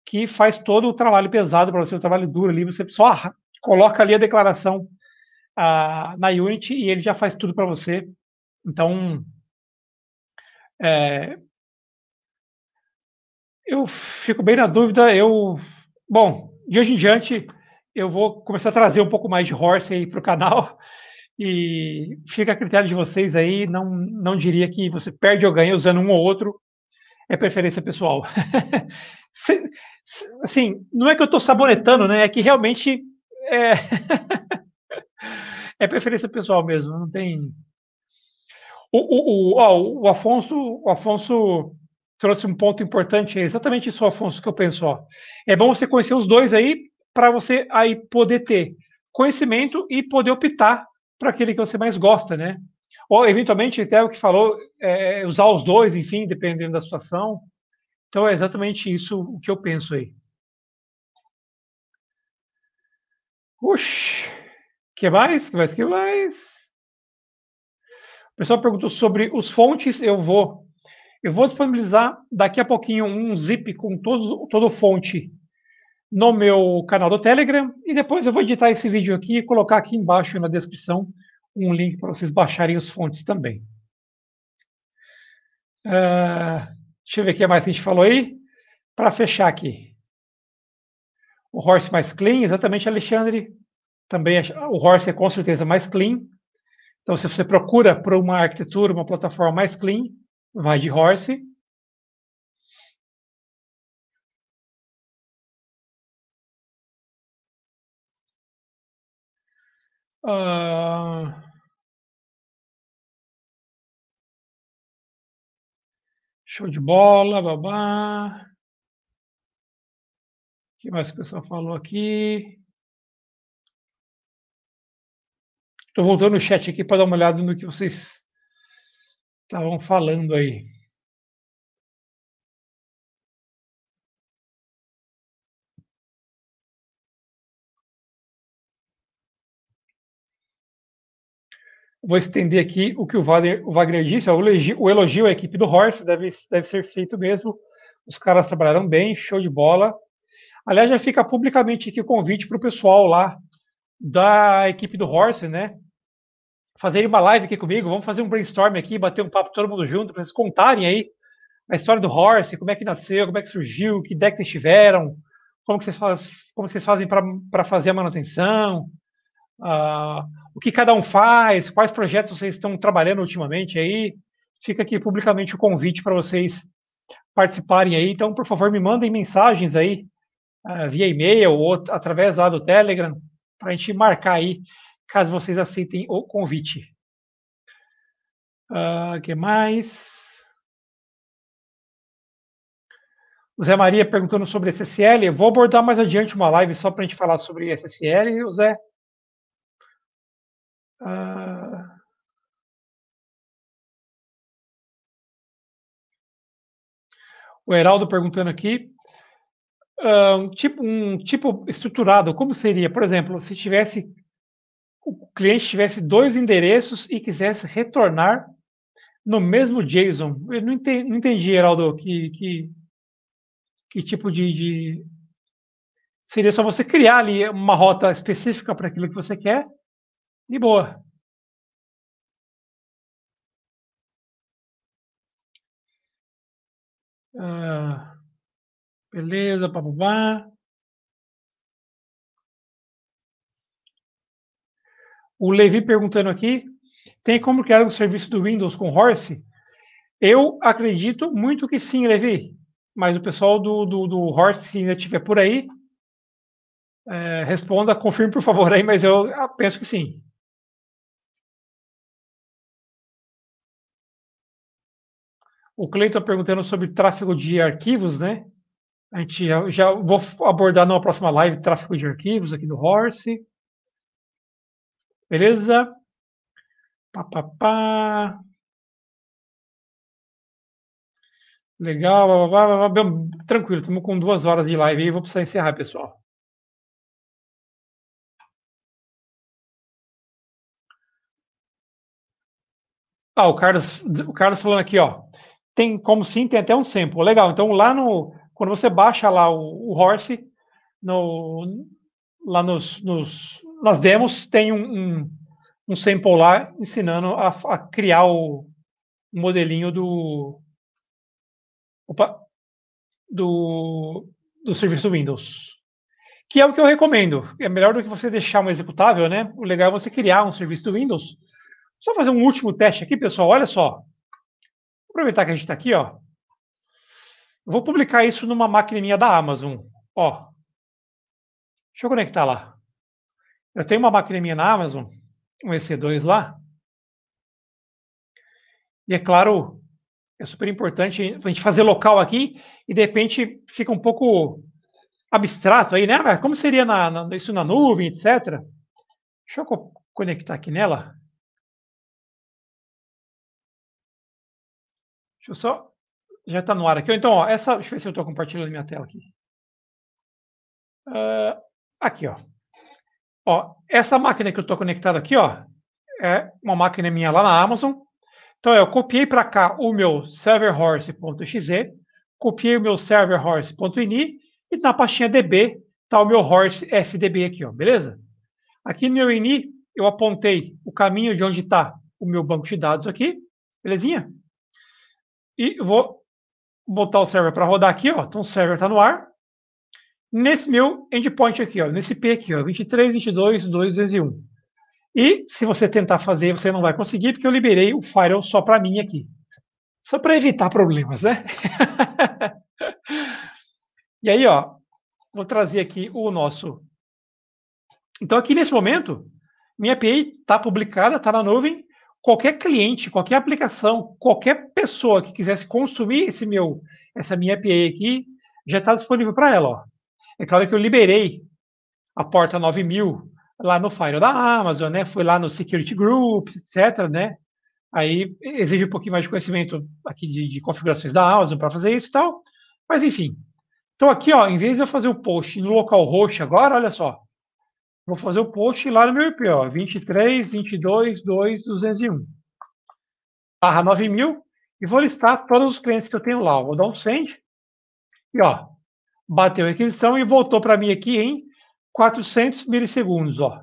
A: que faz todo o trabalho pesado para você, o trabalho duro ali, você só coloca ali a declaração na Unity e ele já faz tudo para você. Então, é, eu fico bem na dúvida. Eu, bom, de hoje em diante eu vou começar a trazer um pouco mais de horse aí para o canal e fica a critério de vocês aí. Não, não diria que você perde ou ganha usando um ou outro é preferência pessoal. assim, não é que eu estou sabonetando, né? É que realmente é... é, preferência pessoal mesmo. Não tem. O, o, o, ó, o Afonso, o Afonso trouxe um ponto importante. É exatamente isso, Afonso, que eu penso. Ó. É bom você conhecer os dois aí para você aí poder ter conhecimento e poder optar para aquele que você mais gosta, né? Ou, eventualmente, até o que falou, é, é, usar os dois, enfim, dependendo da situação. Então, é exatamente isso o que eu penso aí. Oxi! que mais? que mais? que mais? O pessoal perguntou sobre os fontes. Eu vou eu vou disponibilizar daqui a pouquinho um zip com todo, todo fonte no meu canal do Telegram e depois eu vou editar esse vídeo aqui e colocar aqui embaixo na descrição um link para vocês baixarem os fontes também. Uh, deixa eu ver o que mais a gente falou aí. Para fechar aqui. O Horse mais clean, exatamente, Alexandre. Também ah, o Horse é com certeza mais
B: clean. Então, se você procura por uma arquitetura, uma plataforma mais clean, vai de Horse. Uh... Show de bola, babá. O que mais o pessoal falou aqui? Estou voltando no chat aqui para dar uma olhada no que vocês estavam falando aí. Vou estender aqui o que o Wagner, o Wagner disse. o, elogio, o, elogio à equipe do Horst
A: deve, deve ser feito mesmo. Os caras trabalharam bem, show de bola. Aliás, já fica publicamente aqui o convite para o pessoal lá da equipe do Horse, né? Fazerem uma live aqui comigo. Vamos fazer um brainstorm aqui, bater um papo todo mundo junto, para vocês contarem aí a história do Horse, como é que nasceu, como é que surgiu, que deck vocês tiveram, como que vocês, faz, como que vocês fazem para fazer a manutenção, uh, o que cada um faz, quais projetos vocês estão trabalhando ultimamente aí. Fica aqui publicamente o convite para vocês participarem aí. Então, por favor, me mandem mensagens aí uh, via e-mail ou através lá do Telegram para a gente marcar aí, caso vocês aceitem
B: o convite. O uh, ah, que mais? O Zé Maria perguntando sobre SSL. Eu vou abordar mais adiante uma live só para a gente falar sobre SSL, Zé. Ah, o Heraldo perguntando aqui, um, tipo,
A: um tipo estruturado, como seria? Por exemplo, se tivesse o cliente tivesse dois endereços e quisesse retornar no mesmo JSON. Eu não entendi, não entendi Heraldo, que, que, que tipo de, de,
B: Seria só você criar ali uma rota específica para aquilo que você quer de boa. Ah, beleza, papubá. O Levi
A: perguntando aqui, tem como criar um serviço do Windows com Horse? Eu acredito muito que sim, Levi. Mas o pessoal do, do, do Horse, se ainda estiver por aí,
B: é, responda, confirme por favor aí, mas eu ah, penso que sim. O Cleiton tá perguntando sobre tráfego de arquivos, né? A gente já, já, vou abordar numa próxima live tráfego de arquivos aqui do Horse. Beleza? Pá, pá, pá. Legal, blá, blá, blá, blá. tranquilo, estamos com duas horas de live aí, vou precisar encerrar, pessoal. Ah, o Carlos, o Carlos falando aqui, ó tem,
A: como sim, tem até um sample. Legal. Então, lá no. Quando você baixa lá o, o Horse, no, lá nos, nos, nas demos, tem um, um, um sample lá ensinando a, a criar o, o modelinho do. Opa, do, do serviço Windows que é o que eu recomendo. É melhor do que você deixar um executável, né? O legal é você criar um serviço do Windows. Só fazer um último teste aqui, pessoal. Olha só aproveitar que a gente está aqui, ó. Vou publicar isso numa maquininha da Amazon. Ó.
B: Deixa eu conectar lá. Eu tenho uma maquininha na Amazon, um EC2 lá. E é claro, é super
A: importante a gente fazer local aqui e de repente fica um pouco abstrato
B: aí, né? Como seria na, na, isso na nuvem, etc. Deixa eu conectar aqui nela. Deixa eu só. Já está no ar aqui. Então, ó, essa. Deixa eu ver se eu estou compartilhando minha tela aqui. Uh,
A: aqui, ó. ó. Essa máquina que eu estou conectado aqui, ó, é uma máquina minha lá na Amazon. Então, é, eu copiei para cá o meu serverhorse.exe, copiei o meu serverhorse.ini e na pastinha db está o meu horse fdb aqui, ó, beleza? Aqui no meu ini, eu apontei o caminho de onde está o meu banco de dados aqui, belezinha? E vou botar o server para rodar aqui, ó. Então o server está no ar. Nesse meu endpoint aqui, ó, nesse P aqui, ó, 23, 22, 201. E se você tentar fazer, você não vai conseguir, porque eu liberei o firewall só para mim aqui. Só para evitar problemas, né? e aí, ó, vou trazer aqui o nosso. Então, aqui nesse momento, minha API está publicada, está na nuvem, qualquer cliente, qualquer aplicação, qualquer pessoa que quisesse consumir esse meu, essa minha API aqui, já está disponível para ela. Ó. É claro que eu liberei a porta 9000 lá no Firewall da Amazon, né? Fui lá no Security Group, etc, né? Aí exige um pouquinho mais de conhecimento aqui de, de configurações da Amazon para fazer isso e tal. Mas enfim. Então aqui, ó, em vez de eu fazer o post no local host agora, olha só. Vou fazer o post lá no meu IP, ó, 23, 22, 2, 201. Barra 9000 e vou listar todos os clientes que eu tenho lá. Vou dar um send e, ó, bateu a requisição e voltou para mim aqui em 400 milissegundos, ó.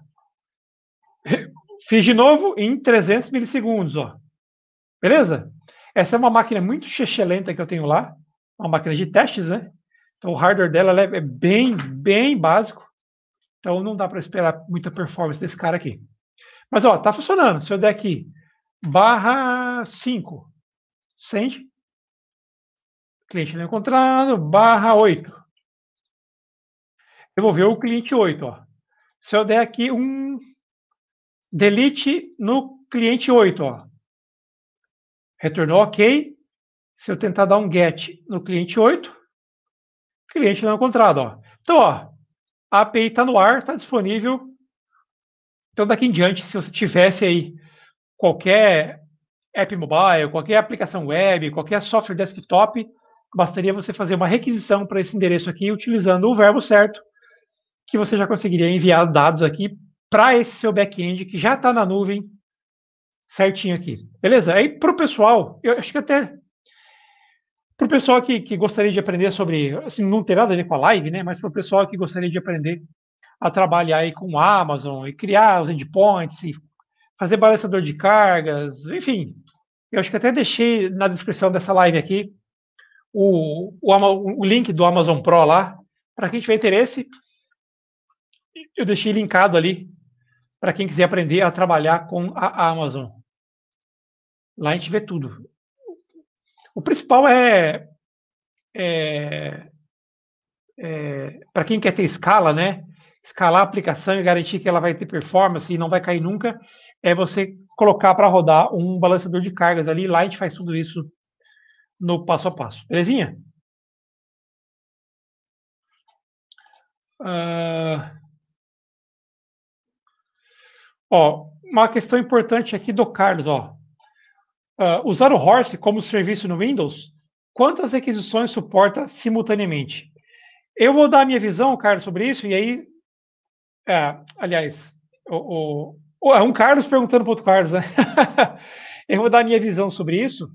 A: Fiz de novo em 300 milissegundos, ó. Beleza? Essa é uma máquina muito lenta que eu tenho lá, uma máquina de testes, né? Então o hardware dela é bem, bem básico. Então não dá para esperar muita performance desse cara aqui. Mas ó, tá funcionando. Se eu der aqui barra 5, send, cliente não é encontrado, barra 8. devolveu o cliente 8, ó. Se eu der aqui um delete no cliente 8, ó. Retornou OK. Se eu tentar dar um get no cliente 8, cliente não é encontrado, ó. Então, ó, a API está no ar, está disponível. Então, daqui em diante, se você tivesse aí qualquer app mobile, qualquer aplicação web, qualquer software desktop, bastaria você fazer uma requisição para esse endereço aqui, utilizando o verbo certo, que você já conseguiria enviar dados aqui para esse seu back-end que já está na nuvem certinho aqui. Beleza? Aí, para o pessoal, eu acho que até para o pessoal que, que gostaria de aprender sobre, assim, não tem nada a ver com a live, né? Mas para o pessoal que gostaria de aprender a trabalhar aí com a Amazon e criar os endpoints e fazer balanceador de cargas, enfim. Eu acho que até deixei na descrição dessa live aqui o, o, o link do Amazon Pro lá, para quem tiver interesse. Eu deixei linkado ali para quem quiser aprender a trabalhar com a Amazon. Lá a gente vê tudo. O principal é, é, é para quem quer ter escala, né? Escalar a aplicação e garantir que ela vai ter performance e não vai cair nunca, é você colocar para rodar um balanceador de cargas ali. Lá a gente faz tudo isso no passo
B: a passo. Belezinha? Uh... Ó, uma questão
A: importante aqui do Carlos, ó uh, usar o Horse como serviço no Windows, quantas requisições suporta simultaneamente? Eu vou dar a minha visão, Carlos, sobre isso, e aí, é, aliás, o, o, é um Carlos perguntando para outro Carlos, né? eu vou dar a minha visão sobre isso,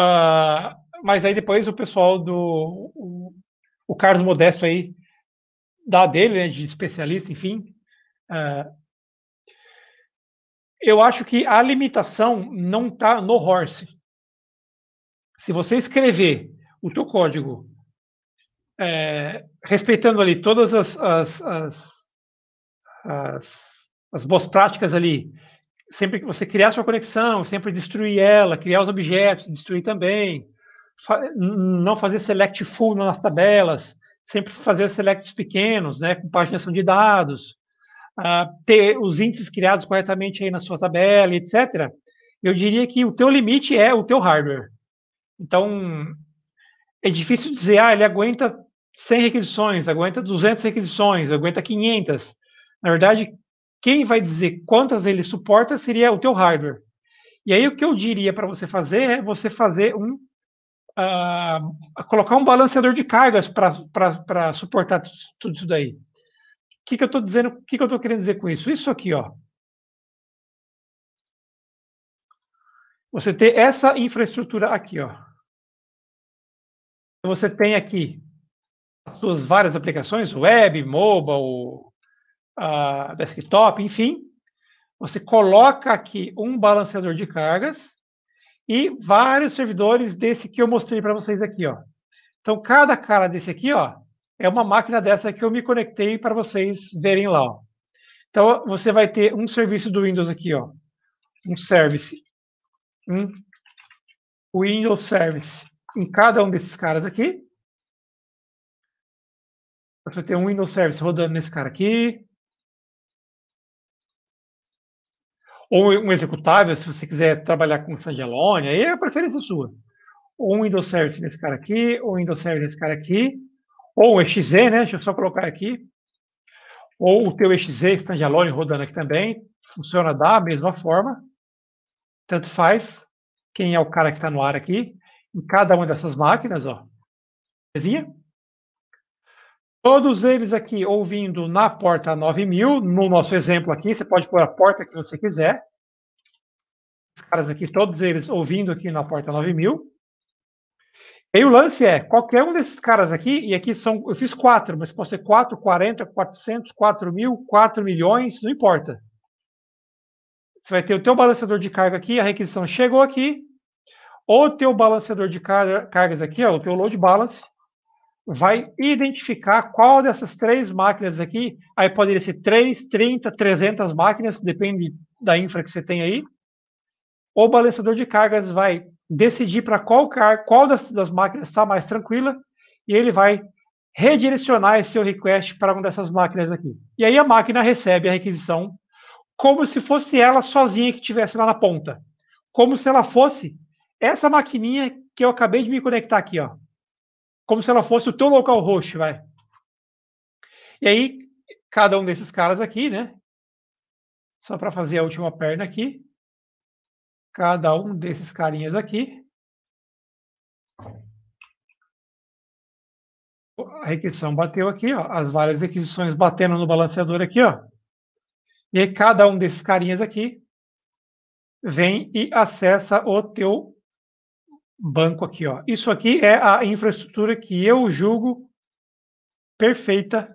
A: uh, mas aí depois o pessoal do, o, o Carlos Modesto aí, dá dele, né, de especialista, enfim, uh, eu acho que a limitação não está no Horse. Se você escrever o teu código é, respeitando ali todas as as, as, as, as, boas práticas ali, sempre que você criar sua conexão, sempre destruir ela, criar os objetos, destruir também, fa não fazer select full nas tabelas, sempre fazer selects pequenos, né, com paginação de dados, uh, ter os índices criados corretamente aí na sua tabela, etc., eu diria que o teu limite é o teu hardware. Então, é difícil dizer, ah, ele aguenta 100 requisições, aguenta 200 requisições, aguenta 500. Na verdade, quem vai dizer quantas ele suporta seria o teu hardware. E aí o que eu diria para você fazer é você fazer um uh, colocar um balanceador de cargas para suportar tudo isso daí
B: que, que eu estou dizendo? O que, que eu estou querendo dizer com isso? Isso aqui, ó. Você tem essa infraestrutura aqui, ó. Você tem aqui as suas várias aplicações, web,
A: mobile, uh, desktop, enfim. Você coloca aqui um balanceador de cargas e vários servidores desse que eu mostrei para vocês aqui, ó. Então, cada cara desse aqui, ó, é uma máquina dessa que eu me conectei para vocês verem lá. Ó. Então, você vai ter um serviço do Windows aqui, ó.
B: um service. Um Windows Service em cada um desses caras aqui. Você ter um Windows Service rodando nesse cara aqui. Ou
A: um executável, se você quiser trabalhar com standalone, aí é a preferência sua. Ou um Windows Service nesse cara aqui, ou um Windows Service nesse cara aqui ou um EXE, né? Deixa eu só colocar aqui. Ou o teu EXE standalone rodando aqui também. Funciona da mesma forma. Tanto faz quem é o cara que está no ar aqui. Em cada uma dessas máquinas, ó. Belezinha? Todos eles aqui ouvindo na porta 9000, no nosso exemplo aqui, você pode pôr a porta que você quiser. Os caras aqui, todos eles ouvindo aqui na porta 9000. E aí o lance é, qualquer um desses caras aqui, e aqui são, eu fiz quatro, mas pode ser quatro, quarenta, quatrocentos, quatro mil, quatro milhões, não importa. Você vai ter o teu balanceador de carga aqui, a requisição chegou aqui, ou o teu balanceador de car cargas aqui, ó, o teu load balance, vai identificar qual dessas três máquinas aqui, aí poderia ser 3, 30, 300 máquinas, depende da infra que você tem aí. O balanceador de cargas vai decidir para qual, qual das, das máquinas está mais tranquila e ele vai redirecionar esse seu request para uma dessas máquinas aqui. E aí a máquina recebe a requisição como se fosse ela sozinha que estivesse lá na ponta. Como se ela fosse essa maquininha que eu acabei de me conectar aqui, ó. Como se ela fosse o teu localhost, vai. E
B: aí, cada um desses caras aqui, né? Só para fazer a última perna aqui, cada um desses carinhas aqui. A requisição bateu aqui, ó, as várias requisições
A: batendo no balanceador aqui, ó. E aí cada um desses carinhas aqui vem e acessa o teu banco aqui, ó. Isso aqui é a infraestrutura que eu julgo perfeita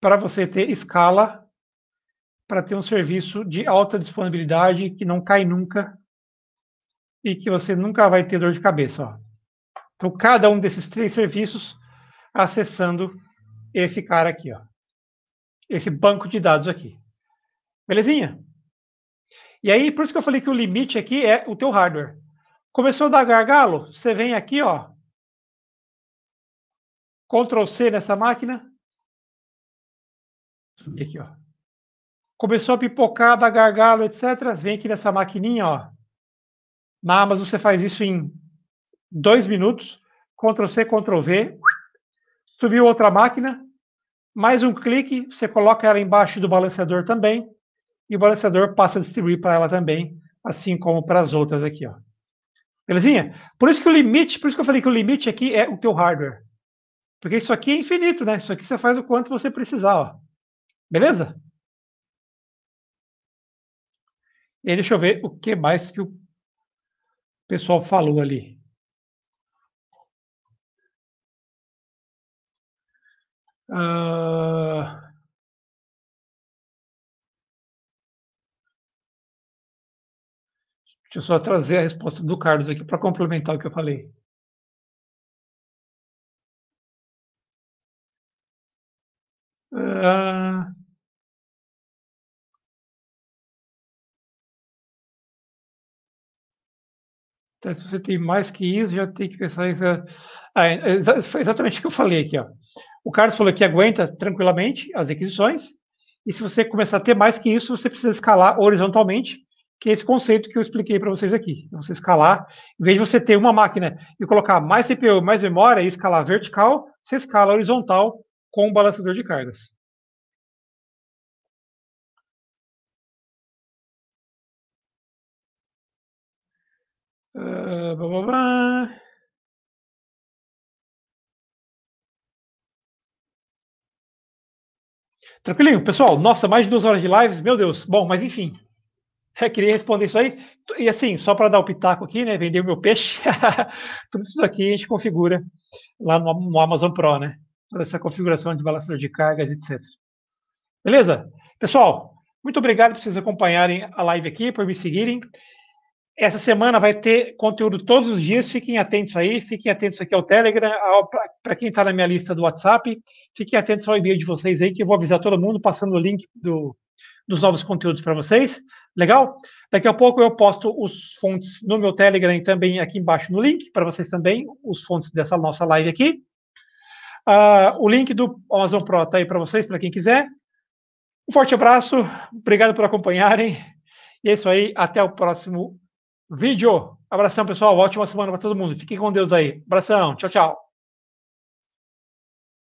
A: para você ter escala para ter um serviço de alta disponibilidade que não cai nunca e que você nunca vai ter dor de cabeça. Ó. Então, cada um desses três serviços acessando esse cara aqui, ó. esse banco de dados aqui. Belezinha? E aí, por isso que eu falei que o limite aqui é o teu hardware. Começou a dar gargalo? Você vem aqui,
B: ó. Ctrl C nessa máquina. Subir aqui, ó começou a pipocar, dar gargalo, etc.
A: Vem aqui nessa maquininha, ó. Na Amazon você faz isso em dois minutos. Ctrl C, Ctrl V. Subiu outra máquina. Mais um clique, você coloca ela embaixo do balanceador também. E o balanceador passa a distribuir para ela também, assim como para as outras aqui, ó. Belezinha? Por isso que o limite, por isso que eu falei que o limite aqui é o teu hardware. Porque isso aqui é infinito, né? Isso aqui você faz o quanto você
B: precisar, ó. Beleza? E deixa eu ver o que mais que o pessoal falou ali. Uh... Deixa eu só trazer a resposta do Carlos aqui para complementar o que eu falei. Então, se você tem mais que isso, já tem que
A: pensar. Em... Ah, é, é, exatamente o que eu falei aqui. Ó. O Carlos falou que aguenta tranquilamente as requisições, e se você começar a ter mais que isso, você precisa escalar horizontalmente, que é esse conceito que eu expliquei para vocês aqui. Então, você escalar, em vez de você ter uma máquina e colocar
B: mais CPU, mais memória e escalar vertical, você escala horizontal com o balançador de cargas. blá, blá, blá, Tranquilinho, pessoal. Nossa, mais de duas horas de lives, meu Deus. Bom, mas enfim, é,
A: queria responder isso aí. E assim, só para dar o pitaco aqui, né? Vender o meu peixe. Tudo isso aqui a gente configura lá no, no Amazon Pro, né? Toda essa configuração de balanceador de cargas, etc. Beleza? Pessoal, muito obrigado por vocês acompanharem a live aqui, por me seguirem. Essa semana vai ter conteúdo todos os dias, fiquem atentos aí, fiquem atentos aqui ao Telegram, para quem está na minha lista do WhatsApp, fiquem atentos ao e-mail de vocês aí, que eu vou avisar todo mundo passando o link do, dos novos conteúdos para vocês. Legal? Daqui a pouco eu posto os fontes no meu Telegram e também aqui embaixo no link, para vocês também, os fontes dessa nossa live aqui. Uh, o link do Amazon Pro está aí para vocês, para quem quiser. Um forte abraço, obrigado por acompanharem. E é isso
B: aí, até o próximo vídeo. Abração, pessoal. Uma ótima semana para todo mundo. Fiquem com Deus aí. Abração. Tchau, tchau.